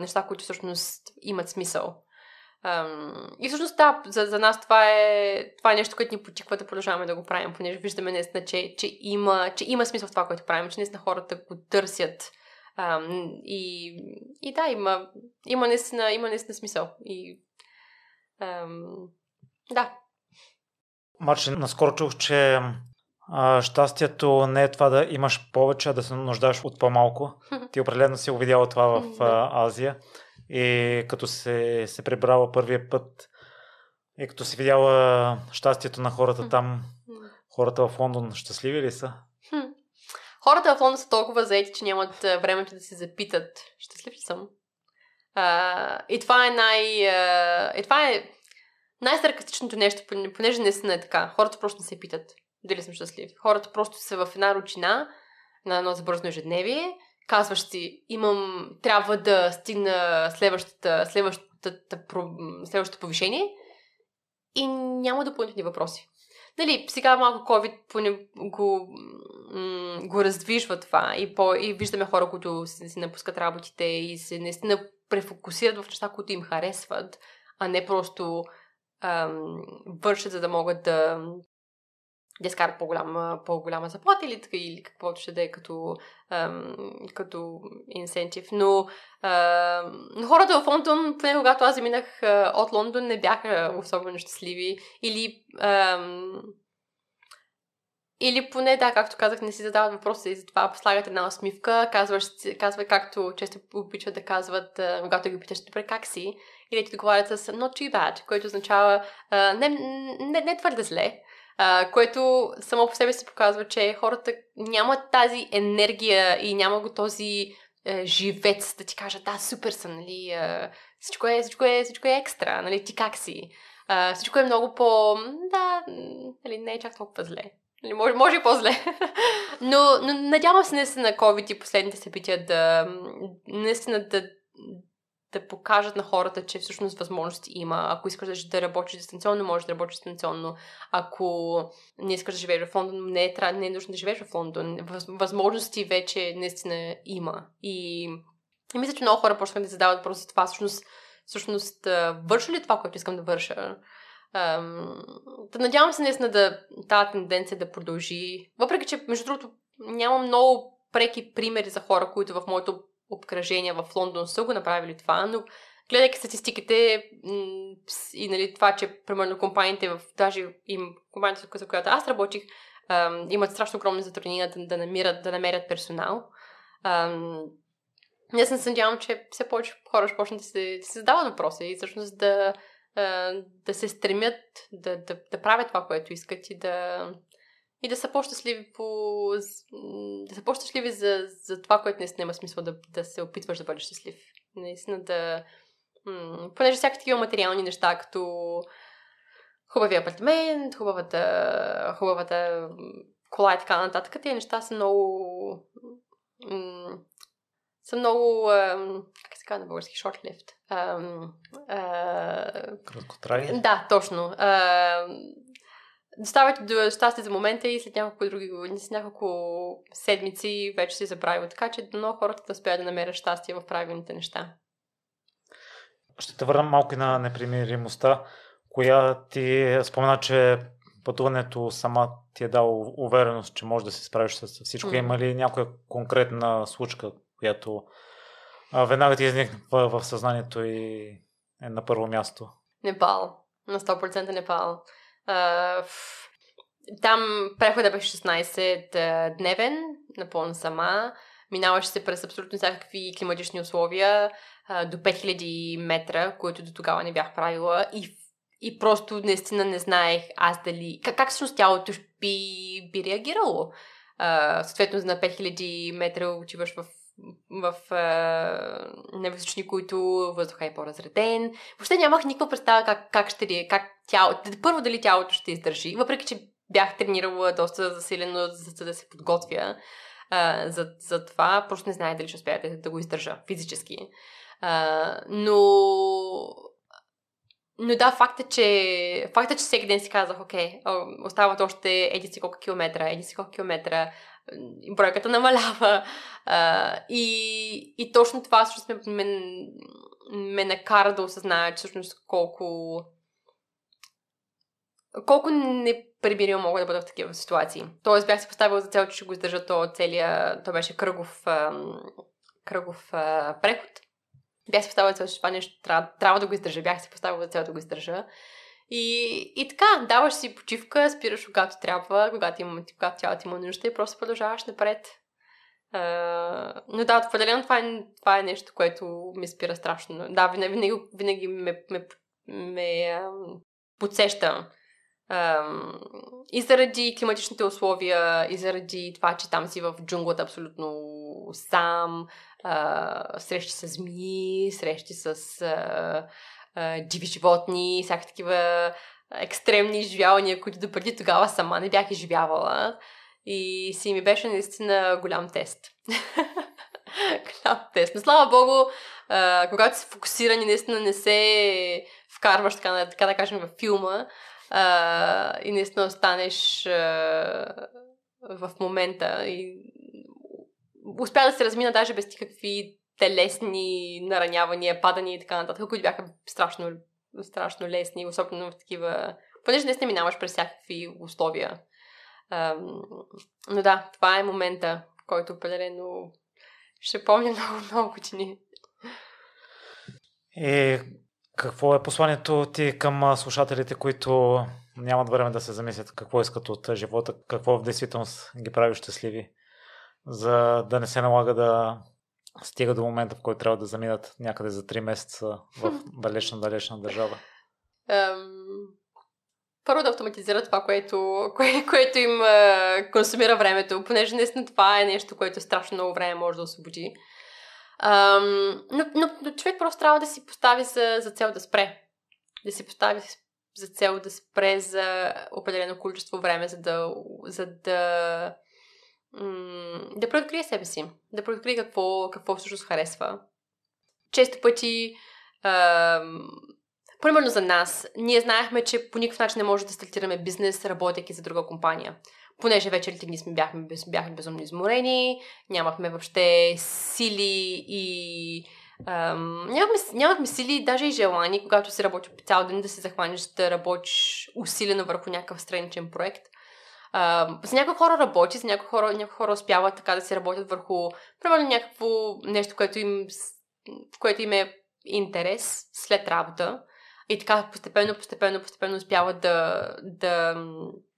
неща, които всъщност имат смисъл и всъщност да, за, за нас това е, това е нещо, което ни потиква да продължаваме да го правим, понеже виждаме наистина, че, че, има, че има смисъл в това, което правим, че наистина хората го търсят. Ам, и, и да, има, има, наистина, има наистина смисъл. И, ам, да. Марче, наскоро чух, че а, щастието не е това да имаш повече, а да се нуждаеш от по-малко. [LAUGHS] Ти определено си го видяла това в а, Азия. И е, като се, се пребрала първия път и е, като си видяла щастието на хората там, хората в Лондон щастливи ли са? Хората в Лондон са толкова заети, че нямат е, времето да се запитат. Щастлив ли съм? А, и това е най... и това е най-саркастичното нещо, понеже не са е така. Хората просто не се питат дали съм щастлив. Хората просто са в една ручина, на едно забързно ежедневие казваш си, имам, трябва да стигна следващата, следващата, следващото повишение и няма допълнителни въпроси. Нали, сега малко COVID поне го, го раздвижва това и, по, и виждаме хора, които си, си напускат работите и се наистина префокусират в неща, които им харесват, а не просто ам, вършат, за да могат да да изкарат по-голяма, по-голяма заплата или, или каквото ще да е като, ам, като инсентив. Но ам, хората в Лондон, поне когато аз заминах от Лондон, не бяха особено щастливи. Или, ам, или поне, да, както казах, не си задават въпроса и затова послагат една усмивка, казваш, казва, както често обичат да казват, когато ги питаш, добре, как си? Или ти договарят с not too bad, което означава а, не, не, не твърде зле, а, което само по себе си показва, че хората нямат тази енергия и няма го този е, живец да ти кажат, да, супер съм, нали, е, всичко, е, всичко, е, всичко е екстра, нали, ти как си? Е, всичко е много по... Да, нали, не е чак толкова зле. Нали, може, може и по-зле. [LAUGHS] Но, но надявам се наистина COVID и последните събития да наистина да да покажат на хората, че всъщност възможности има. Ако искаш да работиш дистанционно, можеш да работиш дистанционно. Ако не искаш да живееш в Лондон, не е, не е нужно да живееш в Лондон. Възможности вече наистина има. И, и мисля, че много хора почнаха да задават въпроса за това, всъщност, всъщност върша ли това, което искам да върша? Ам, да надявам се наистина да тази тенденция да продължи. Въпреки, че между другото няма много преки примери за хора, които в моето обкръжения в Лондон са го направили това, но гледайки статистиките и нали, това, че примерно компаниите, в, даже им, компанията, за която аз работих, имат страшно огромни затруднения да, да, намират, да намерят персонал. Ам, не съм се надявам, че все повече хора ще почнат да се, да се задават въпроси и всъщност да, да се стремят да, да, да правят това, което искат и да, и да са по-щастливи по... да са по-щастливи за, за това, което наистина има смисъл да, да се опитваш да бъдеш щастлив. Наистина да... М- понеже всякакви такива материални неща, като хубави апартамент, хубавата, хубавата кола и така нататък, тези неща са много... М- са много... Ам, как се казва на български? Short-lived. Краткотрайни? Да, точно ти до щастие за момента и след няколко други години, след няколко седмици вече си забравил. Така че много хората да успеят да намерят щастие в правилните неща. Ще те върна малко и на непримиримостта, коя ти спомена, че пътуването сама ти е дало увереност, че можеш да се справиш с всичко. Mm. Има ли някоя конкретна случка, която а, веднага ти изниква в съзнанието и е на първо място? Непал. На 100% Непал в... Там прехода беше 16-дневен, напълно сама. Минаваше се през абсолютно всякакви климатични условия до 5000 метра, които до тогава не бях правила и и просто наистина не знаех аз дали... Как, как всъщност тялото би, би реагирало? съответно, на 5000 метра отиваш в в е, невисочни, които въздуха е по-разреден. Въобще нямах никаква представа как, как ще как тяло, първо дали тялото ще издържи, въпреки че бях тренирала доста засилено, за да се подготвя а, е, за, за това. Просто не знае дали ще успеете да го издържа физически. А, е, но но да, факта, е, че, факта, е, че всеки ден си казах, окей, остават още еди си колко километра, еди си колко километра, бройката намалява. А, и, и точно това всъщност ме, ме, ме накара да осъзная, че всъщност колко колко неприбиримо мога да бъда в такива ситуации. Тоест бях се поставила за цел, че ще го издържа то целия, то беше кръгов, кръгов преход Бях си поставила цел, че това нещо трябва, трябва да го издържа. Бях си поставила цел да го издържа. И, и така, даваш си почивка, спираш когато трябва, когато, има, когато тялото има нужда и просто продължаваш напред. Uh, но да, определено това е, това е нещо, което ми спира страшно. Да, винаги, винаги ме, ме, ме, ме подсеща Ам, и заради климатичните условия, и заради това, че там си в джунглата абсолютно сам, а, срещи с змии, срещи с а, а, диви животни, всякакви такива екстремни изживявания, които допреди тогава сама не бях изживявала. И си ми беше наистина голям тест. [LAUGHS] голям тест. Но слава богу, а, когато си фокусирани, наистина не се вкарваш, така, така да кажем, във филма, а, и наистина останеш а, в момента. И успя да се размина даже без никакви телесни наранявания, падания и така нататък, които бяха страшно, страшно лесни, особено в такива... Понеже днес не минаваш през всякакви условия. Ам, но да, това е момента, в който определено ще помня [LAUGHS] много, много години. Е, какво е посланието ти към слушателите, които нямат време да се замислят какво искат от живота, какво в действителност ги прави щастливи, за да не се налага да стига до момента, в който трябва да заминат някъде за 3 месеца в далечна-далечна [LAUGHS] държава? първо да автоматизират това, което, кое, което им е, консумира времето, понеже наистина това е нещо, което страшно много време може да освободи. Ам, но, но, но човек просто трябва да си постави за, за цел да спре. Да си постави за цел да спре за определено количество време, за да, за да, да преоткрие себе си, да преоткрие какво, какво всъщност харесва. Често пъти, ам, примерно за нас, ние знаехме, че по никакъв начин не може да стартираме бизнес, работейки за друга компания понеже вечерите ни сме бяхме, бяхме безумно изморени, нямахме въобще сили и Ам, нямахме, нямахме сили, даже и желание, когато си работи цял ден, да се захванеш да работиш усилено върху някакъв страничен проект. Ам, за някои хора работи, за някои хора, някои хора успяват така да се работят върху, примерно, някакво нещо, което им, в което им е интерес след работа. И така постепенно, постепенно, постепенно успяват да, да,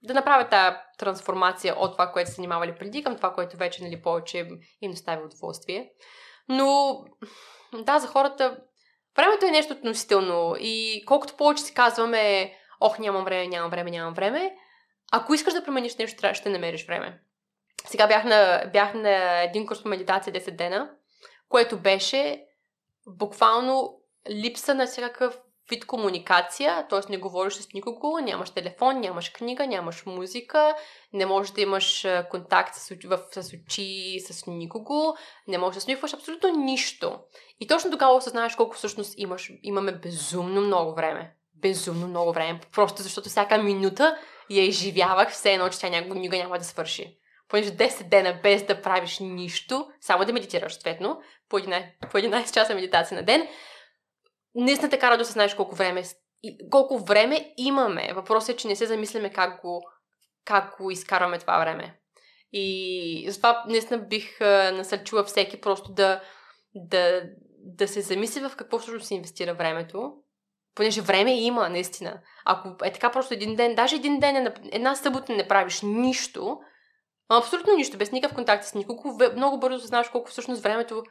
да направят тази трансформация от това, което са занимавали преди, към това, което вече нали, повече им достави удоволствие. Но да, за хората времето е нещо относително и колкото повече си казваме, ох, нямам време, нямам време, нямам време, ако искаш да промениш нещо, трябва ще намериш време. Сега бях на, бях на един курс по медитация 10 дена, което беше буквално липса на всякакъв вид комуникация, т.е. не говориш с никого, нямаш телефон, нямаш книга, нямаш музика, не можеш да имаш контакт с, с очи с никого, не можеш да смихваш абсолютно нищо. И точно тогава осъзнаеш колко всъщност имаш, имаме безумно много време. Безумно много време, просто защото всяка минута я изживявах все едно, че тя никога няма да свърши понеже 10 дена без да правиш нищо, само да медитираш, съответно, по 11, по 11 часа медитация на ден, не сте така радост, знаеш колко време, колко време имаме. Въпросът е, че не се замисляме как го, как го изкарваме това време. И затова наистина бих насърчила всеки просто да, да, да се замисли в какво всъщност се инвестира времето, понеже време има, наистина. Ако е така просто един ден, даже един ден, е една събота не правиш нищо, абсолютно нищо, без никакъв контакт с никого, много бързо се знаеш колко всъщност времето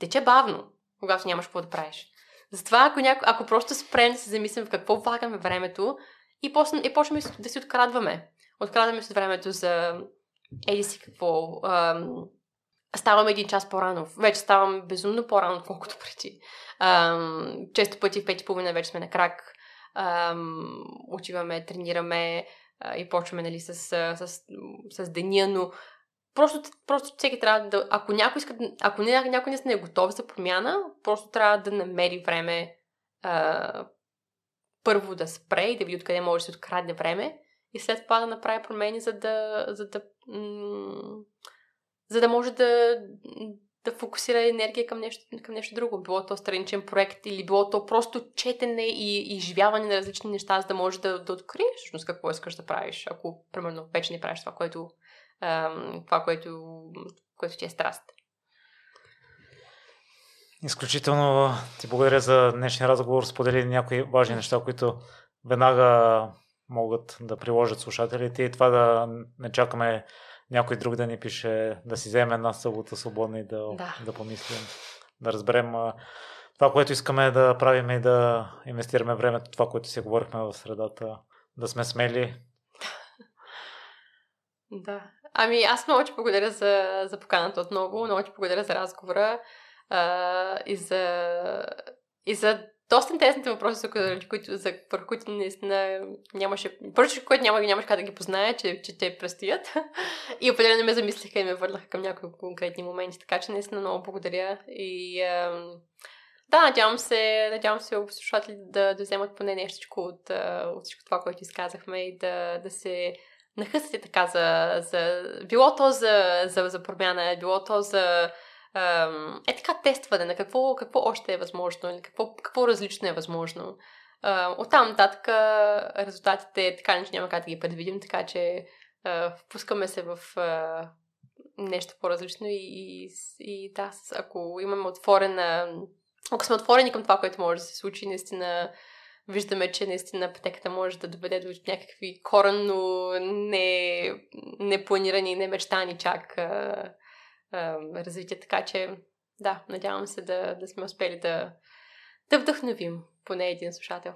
тече бавно, когато нямаш какво да правиш. Затова, ако, няко... ако просто спрем да се замислим в какво влагаме времето и, после... и почваме да си открадваме. Открадваме си времето за еди си какво. Ам... Ставам един час по-рано. Вече ставам безумно по-рано, отколкото преди. Ам... Често пъти в 5 и половина вече сме на крак. Ам... Учиваме, тренираме и почваме нали, с, с, с, с деня, но Просто, просто всеки трябва да... Ако някой, иска, ако не, някой не, е готов за промяна, просто трябва да намери време а, първо да спре и да види откъде може да се открадне време и след това да направи промени, за да, за да, за да може да, да фокусира енергия към нещо, към нещо друго. Било то страничен проект или било то просто четене и изживяване на различни неща, за да може да, да откриеш всъщност какво искаш да правиш, ако, примерно, вече не правиш това, което това, което, което ти е страст. Изключително ти благодаря за днешния разговор. Сподели някои важни неща, които веднага могат да приложат слушателите и това да не чакаме някой друг да ни пише, да си вземе една събота свободна и да, да. да помислим, да разберем това, което искаме да правим и да инвестираме времето, това, което си говорихме в средата, да сме смели. [LAUGHS] Да. Ами аз много ти благодаря за, за поканата отново, много ти благодаря за разговора а, и, за, и за доста интересните въпроси, за които, за, върху които наистина нямаше... Първо, което няма, нямаше как да ги позная, че, че те престоят. И определено ме замислиха и ме върнаха към някои конкретни моменти. Така че наистина много благодаря. И а, да, надявам се, надявам се слушателите да, да вземат поне нещо от, от всичко това, което изказахме и да, да се нахъсате така за, за... Било то за, за, за промяна, било то за... Е така тестване на какво, какво още е възможно или какво, какво различно е възможно. там нататък резултатите така не няма как да ги предвидим, така че впускаме се в нещо по-различно и, и, и да, ако имаме отворена, ако сме отворени към това, което може да се случи, наистина виждаме, че наистина пътеката може да доведе до някакви коренно не, непланирани, немечтани чак а, а, развитие. Така че, да, надявам се да, да сме успели да, да вдъхновим поне един слушател.